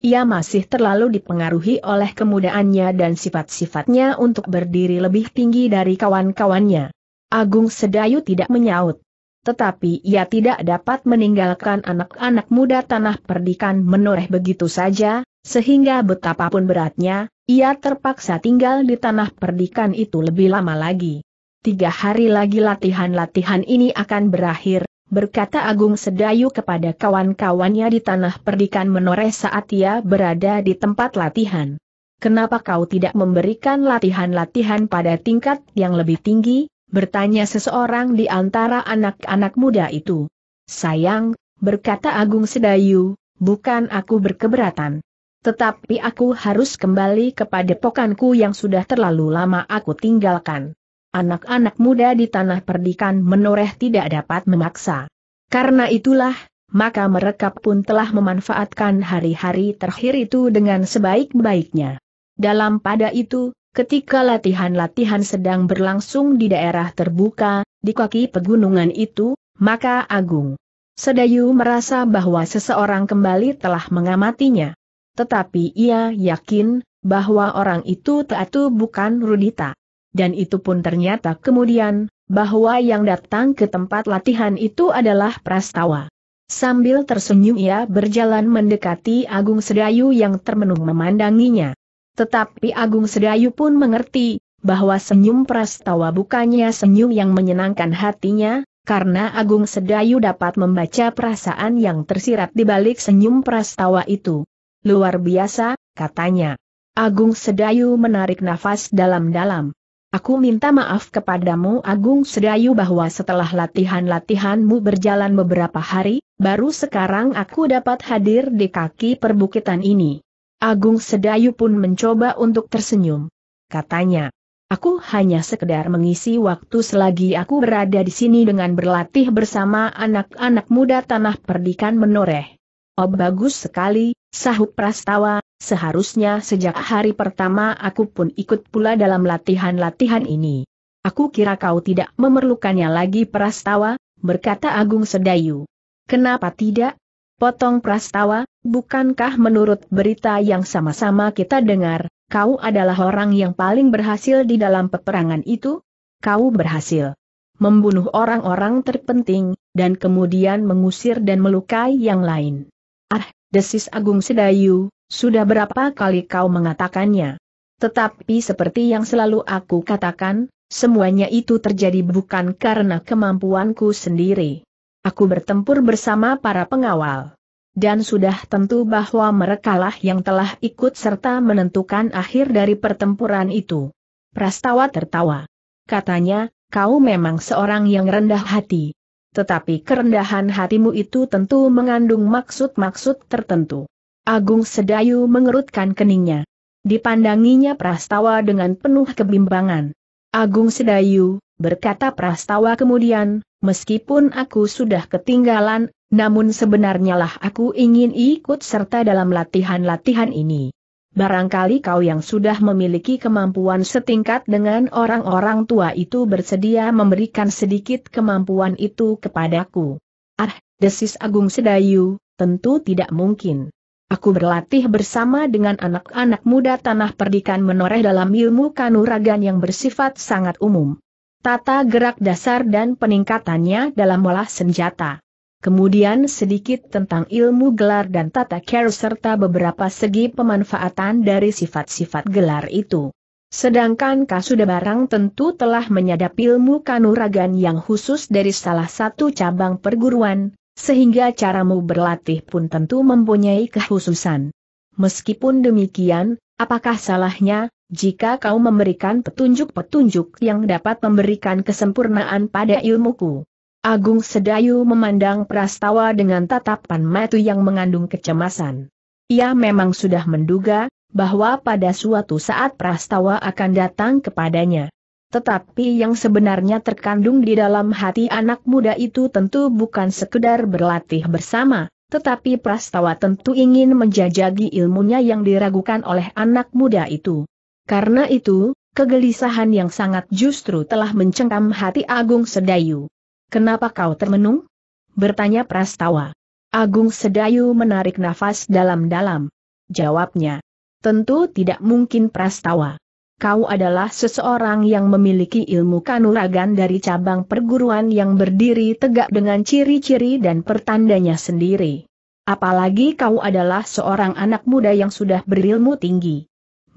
Ia masih terlalu dipengaruhi oleh kemudaannya dan sifat-sifatnya untuk berdiri lebih tinggi dari kawan-kawannya. Agung Sedayu tidak menyaut. Tetapi ia tidak dapat meninggalkan anak-anak muda tanah perdikan menoreh begitu saja, sehingga betapapun beratnya, ia terpaksa tinggal di tanah perdikan itu lebih lama lagi tiga hari lagi latihan-latihan ini akan berakhir, berkata Agung Sedayu kepada kawan-kawannya di tanah perdikan menoreh saat ia berada di tempat latihan. Kenapa kau tidak memberikan latihan-latihan pada tingkat yang lebih tinggi? bertanya seseorang di antara anak-anak muda itu. Sayang, berkata Agung Sedayu, bukan aku berkeberatan. Tetapi aku harus kembali kepada pokanku yang sudah terlalu lama aku tinggalkan. Anak-anak muda di tanah perdikan menoreh tidak dapat memaksa. Karena itulah, maka mereka pun telah memanfaatkan hari-hari terakhir itu dengan sebaik-baiknya. Dalam pada itu, ketika latihan-latihan sedang berlangsung di daerah terbuka, di kaki pegunungan itu, maka Agung Sedayu merasa bahwa seseorang kembali telah mengamatinya. Tetapi ia yakin, bahwa orang itu Taatu bukan Rudita dan itu pun ternyata kemudian, bahwa yang datang ke tempat latihan itu adalah Prastawa. Sambil tersenyum ia berjalan mendekati Agung Sedayu yang termenung memandanginya. Tetapi Agung Sedayu pun mengerti, bahwa senyum Prastawa bukannya senyum yang menyenangkan hatinya, karena Agung Sedayu dapat membaca perasaan yang tersirat di balik senyum Prastawa itu. Luar biasa, katanya. Agung Sedayu menarik nafas dalam-dalam. Aku minta maaf kepadamu Agung Sedayu bahwa setelah latihan-latihanmu berjalan beberapa hari, baru sekarang aku dapat hadir di kaki perbukitan ini. Agung Sedayu pun mencoba untuk tersenyum. Katanya, aku hanya sekedar mengisi waktu selagi aku berada di sini dengan berlatih bersama anak-anak muda tanah perdikan menoreh. Oh bagus sekali, sahut Prastawa, seharusnya sejak hari pertama aku pun ikut pula dalam latihan-latihan ini. Aku kira kau tidak memerlukannya lagi Prastawa, berkata Agung Sedayu. Kenapa tidak? Potong Prastawa, bukankah menurut berita yang sama-sama kita dengar, kau adalah orang yang paling berhasil di dalam peperangan itu? Kau berhasil membunuh orang-orang terpenting, dan kemudian mengusir dan melukai yang lain. Ah, desis Agung Sedayu, sudah berapa kali kau mengatakannya? Tetapi seperti yang selalu aku katakan, semuanya itu terjadi bukan karena kemampuanku sendiri. Aku bertempur bersama para pengawal. Dan sudah tentu bahwa merekalah yang telah ikut serta menentukan akhir dari pertempuran itu. Prastawa tertawa. Katanya, kau memang seorang yang rendah hati tetapi kerendahan hatimu itu tentu mengandung maksud-maksud tertentu. Agung Sedayu mengerutkan keningnya. Dipandanginya Prastawa dengan penuh kebimbangan. Agung Sedayu, berkata Prastawa kemudian, meskipun aku sudah ketinggalan, namun sebenarnya lah aku ingin ikut serta dalam latihan-latihan ini barangkali kau yang sudah memiliki kemampuan setingkat dengan orang-orang tua itu bersedia memberikan sedikit kemampuan itu kepadaku. Ah, desis Agung Sedayu, tentu tidak mungkin. Aku berlatih bersama dengan anak-anak muda tanah perdikan menoreh dalam ilmu kanuragan yang bersifat sangat umum. Tata gerak dasar dan peningkatannya dalam olah senjata. Kemudian sedikit tentang ilmu gelar dan tata care serta beberapa segi pemanfaatan dari sifat-sifat gelar itu. Sedangkan Kasuda Barang tentu telah menyadap ilmu kanuragan yang khusus dari salah satu cabang perguruan, sehingga caramu berlatih pun tentu mempunyai kekhususan. Meskipun demikian, apakah salahnya, jika kau memberikan petunjuk-petunjuk yang dapat memberikan kesempurnaan pada ilmuku? Agung Sedayu memandang Prastawa dengan tatapan mata yang mengandung kecemasan. Ia memang sudah menduga, bahwa pada suatu saat Prastawa akan datang kepadanya. Tetapi yang sebenarnya terkandung di dalam hati anak muda itu tentu bukan sekedar berlatih bersama, tetapi Prastawa tentu ingin menjajagi ilmunya yang diragukan oleh anak muda itu. Karena itu, kegelisahan yang sangat justru telah mencengkam hati Agung Sedayu. Kenapa kau termenung? Bertanya Prastawa. Agung Sedayu menarik nafas dalam-dalam. Jawabnya. Tentu tidak mungkin Prastawa. Kau adalah seseorang yang memiliki ilmu kanuragan dari cabang perguruan yang berdiri tegak dengan ciri-ciri dan pertandanya sendiri. Apalagi kau adalah seorang anak muda yang sudah berilmu tinggi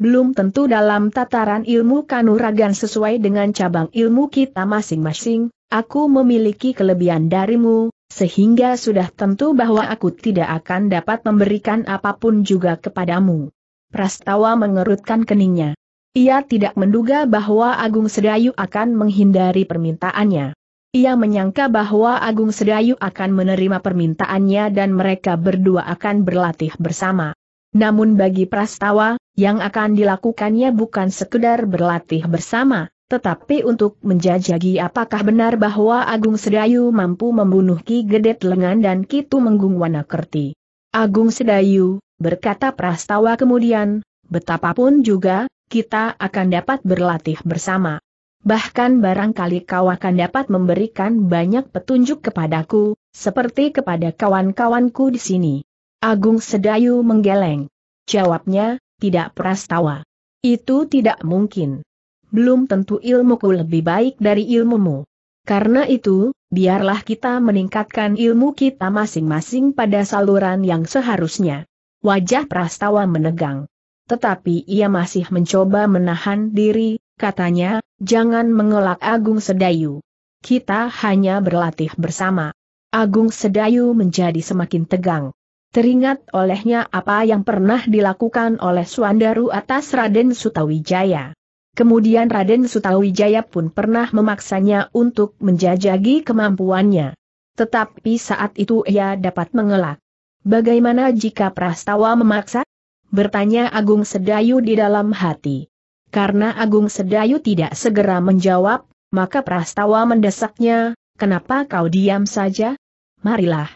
belum tentu dalam tataran ilmu kanuragan sesuai dengan cabang ilmu kita masing-masing, aku memiliki kelebihan darimu, sehingga sudah tentu bahwa aku tidak akan dapat memberikan apapun juga kepadamu. Prastawa mengerutkan keningnya. Ia tidak menduga bahwa Agung Sedayu akan menghindari permintaannya. Ia menyangka bahwa Agung Sedayu akan menerima permintaannya dan mereka berdua akan berlatih bersama. Namun bagi Prastawa, yang akan dilakukannya bukan sekedar berlatih bersama, tetapi untuk menjajagi apakah benar bahwa Agung Sedayu mampu membunuh Ki Gedet Lengan dan Kitu Menggung Wanakerti. Agung Sedayu, berkata Prastawa kemudian, betapapun juga, kita akan dapat berlatih bersama. Bahkan barangkali kau akan dapat memberikan banyak petunjuk kepadaku, seperti kepada kawan-kawanku di sini. Agung Sedayu menggeleng. Jawabnya, tidak prastawa. Itu tidak mungkin. Belum tentu ilmuku lebih baik dari ilmumu. Karena itu, biarlah kita meningkatkan ilmu kita masing-masing pada saluran yang seharusnya. Wajah prastawa menegang. Tetapi ia masih mencoba menahan diri, katanya, jangan mengelak Agung Sedayu. Kita hanya berlatih bersama. Agung Sedayu menjadi semakin tegang. Teringat olehnya apa yang pernah dilakukan oleh Suandaru atas Raden Sutawijaya. Kemudian Raden Sutawijaya pun pernah memaksanya untuk menjajagi kemampuannya. Tetapi saat itu ia dapat mengelak. Bagaimana jika Prastawa memaksa? Bertanya Agung Sedayu di dalam hati. Karena Agung Sedayu tidak segera menjawab, maka Prastawa mendesaknya, kenapa kau diam saja? Marilah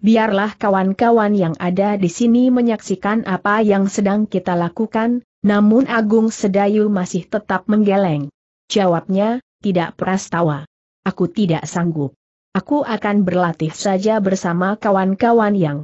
biarlah kawan-kawan yang ada di sini menyaksikan apa yang sedang kita lakukan, namun Agung Sedayu masih tetap menggeleng. Jawabnya, tidak prastawa. Aku tidak sanggup. Aku akan berlatih saja bersama kawan-kawan yang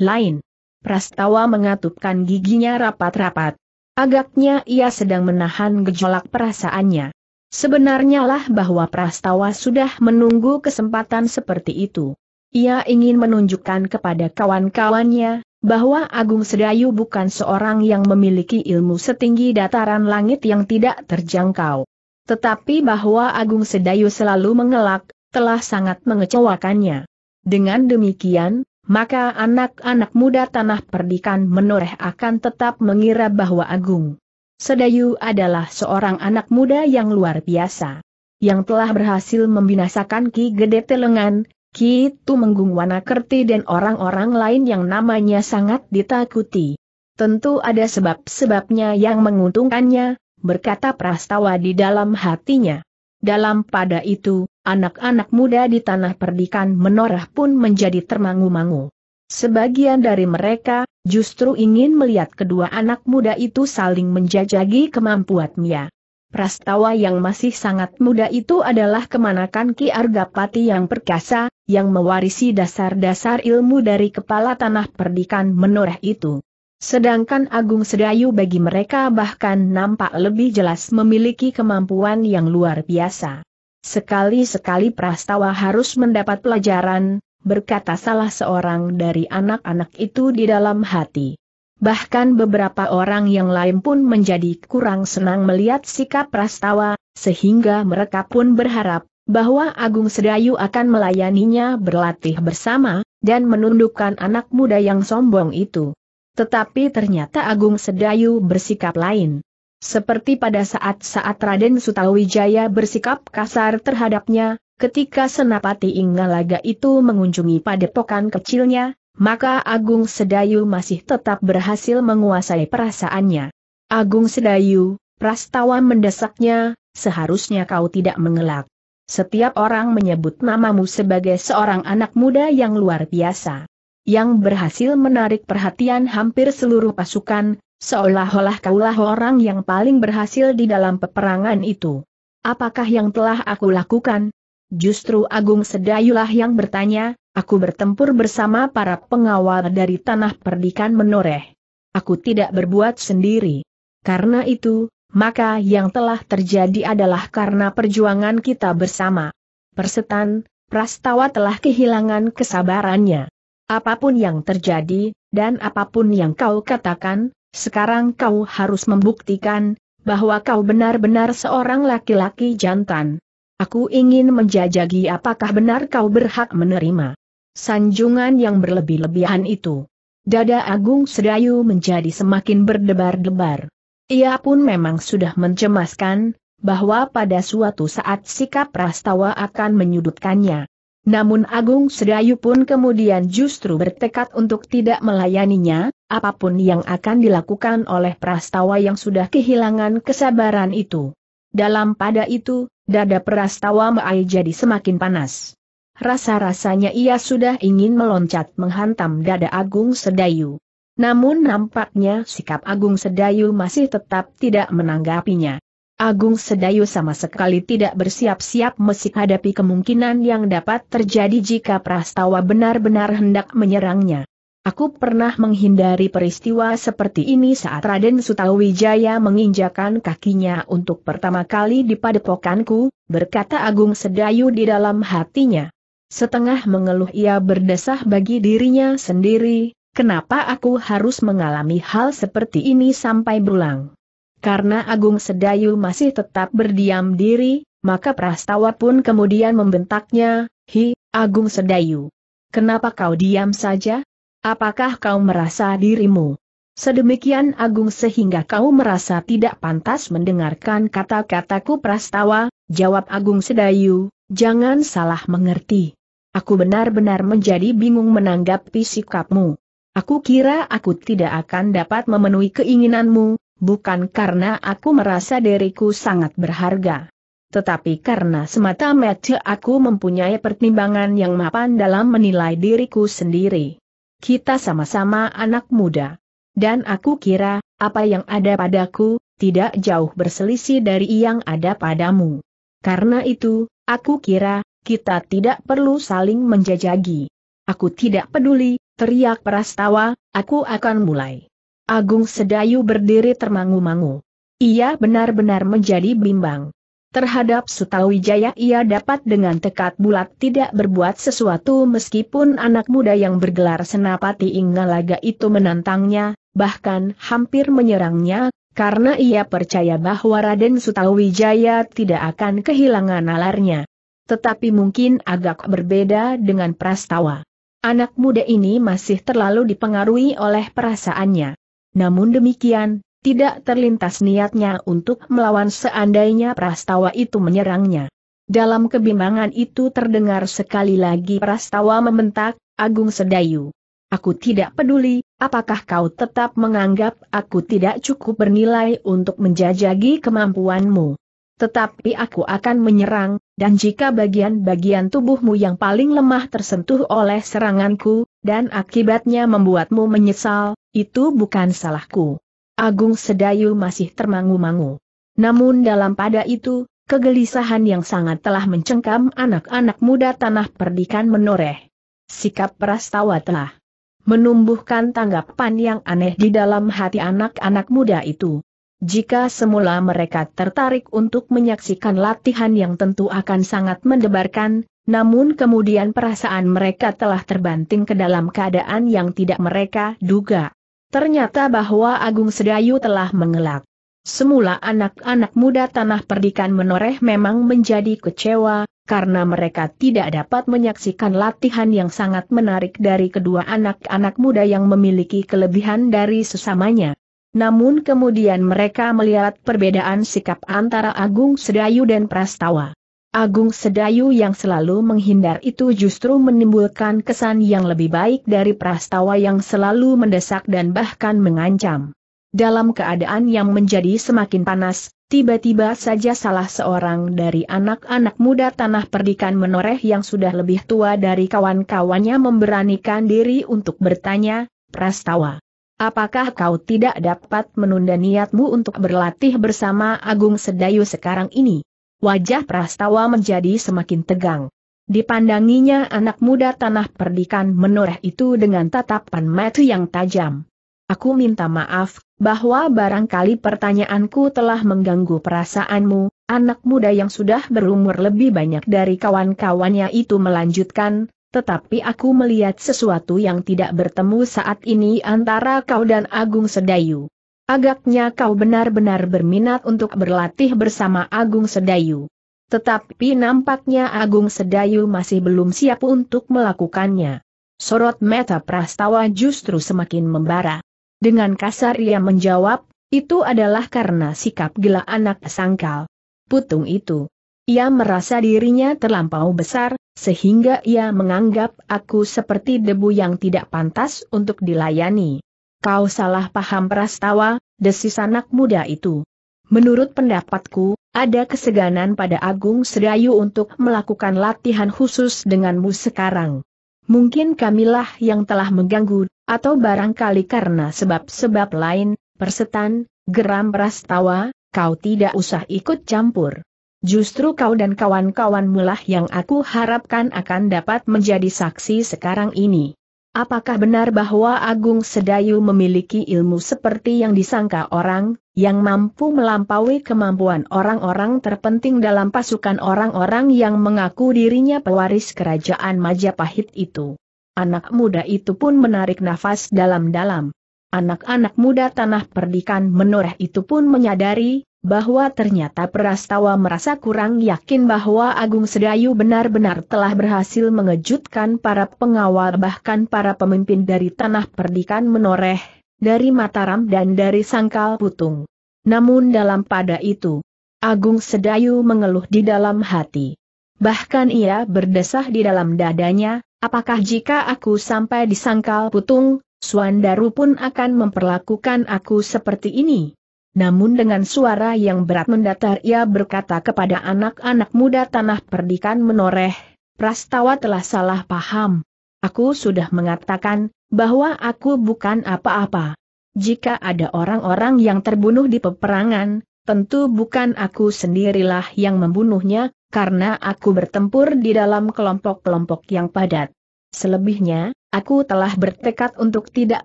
lain. Prastawa mengatupkan giginya rapat-rapat. Agaknya ia sedang menahan gejolak perasaannya. Sebenarnya lah bahwa Prastawa sudah menunggu kesempatan seperti itu. Ia ingin menunjukkan kepada kawan-kawannya, bahwa Agung Sedayu bukan seorang yang memiliki ilmu setinggi dataran langit yang tidak terjangkau. Tetapi bahwa Agung Sedayu selalu mengelak, telah sangat mengecewakannya. Dengan demikian, maka anak-anak muda tanah perdikan menoreh akan tetap mengira bahwa Agung Sedayu adalah seorang anak muda yang luar biasa. Yang telah berhasil membinasakan Ki Gede Telengan, Kitu menggung Wanakerti dan orang-orang lain yang namanya sangat ditakuti. Tentu ada sebab-sebabnya yang menguntungkannya, berkata Prastawa di dalam hatinya. Dalam pada itu, anak-anak muda di tanah perdikan menorah pun menjadi termangu-mangu. Sebagian dari mereka, justru ingin melihat kedua anak muda itu saling menjajagi kemampuannya. Prastawa yang masih sangat muda itu adalah kemanakan Ki Argapati yang perkasa, yang mewarisi dasar-dasar ilmu dari kepala tanah perdikan menoreh itu. Sedangkan Agung Sedayu bagi mereka bahkan nampak lebih jelas memiliki kemampuan yang luar biasa. Sekali-sekali Prastawa harus mendapat pelajaran, berkata salah seorang dari anak-anak itu di dalam hati bahkan beberapa orang yang lain pun menjadi kurang senang melihat sikap Prastawa, sehingga mereka pun berharap bahwa Agung Sedayu akan melayaninya berlatih bersama, dan menundukkan anak muda yang sombong itu. Tetapi ternyata Agung Sedayu bersikap lain. Seperti pada saat-saat Raden Sutawijaya bersikap kasar terhadapnya, ketika Senapati Inggalaga itu mengunjungi padepokan kecilnya, maka Agung Sedayu masih tetap berhasil menguasai perasaannya. Agung Sedayu, Prastawa mendesaknya, seharusnya kau tidak mengelak. Setiap orang menyebut namamu sebagai seorang anak muda yang luar biasa. Yang berhasil menarik perhatian hampir seluruh pasukan, seolah-olah kaulah orang yang paling berhasil di dalam peperangan itu. Apakah yang telah aku lakukan? Justru Agung Sedayulah yang bertanya, Aku bertempur bersama para pengawal dari tanah perdikan menoreh. Aku tidak berbuat sendiri. Karena itu, maka yang telah terjadi adalah karena perjuangan kita bersama. Persetan, Prastawa telah kehilangan kesabarannya. Apapun yang terjadi, dan apapun yang kau katakan, sekarang kau harus membuktikan, bahwa kau benar-benar seorang laki-laki jantan. Aku ingin menjajagi apakah benar kau berhak menerima sanjungan yang berlebih-lebihan itu. Dada Agung Sedayu menjadi semakin berdebar-debar. Ia pun memang sudah mencemaskan, bahwa pada suatu saat sikap Prastawa akan menyudutkannya. Namun Agung Sedayu pun kemudian justru bertekad untuk tidak melayaninya, apapun yang akan dilakukan oleh Prastawa yang sudah kehilangan kesabaran itu. Dalam pada itu, dada Prastawa Maai jadi semakin panas. Rasa-rasanya ia sudah ingin meloncat menghantam dada Agung Sedayu. Namun nampaknya sikap Agung Sedayu masih tetap tidak menanggapinya. Agung Sedayu sama sekali tidak bersiap-siap mesik hadapi kemungkinan yang dapat terjadi jika Prastawa benar-benar hendak menyerangnya. Aku pernah menghindari peristiwa seperti ini saat Raden Sutawijaya menginjakan kakinya untuk pertama kali di padepokanku, berkata Agung Sedayu di dalam hatinya setengah mengeluh ia berdesah bagi dirinya sendiri, kenapa aku harus mengalami hal seperti ini sampai berulang. Karena Agung Sedayu masih tetap berdiam diri, maka Prastawa pun kemudian membentaknya, Hi, Agung Sedayu. Kenapa kau diam saja? Apakah kau merasa dirimu? Sedemikian agung sehingga kau merasa tidak pantas mendengarkan kata-kataku Prastawa, jawab Agung Sedayu, jangan salah mengerti. Aku benar-benar menjadi bingung menanggapi sikapmu. Aku kira aku tidak akan dapat memenuhi keinginanmu, bukan karena aku merasa diriku sangat berharga. Tetapi karena semata-mata aku mempunyai pertimbangan yang mapan dalam menilai diriku sendiri. Kita sama-sama anak muda. Dan aku kira, apa yang ada padaku, tidak jauh berselisih dari yang ada padamu. Karena itu, aku kira, kita tidak perlu saling menjajagi. Aku tidak peduli, teriak Prastawa, aku akan mulai. Agung Sedayu berdiri termangu-mangu. Ia benar-benar menjadi bimbang. Terhadap Sutawijaya ia dapat dengan tekad bulat tidak berbuat sesuatu meskipun anak muda yang bergelar Senapati Inggalaga itu menantangnya, bahkan hampir menyerangnya, karena ia percaya bahwa Raden Sutawijaya tidak akan kehilangan nalarnya tetapi mungkin agak berbeda dengan Prastawa. Anak muda ini masih terlalu dipengaruhi oleh perasaannya. Namun demikian, tidak terlintas niatnya untuk melawan seandainya Prastawa itu menyerangnya. Dalam kebimbangan itu terdengar sekali lagi Prastawa membentak, Agung Sedayu. Aku tidak peduli, apakah kau tetap menganggap aku tidak cukup bernilai untuk menjajagi kemampuanmu tetapi aku akan menyerang, dan jika bagian-bagian tubuhmu yang paling lemah tersentuh oleh seranganku, dan akibatnya membuatmu menyesal, itu bukan salahku. Agung Sedayu masih termangu-mangu. Namun dalam pada itu, kegelisahan yang sangat telah mencengkam anak-anak muda tanah perdikan menoreh. Sikap prastawa telah menumbuhkan tanggapan yang aneh di dalam hati anak-anak muda itu. Jika semula mereka tertarik untuk menyaksikan latihan yang tentu akan sangat mendebarkan, namun kemudian perasaan mereka telah terbanting ke dalam keadaan yang tidak mereka duga. Ternyata bahwa Agung Sedayu telah mengelak. Semula anak-anak muda tanah perdikan menoreh memang menjadi kecewa, karena mereka tidak dapat menyaksikan latihan yang sangat menarik dari kedua anak-anak muda yang memiliki kelebihan dari sesamanya namun kemudian mereka melihat perbedaan sikap antara Agung Sedayu dan Prastawa. Agung Sedayu yang selalu menghindar itu justru menimbulkan kesan yang lebih baik dari Prastawa yang selalu mendesak dan bahkan mengancam. Dalam keadaan yang menjadi semakin panas, tiba-tiba saja salah seorang dari anak-anak muda tanah perdikan menoreh yang sudah lebih tua dari kawan-kawannya memberanikan diri untuk bertanya, Prastawa. Apakah kau tidak dapat menunda niatmu untuk berlatih bersama Agung Sedayu sekarang ini? Wajah Prastawa menjadi semakin tegang. Dipandanginya anak muda tanah perdikan menoreh itu dengan tatapan mata yang tajam. Aku minta maaf, bahwa barangkali pertanyaanku telah mengganggu perasaanmu, anak muda yang sudah berumur lebih banyak dari kawan-kawannya itu melanjutkan, tetapi aku melihat sesuatu yang tidak bertemu saat ini antara kau dan Agung Sedayu. Agaknya kau benar-benar berminat untuk berlatih bersama Agung Sedayu. Tetapi nampaknya Agung Sedayu masih belum siap untuk melakukannya. Sorot Meta Prastawa justru semakin membara. Dengan kasar ia menjawab, itu adalah karena sikap gila anak sangkal. Putung itu. Ia merasa dirinya terlampau besar, sehingga ia menganggap aku seperti debu yang tidak pantas untuk dilayani. Kau salah paham prastawa, desis anak muda itu. Menurut pendapatku, ada keseganan pada Agung Sedayu untuk melakukan latihan khusus denganmu sekarang. Mungkin kamilah yang telah mengganggu, atau barangkali karena sebab-sebab lain, persetan, geram prastawa, kau tidak usah ikut campur. Justru kau dan kawan-kawan mulah yang aku harapkan akan dapat menjadi saksi sekarang ini. Apakah benar bahwa Agung Sedayu memiliki ilmu seperti yang disangka orang, yang mampu melampaui kemampuan orang-orang terpenting dalam pasukan orang-orang yang mengaku dirinya pewaris kerajaan Majapahit itu? Anak muda itu pun menarik nafas dalam-dalam. Anak-anak muda tanah perdikan menoreh itu pun menyadari bahwa ternyata Perastawa merasa kurang yakin bahwa Agung Sedayu benar-benar telah berhasil mengejutkan para pengawal bahkan para pemimpin dari tanah perdikan menoreh, dari Mataram dan dari Sangkal Putung. Namun dalam pada itu, Agung Sedayu mengeluh di dalam hati. Bahkan ia berdesah di dalam dadanya, apakah jika aku sampai di Sangkal Putung, Suandaru pun akan memperlakukan aku seperti ini? Namun dengan suara yang berat mendatar ia berkata kepada anak-anak muda tanah perdikan menoreh, Prastawa telah salah paham. Aku sudah mengatakan, bahwa aku bukan apa-apa. Jika ada orang-orang yang terbunuh di peperangan, tentu bukan aku sendirilah yang membunuhnya, karena aku bertempur di dalam kelompok-kelompok yang padat. Selebihnya, aku telah bertekad untuk tidak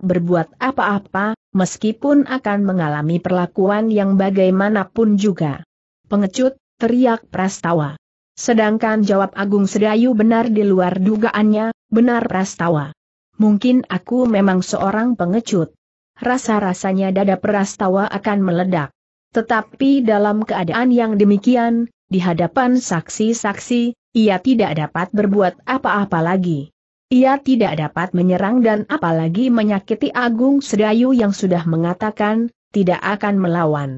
berbuat apa-apa, meskipun akan mengalami perlakuan yang bagaimanapun juga. Pengecut, teriak Prastawa. Sedangkan jawab Agung Sedayu benar di luar dugaannya, benar Prastawa. Mungkin aku memang seorang pengecut. Rasa-rasanya dada Prastawa akan meledak. Tetapi dalam keadaan yang demikian, di hadapan saksi-saksi, ia tidak dapat berbuat apa-apa lagi. Ia tidak dapat menyerang dan apalagi menyakiti Agung Sedayu yang sudah mengatakan, tidak akan melawan.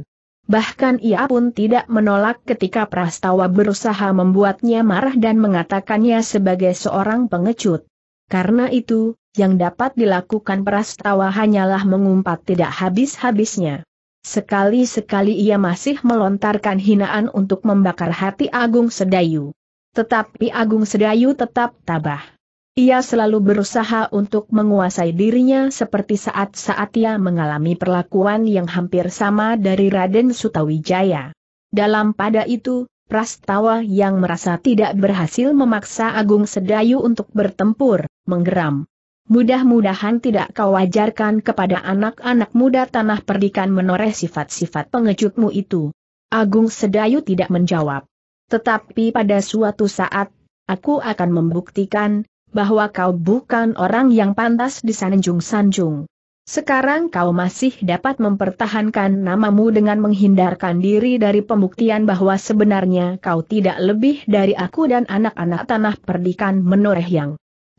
Bahkan ia pun tidak menolak ketika Prastawa berusaha membuatnya marah dan mengatakannya sebagai seorang pengecut. Karena itu, yang dapat dilakukan Prastawa hanyalah mengumpat tidak habis-habisnya. Sekali-sekali ia masih melontarkan hinaan untuk membakar hati Agung Sedayu. Tetapi Agung Sedayu tetap tabah. Ia selalu berusaha untuk menguasai dirinya seperti saat-saat ia mengalami perlakuan yang hampir sama dari Raden Sutawijaya. Dalam pada itu, Prastawa yang merasa tidak berhasil memaksa Agung Sedayu untuk bertempur, menggeram. Mudah-mudahan tidak kau ajarkan kepada anak-anak muda tanah perdikan menoreh sifat-sifat pengecutmu itu. Agung Sedayu tidak menjawab. Tetapi pada suatu saat, aku akan membuktikan, bahwa kau bukan orang yang pantas disanjung-sanjung. Sekarang kau masih dapat mempertahankan namamu dengan menghindarkan diri dari pembuktian bahwa sebenarnya kau tidak lebih dari aku dan anak-anak tanah perdikan menoreh yang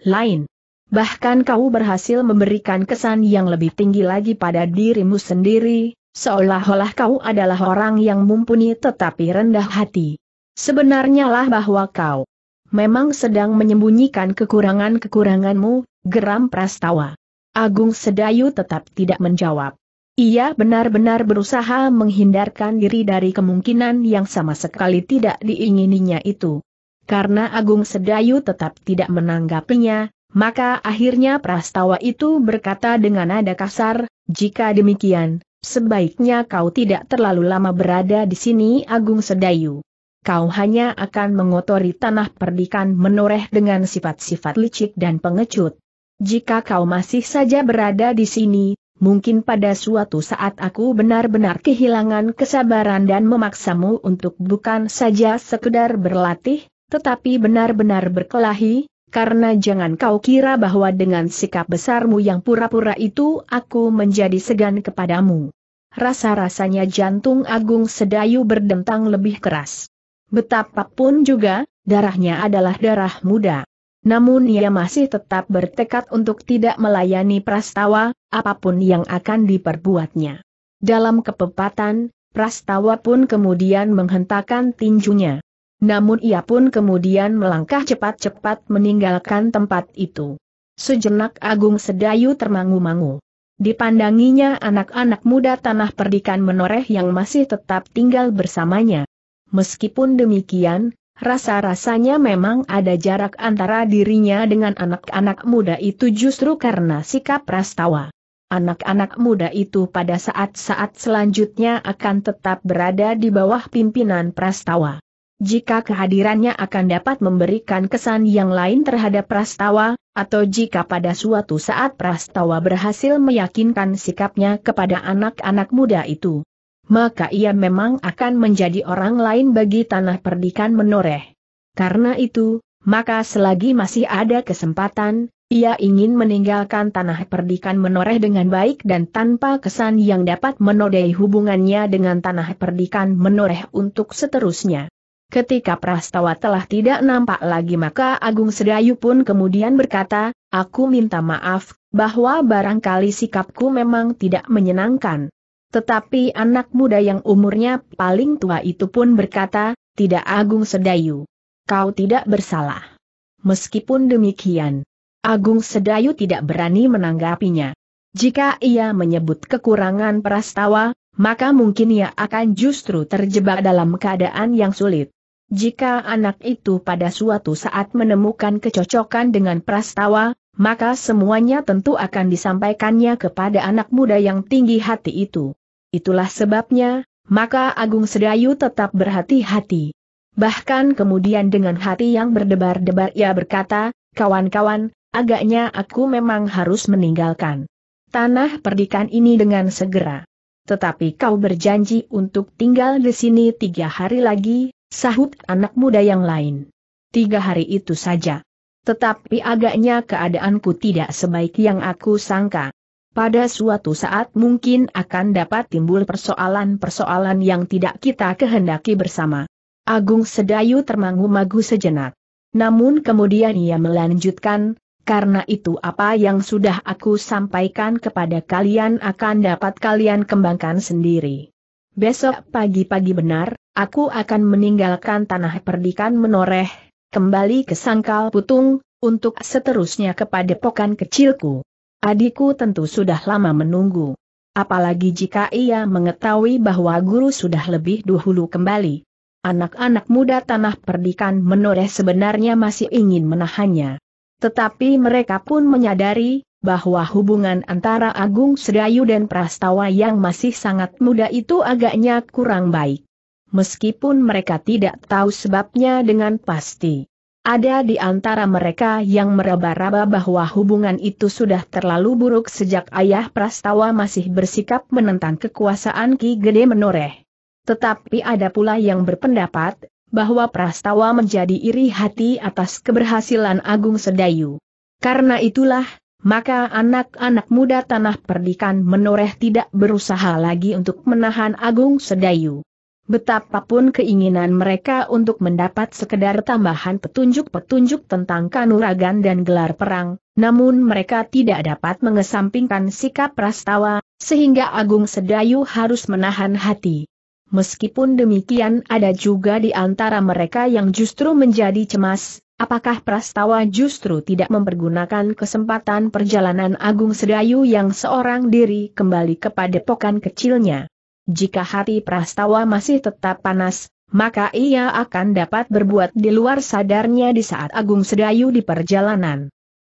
lain. Bahkan kau berhasil memberikan kesan yang lebih tinggi lagi pada dirimu sendiri, seolah-olah kau adalah orang yang mumpuni tetapi rendah hati. Sebenarnya lah bahwa kau memang sedang menyembunyikan kekurangan-kekuranganmu, geram Prastawa. Agung Sedayu tetap tidak menjawab. Ia benar-benar berusaha menghindarkan diri dari kemungkinan yang sama sekali tidak diingininya itu. Karena Agung Sedayu tetap tidak menanggapinya, maka akhirnya Prastawa itu berkata dengan nada kasar, jika demikian, sebaiknya kau tidak terlalu lama berada di sini Agung Sedayu kau hanya akan mengotori tanah perdikan menoreh dengan sifat-sifat licik dan pengecut. Jika kau masih saja berada di sini, mungkin pada suatu saat aku benar-benar kehilangan kesabaran dan memaksamu untuk bukan saja sekedar berlatih, tetapi benar-benar berkelahi, karena jangan kau kira bahwa dengan sikap besarmu yang pura-pura itu aku menjadi segan kepadamu. Rasa-rasanya jantung Agung Sedayu berdentang lebih keras. Betapapun juga, darahnya adalah darah muda. Namun ia masih tetap bertekad untuk tidak melayani Prastawa, apapun yang akan diperbuatnya. Dalam kepepatan, Prastawa pun kemudian menghentakkan tinjunya. Namun ia pun kemudian melangkah cepat-cepat meninggalkan tempat itu. Sejenak Agung Sedayu termangu-mangu. Dipandanginya anak-anak muda tanah perdikan menoreh yang masih tetap tinggal bersamanya meskipun demikian, rasa-rasanya memang ada jarak antara dirinya dengan anak-anak muda itu justru karena sikap Prastawa. Anak-anak muda itu pada saat-saat selanjutnya akan tetap berada di bawah pimpinan Prastawa. Jika kehadirannya akan dapat memberikan kesan yang lain terhadap Prastawa, atau jika pada suatu saat Prastawa berhasil meyakinkan sikapnya kepada anak-anak muda itu, maka ia memang akan menjadi orang lain bagi tanah perdikan menoreh. Karena itu, maka selagi masih ada kesempatan, ia ingin meninggalkan tanah perdikan menoreh dengan baik dan tanpa kesan yang dapat menodai hubungannya dengan tanah perdikan menoreh untuk seterusnya. Ketika Prastawa telah tidak nampak lagi maka Agung Sedayu pun kemudian berkata, aku minta maaf, bahwa barangkali sikapku memang tidak menyenangkan. Tetapi anak muda yang umurnya paling tua itu pun berkata, tidak Agung Sedayu. Kau tidak bersalah. Meskipun demikian, Agung Sedayu tidak berani menanggapinya. Jika ia menyebut kekurangan Prastawa, maka mungkin ia akan justru terjebak dalam keadaan yang sulit. Jika anak itu pada suatu saat menemukan kecocokan dengan Prastawa, maka semuanya tentu akan disampaikannya kepada anak muda yang tinggi hati itu. Itulah sebabnya, maka Agung Sedayu tetap berhati-hati. Bahkan kemudian dengan hati yang berdebar-debar ia berkata, kawan-kawan, agaknya aku memang harus meninggalkan tanah perdikan ini dengan segera. Tetapi kau berjanji untuk tinggal di sini tiga hari lagi, sahut anak muda yang lain. Tiga hari itu saja. Tetapi agaknya keadaanku tidak sebaik yang aku sangka. Pada suatu saat mungkin akan dapat timbul persoalan-persoalan yang tidak kita kehendaki bersama. Agung Sedayu termangu-magu sejenak. Namun kemudian ia melanjutkan, karena itu apa yang sudah aku sampaikan kepada kalian akan dapat kalian kembangkan sendiri. Besok pagi-pagi benar, aku akan meninggalkan tanah perdikan menoreh, kembali ke sangkal putung, untuk seterusnya kepada pokan kecilku. Adikku tentu sudah lama menunggu. Apalagi jika ia mengetahui bahwa guru sudah lebih dahulu kembali. Anak-anak muda tanah perdikan menoreh sebenarnya masih ingin menahannya. Tetapi mereka pun menyadari, bahwa hubungan antara Agung Sedayu dan Prastawa yang masih sangat muda itu agaknya kurang baik meskipun mereka tidak tahu sebabnya dengan pasti. Ada di antara mereka yang meraba-raba bahwa hubungan itu sudah terlalu buruk sejak ayah Prastawa masih bersikap menentang kekuasaan Ki Gede Menoreh. Tetapi ada pula yang berpendapat, bahwa Prastawa menjadi iri hati atas keberhasilan Agung Sedayu. Karena itulah, maka anak-anak muda tanah perdikan menoreh tidak berusaha lagi untuk menahan Agung Sedayu. Betapapun keinginan mereka untuk mendapat sekedar tambahan petunjuk-petunjuk tentang kanuragan dan gelar perang, namun mereka tidak dapat mengesampingkan sikap Prastawa, sehingga Agung Sedayu harus menahan hati. Meskipun demikian ada juga di antara mereka yang justru menjadi cemas, apakah Prastawa justru tidak mempergunakan kesempatan perjalanan Agung Sedayu yang seorang diri kembali kepada pokan kecilnya. Jika hati Prastawa masih tetap panas, maka ia akan dapat berbuat di luar sadarnya di saat Agung Sedayu di perjalanan.